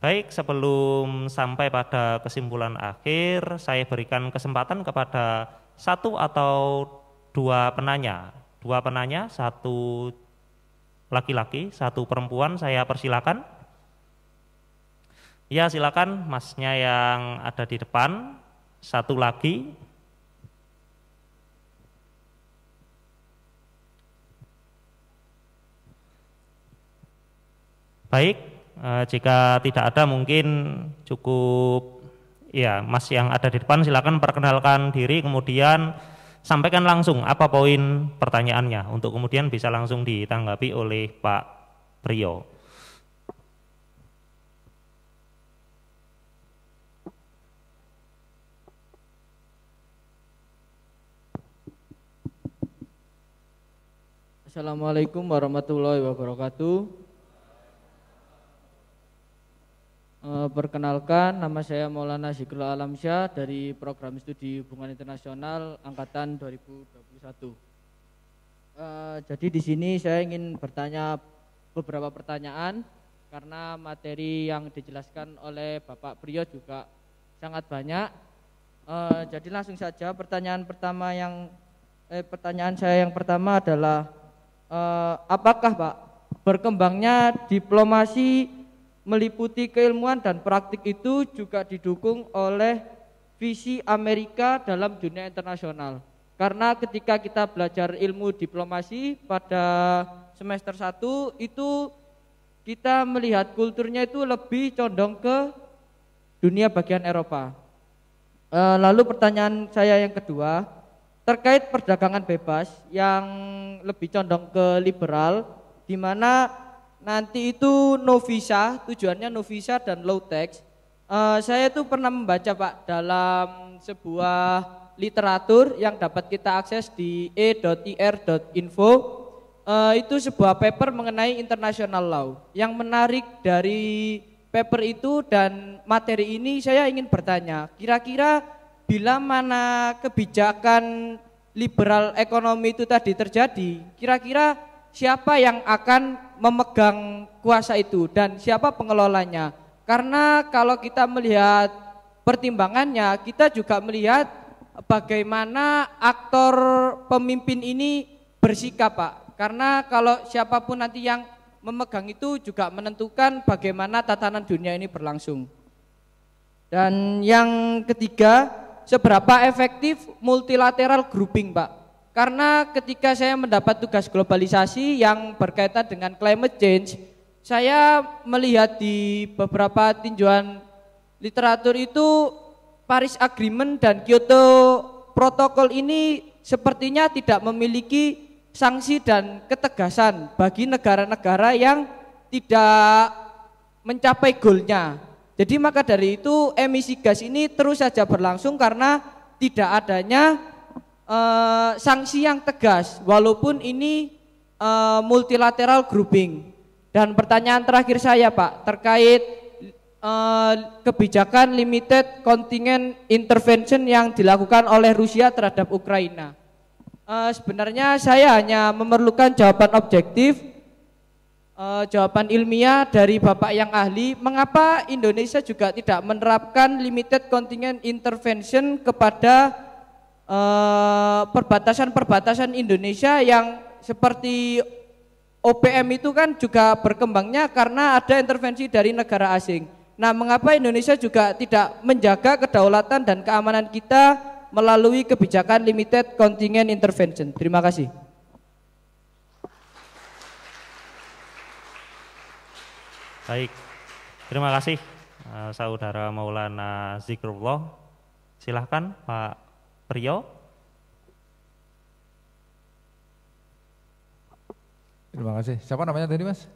Baik, sebelum sampai pada kesimpulan akhir, saya berikan kesempatan kepada satu atau dua penanya. Dua penanya, satu laki-laki, satu perempuan, saya persilakan. Ya, silakan masnya yang ada di depan, satu lagi, Baik, eh, jika tidak ada mungkin cukup ya Mas yang ada di depan silakan perkenalkan diri kemudian sampaikan langsung apa poin pertanyaannya untuk kemudian bisa langsung ditanggapi oleh Pak Priyo. Assalamualaikum warahmatullahi wabarakatuh. perkenalkan nama saya Maulana Zikrul Alamsyah dari program studi hubungan internasional angkatan 2021. Uh, eh, jadi di sini saya ingin bertanya beberapa pertanyaan karena materi yang dijelaskan oleh Bapak Priyo juga sangat banyak. Uh, jadi langsung saja pertanyaan pertama yang eh, pertanyaan saya yang pertama adalah uh, apakah Pak berkembangnya diplomasi meliputi keilmuan dan praktik itu juga didukung oleh visi Amerika dalam dunia internasional. Karena ketika kita belajar ilmu diplomasi pada semester 1 itu kita melihat kulturnya itu lebih condong ke dunia bagian Eropa. E, lalu pertanyaan saya yang kedua terkait perdagangan bebas yang lebih condong ke liberal, di mana Nanti itu Novisa, tujuannya Novisa dan low tax. Uh, eh, saya itu pernah membaca Pak dalam sebuah literatur yang dapat kita akses di e.ir.info. Uh, eh, itu sebuah paper mengenai international law. Yang menarik dari paper itu dan materi ini saya ingin bertanya, kira-kira bila mana kebijakan liberal ekonomi itu tadi terjadi, kira-kira siapa yang akan memegang kuasa itu dan siapa pengelolanya. Karena kalau kita melihat pertimbangannya, kita juga melihat bagaimana aktor pemimpin ini bersikap, Pak. Karena kalau siapapun nanti yang memegang itu juga menentukan bagaimana tatanan dunia ini berlangsung. Dan yang ketiga, seberapa efektif multilateral grouping, Pak? Karena ketika saya mendapat tugas globalisasi yang berkaitan dengan climate change, saya melihat di beberapa tinjauan literatur itu Paris Agreement dan Kyoto Protokol ini sepertinya tidak memiliki sanksi dan ketegasan bagi negara-negara yang tidak mencapai goalnya. Jadi maka dari itu emisi gas ini terus saja berlangsung karena tidak adanya Eh, sanksi yang tegas walaupun ini uh, multilateral grouping. Dan pertanyaan terakhir saya Pak terkait eh, kebijakan limited contingent intervention yang dilakukan oleh Rusia terhadap Ukraina. sebenarnya saya hanya memerlukan jawaban objektif, jawaban ilmiah dari Bapak yang ahli, mengapa Indonesia juga tidak menerapkan limited contingent intervention kepada Eh, perbatasan-perbatasan Indonesia yang seperti OPM itu kan juga berkembangnya karena ada intervensi dari negara asing. Nah, mengapa Indonesia juga tidak menjaga kedaulatan dan keamanan kita melalui kebijakan limited contingent intervention? Terima kasih. Baik, terima kasih eh, saudara Maulana Zikrullah. Silahkan Pak Rio. Terima kasih. Siapa namanya tadi mas?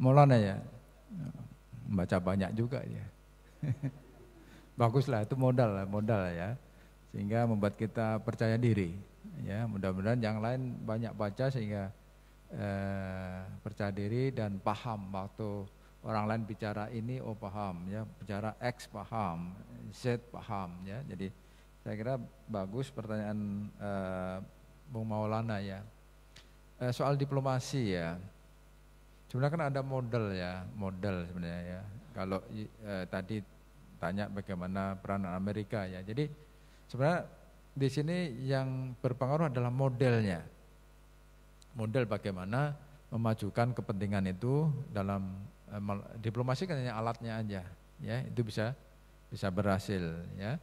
Maulana ya. Baca banyak juga ya. *laughs* Baguslah itu modal lah, modal ya. Sehingga membuat kita percaya diri. Ya, mudah-mudahan yang lain banyak baca sehingga eh, percaya diri dan paham waktu orang lain bicara ini oh paham ya, bicara X paham, Z paham ya. Jadi saya kira bagus pertanyaan uh, Bung Maulana ya. Uh, soal diplomasi ya. Sebenarnya kan ada model ya, model sebenarnya ya. Kalau uh, tadi tanya bagaimana peran Amerika ya. Jadi sebenarnya di sini yang berpengaruh adalah modelnya. Model bagaimana memajukan kepentingan itu dalam diplomasi kan hanya alatnya aja ya itu bisa bisa berhasil ya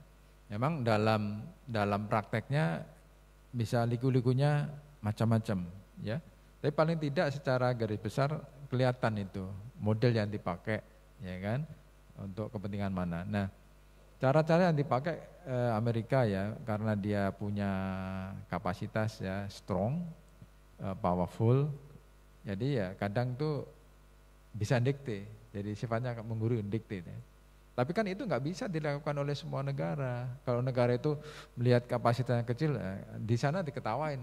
Memang dalam dalam prakteknya bisa liku-likunya macam-macam ya. Tapi paling tidak secara garis besar kelihatan itu model yang dipakai ya kan untuk kepentingan mana. Nah, cara-cara yang dipakai eh, Amerika ya karena dia punya kapasitas ya strong, eh, powerful. Jadi ya kadang tuh bisa dikte. Jadi sifatnya menggurui dikte. Ya. Tapi kan itu nggak bisa dilakukan oleh semua negara. Kalau negara itu melihat kapasitasnya kecil, eh, di sana diketawain,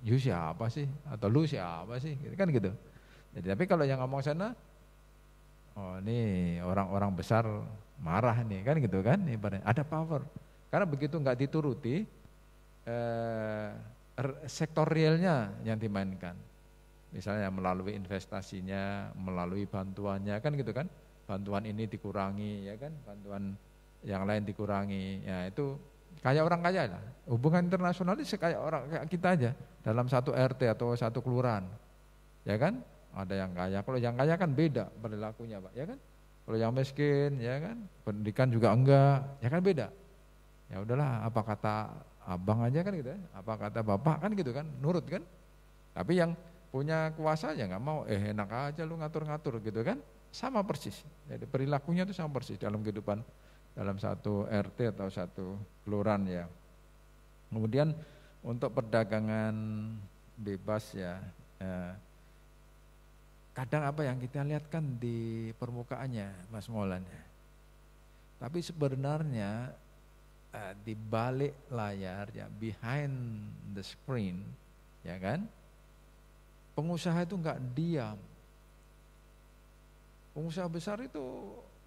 you siapa sih? Atau lu siapa sih? Gitu kan gitu. Jadi tapi kalau yang ngomong sana, oh ini orang-orang besar marah nih, kan gitu kan? ada power. Karena begitu nggak dituruti, eh, sektor realnya yang dimainkan. Misalnya melalui investasinya, melalui bantuannya, kan gitu kan? bantuan ini dikurangi ya kan bantuan yang lain dikurangi ya itu kayak orang kaya lah hubungan internasional ini kayak orang kayak kita aja dalam satu RT atau satu kelurahan ya kan ada yang kaya kalau yang kaya kan beda perilakunya pak ya kan kalau yang miskin ya kan pendidikan juga enggak ya kan beda ya udahlah apa kata abang aja kan gitu ya. apa kata bapak kan gitu kan nurut kan tapi yang punya kuasa ya nggak mau eh enak aja lu ngatur-ngatur gitu kan sama persis. Jadi perilakunya itu sama persis dalam kehidupan dalam satu RT atau satu kelurahan ya. Kemudian untuk perdagangan bebas ya, ya kadang apa yang kita lihat kan di permukaannya Mas Molan ya. Tapi sebenarnya eh, di balik layar ya behind the screen ya kan pengusaha itu nggak diam pengusaha besar itu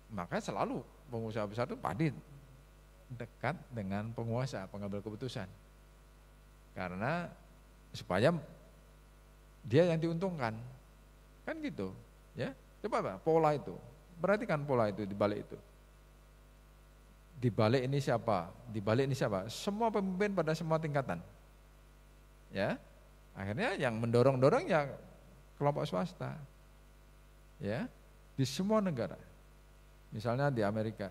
makanya selalu pengusaha besar itu padin dekat dengan penguasa pengambil keputusan karena supaya dia yang diuntungkan kan gitu ya coba pak pola itu perhatikan pola itu di balik itu di balik ini siapa di balik ini siapa semua pemimpin pada semua tingkatan ya akhirnya yang mendorong dorong ya kelompok swasta ya di semua negara. Misalnya di Amerika.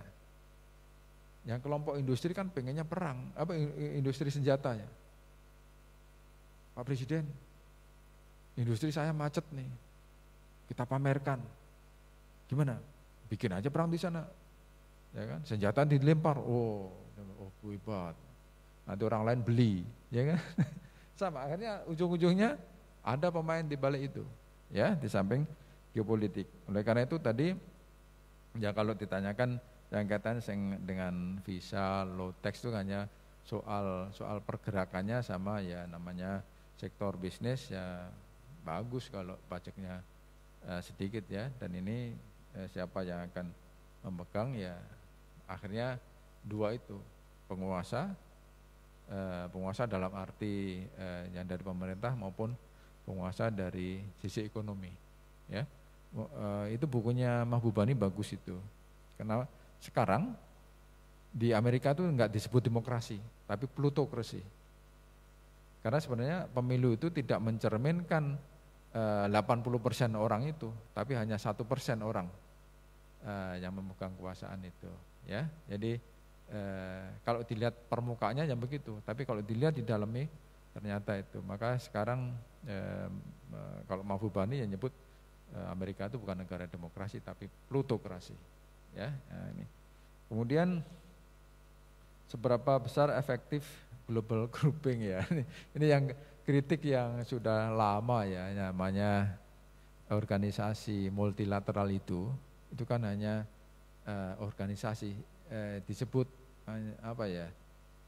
Yang kelompok industri kan pengennya perang, apa industri senjatanya. Pak Presiden, industri saya macet nih. Kita pamerkan. Gimana? Bikin aja perang di sana. Ya kan? Senjata dilempar. Oh, oh hebat. Nanti orang lain beli, ya kan? *laughs* Sama akhirnya ujung-ujungnya ada pemain di balik itu. Ya, di samping geopolitik. Oleh karena itu tadi ya kalau ditanyakan yang kaitannya dengan visa low tax itu hanya soal soal pergerakannya sama ya namanya sektor bisnis ya bagus kalau pajaknya eh, sedikit ya dan ini eh, siapa yang akan memegang ya akhirnya dua itu penguasa eh, penguasa dalam arti e, yang dari pemerintah maupun penguasa dari sisi ekonomi ya Oh, eh, itu bukunya Mahbubani bagus itu. Karena sekarang di Amerika itu enggak disebut demokrasi, tapi plutokrasi. Karena sebenarnya pemilu itu tidak mencerminkan 80 eh, 80% orang itu, tapi hanya satu persen orang eh, yang memegang kekuasaan itu. Ya, jadi kalau dilihat permukaannya yang begitu, tapi kalau dilihat di dalamnya ternyata itu. Maka sekarang kalau Mahfubani yang nyebut Eh, Amerika itu bukan negara demokrasi tapi plutokrasi. Ya, nah ini. Kemudian seberapa besar efektif global *laughs* grouping ya. Ini, yang kritik yang sudah lama ya namanya organisasi multilateral itu itu kan hanya uh, organisasi uh, disebut apa ya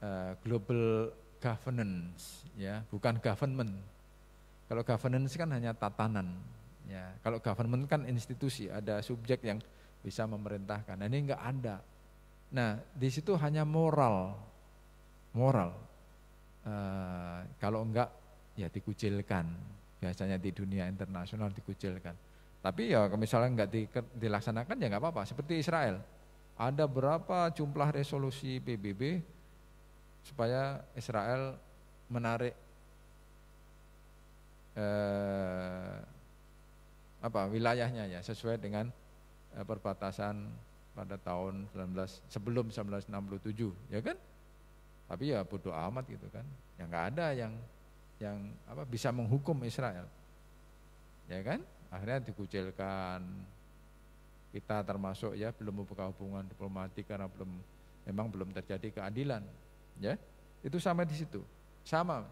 uh, global governance ya bukan government kalau governance kan hanya tatanan Ya, kalau government kan institusi, ada subjek yang bisa memerintahkan. Nah, ini enggak ada. Nah, di situ hanya moral. Moral. E, kalau enggak ya dikucilkan. Biasanya di dunia internasional dikucilkan. Tapi ya kalau misalnya enggak di, dilaksanakan ya enggak apa-apa, seperti Israel. Ada berapa jumlah resolusi PBB supaya Israel menarik eh, apa wilayahnya ya sesuai dengan eh, perbatasan pada tahun 19 sebelum 1967 ya kan tapi ya bodoh amat gitu kan ya nggak ada yang yang apa bisa menghukum Israel ya kan akhirnya dikucilkan kita termasuk ya belum membuka hubungan diplomatik karena belum memang belum terjadi keadilan ya itu sama di situ sama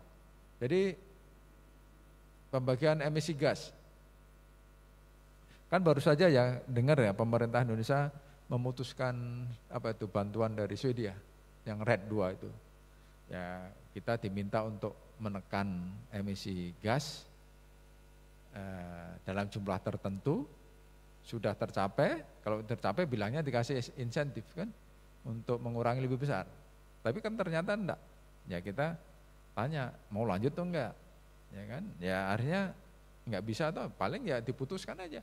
jadi pembagian emisi gas Kan baru saja ya dengar ya pemerintah Indonesia memutuskan apa itu bantuan dari Swedia yang RED 2 itu. Ya, kita diminta untuk menekan emisi gas eh, dalam jumlah tertentu sudah tercapai, kalau tercapai bilangnya dikasih insentif kan untuk mengurangi lebih besar. Tapi kan ternyata enggak. Ya kita tanya mau lanjut atau enggak. Ya kan? Ya akhirnya enggak bisa atau paling ya diputuskan aja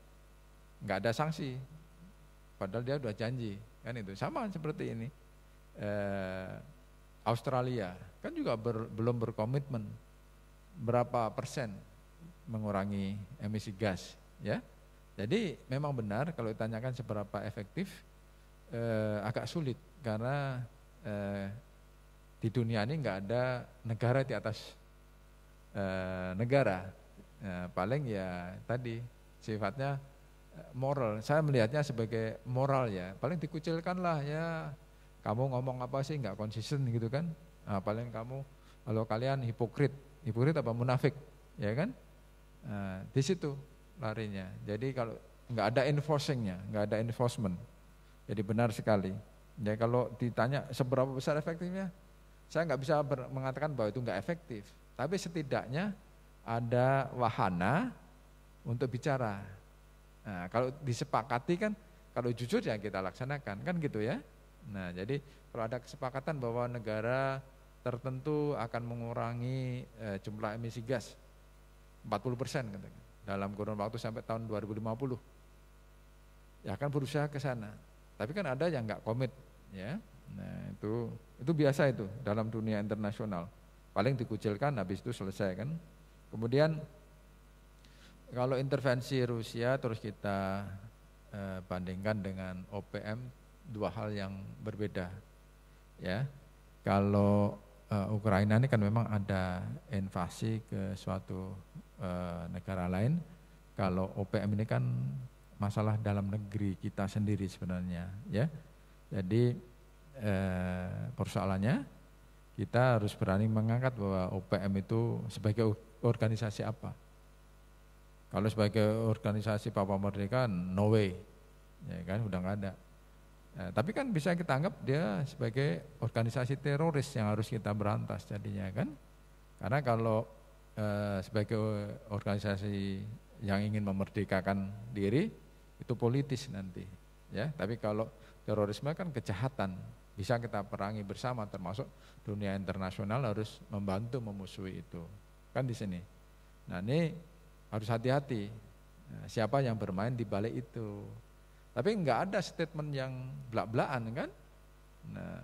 nggak ada sanksi. Padahal dia udah janji, kan itu sama seperti ini. Eh, Australia kan juga ber, belum berkomitmen berapa persen mengurangi emisi gas, ya. Jadi memang benar kalau ditanyakan seberapa efektif eh, agak sulit karena eh, di dunia ini nggak ada negara di atas eh, negara. eh, paling ya tadi sifatnya moral. Saya melihatnya sebagai moral ya. Paling dikucilkan lah ya. Kamu ngomong apa sih nggak konsisten gitu kan? Nah, paling kamu kalau kalian hipokrit, hipokrit apa munafik, ya kan? Nah, di situ larinya. Jadi kalau nggak ada enforcingnya, nggak ada enforcement. Jadi benar sekali. Ya kalau ditanya seberapa besar efektifnya, saya nggak bisa mengatakan bahwa itu nggak efektif. Tapi setidaknya ada wahana untuk bicara Nah, kalau disepakati kan kalau jujur ya kita laksanakan kan gitu ya. Nah, jadi kalau ada kesepakatan bahwa negara tertentu akan mengurangi eh, jumlah emisi gas 40 persen dalam kurun waktu sampai tahun 2050. Ya akan berusaha ke sana. Tapi kan ada yang nggak komit, ya. Nah itu itu biasa itu dalam dunia internasional. Paling dikucilkan habis itu selesai kan. Kemudian kalau intervensi Rusia terus kita eh, bandingkan dengan OPM dua hal yang berbeda. Ya. Kalau eh, Ukraina ini kan memang ada invasi ke suatu eh, negara lain. Kalau OPM ini kan masalah dalam negeri kita sendiri sebenarnya, ya. Jadi eh, persoalannya kita harus berani mengangkat bahwa OPM itu sebagai organisasi apa kalau sebagai organisasi Papa Merdeka, no way, ya kan, udah nggak ada. Nah, tapi kan bisa kita anggap dia sebagai organisasi teroris yang harus kita berantas jadinya kan, karena kalau eh, sebagai organisasi yang ingin memerdekakan diri itu politis nanti, ya. Tapi kalau terorisme kan kejahatan, bisa kita perangi bersama, termasuk dunia internasional harus membantu memusuhi itu, kan di sini. Nah ini harus hati-hati nah, siapa yang bermain di balik itu. Tapi nggak ada statement yang belak-belakan kan? Nah,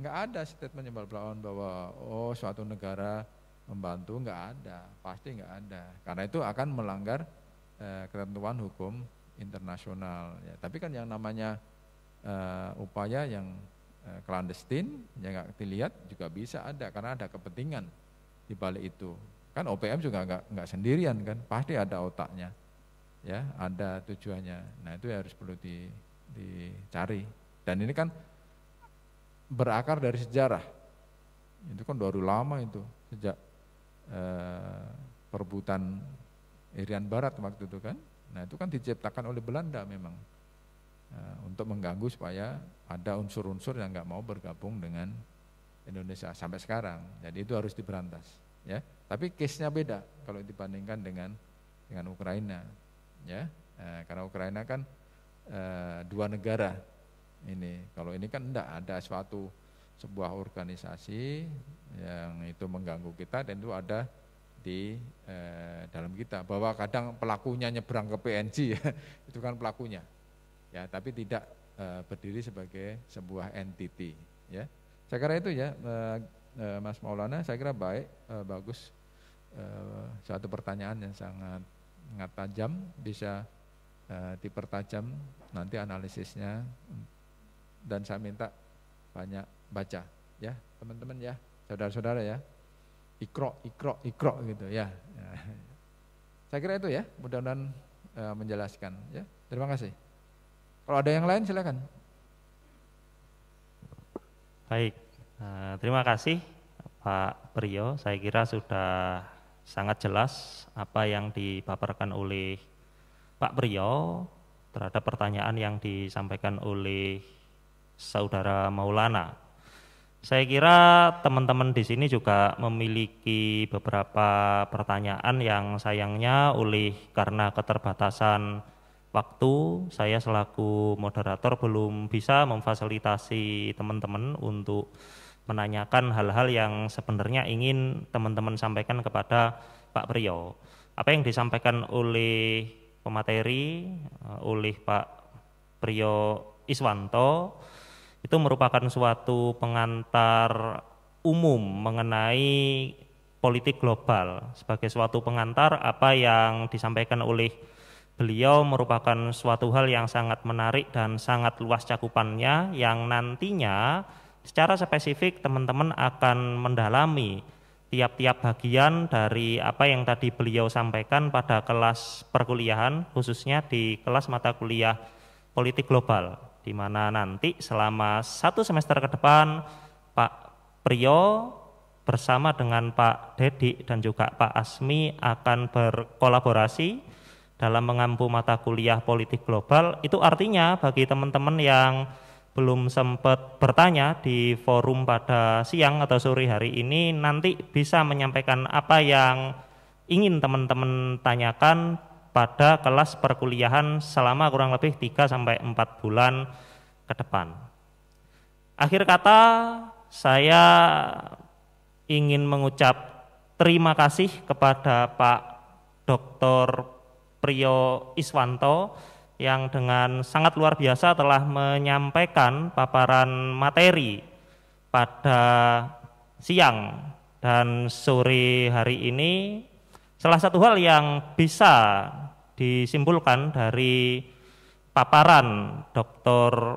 nggak ada statement yang belak-belakan bahwa oh suatu negara membantu nggak ada, pasti nggak ada. Karena itu akan melanggar eh, ketentuan hukum internasional. Ya, tapi kan yang namanya eh, upaya yang eh, clandestine yang nggak dilihat juga bisa ada karena ada kepentingan di balik itu. Kan OPM juga nggak nggak sendirian kan, pasti ada otaknya, ya ada tujuannya. Nah itu harus perlu di, dicari. Dan ini kan berakar dari sejarah. Itu kan baru lama itu sejak eh, perbutan Irian Barat waktu itu kan. Nah itu kan diciptakan oleh Belanda memang eh, untuk mengganggu supaya ada unsur-unsur yang nggak mau bergabung dengan Indonesia sampai sekarang. Jadi itu harus diberantas ya. Tapi case-nya beda kalau dibandingkan dengan dengan Ukraina, ya. Eh, karena Ukraina kan eh, dua negara ini. Kalau ini kan enggak ada suatu sebuah organisasi yang itu mengganggu kita dan itu ada di eh, dalam kita bahwa kadang pelakunya nyebrang ke PNG *laughs* itu kan pelakunya ya tapi tidak eh, berdiri sebagai sebuah entity ya saya kira itu ya eh, uh, Mas Maulana saya kira baik, uh, bagus. Uh, suatu pertanyaan yang sangat sangat tajam bisa uh, dipertajam nanti analisisnya dan saya minta banyak baca ya teman-teman ya saudara-saudara ya ikro ikro ikro gitu ya *laughs* saya kira itu ya mudah-mudahan uh, menjelaskan ya terima kasih kalau ada yang lain silakan baik Eh, terima kasih Pak Priyo, saya kira sudah sangat jelas apa yang dipaparkan oleh Pak Priyo terhadap pertanyaan yang disampaikan oleh saudara Maulana. Saya kira teman-teman di sini juga memiliki beberapa pertanyaan yang sayangnya oleh karena keterbatasan waktu saya selaku moderator belum bisa memfasilitasi teman-teman untuk menanyakan hal-hal yang sebenarnya ingin teman-teman sampaikan kepada Pak Priyo. Apa yang disampaikan oleh pemateri, eh, oleh Pak Priyo Iswanto, itu merupakan suatu pengantar umum mengenai politik global sebagai suatu pengantar apa yang disampaikan oleh beliau merupakan suatu hal yang sangat menarik dan sangat luas cakupannya yang nantinya secara spesifik teman-teman akan mendalami tiap-tiap bagian dari apa yang tadi beliau sampaikan pada kelas perkuliahan khususnya di kelas mata kuliah politik global di mana nanti selama satu semester ke depan Pak Priyo bersama dengan Pak Dedi dan juga Pak Asmi akan berkolaborasi dalam mengampu mata kuliah politik global itu artinya bagi teman-teman yang belum sempat bertanya di forum pada siang atau sore hari ini nanti bisa menyampaikan apa yang ingin teman-teman tanyakan pada kelas perkuliahan selama kurang lebih 3 sampai 4 bulan ke depan. Akhir kata saya ingin mengucap terima kasih kepada Pak Dr. Priyo Iswanto yang dengan sangat luar biasa telah menyampaikan paparan materi pada siang dan sore hari ini salah satu hal yang bisa disimpulkan dari paparan Dr.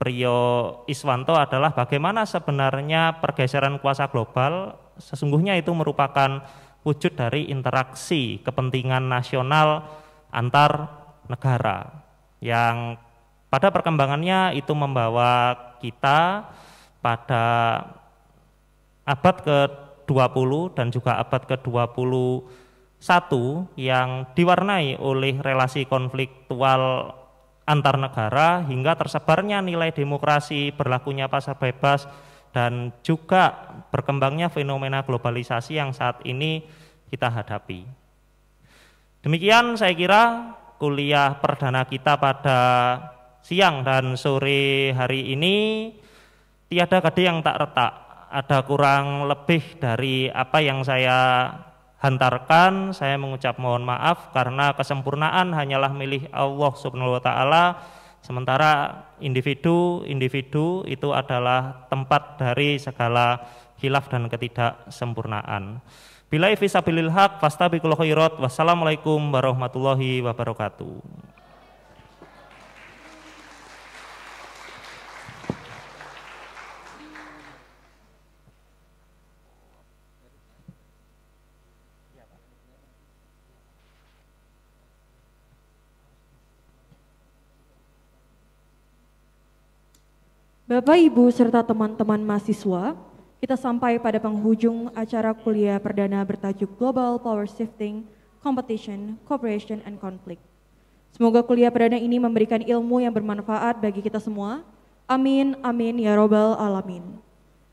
Priyo Iswanto adalah bagaimana sebenarnya pergeseran kuasa global sesungguhnya itu merupakan wujud dari interaksi kepentingan nasional antar negara yang pada perkembangannya itu membawa kita pada abad ke-20 dan juga abad ke-21 yang diwarnai oleh relasi konfliktual antar negara hingga tersebarnya nilai demokrasi, berlakunya pasar bebas dan juga berkembangnya fenomena globalisasi yang saat ini kita hadapi. Demikian saya kira kuliah perdana kita pada siang dan sore hari ini tiada kade yang tak retak ada kurang lebih dari apa yang saya hantarkan saya mengucap mohon maaf karena kesempurnaan hanyalah milih Allah Subhanahu wa taala sementara individu-individu itu adalah tempat dari segala hilaf dan ketidaksempurnaan. Bila fisabilil haq fastabiqul khairat. Wassalamualaikum warahmatullahi wabarakatuh. Bapak, Ibu, serta teman-teman mahasiswa, kita sampai pada penghujung acara kuliah perdana bertajuk Global Power Shifting, Competition, Cooperation, and Conflict. Semoga kuliah perdana ini memberikan ilmu yang bermanfaat bagi kita semua. Amin, amin, ya robbal alamin.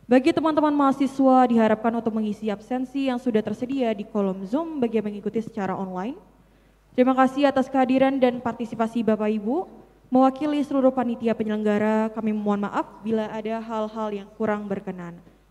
Bagi teman-teman mahasiswa diharapkan untuk mengisi absensi yang sudah tersedia di kolom Zoom bagi yang mengikuti secara online. Terima kasih atas kehadiran dan partisipasi Bapak Ibu. Mewakili seluruh panitia penyelenggara, kami mohon maaf bila ada hal-hal yang kurang berkenan.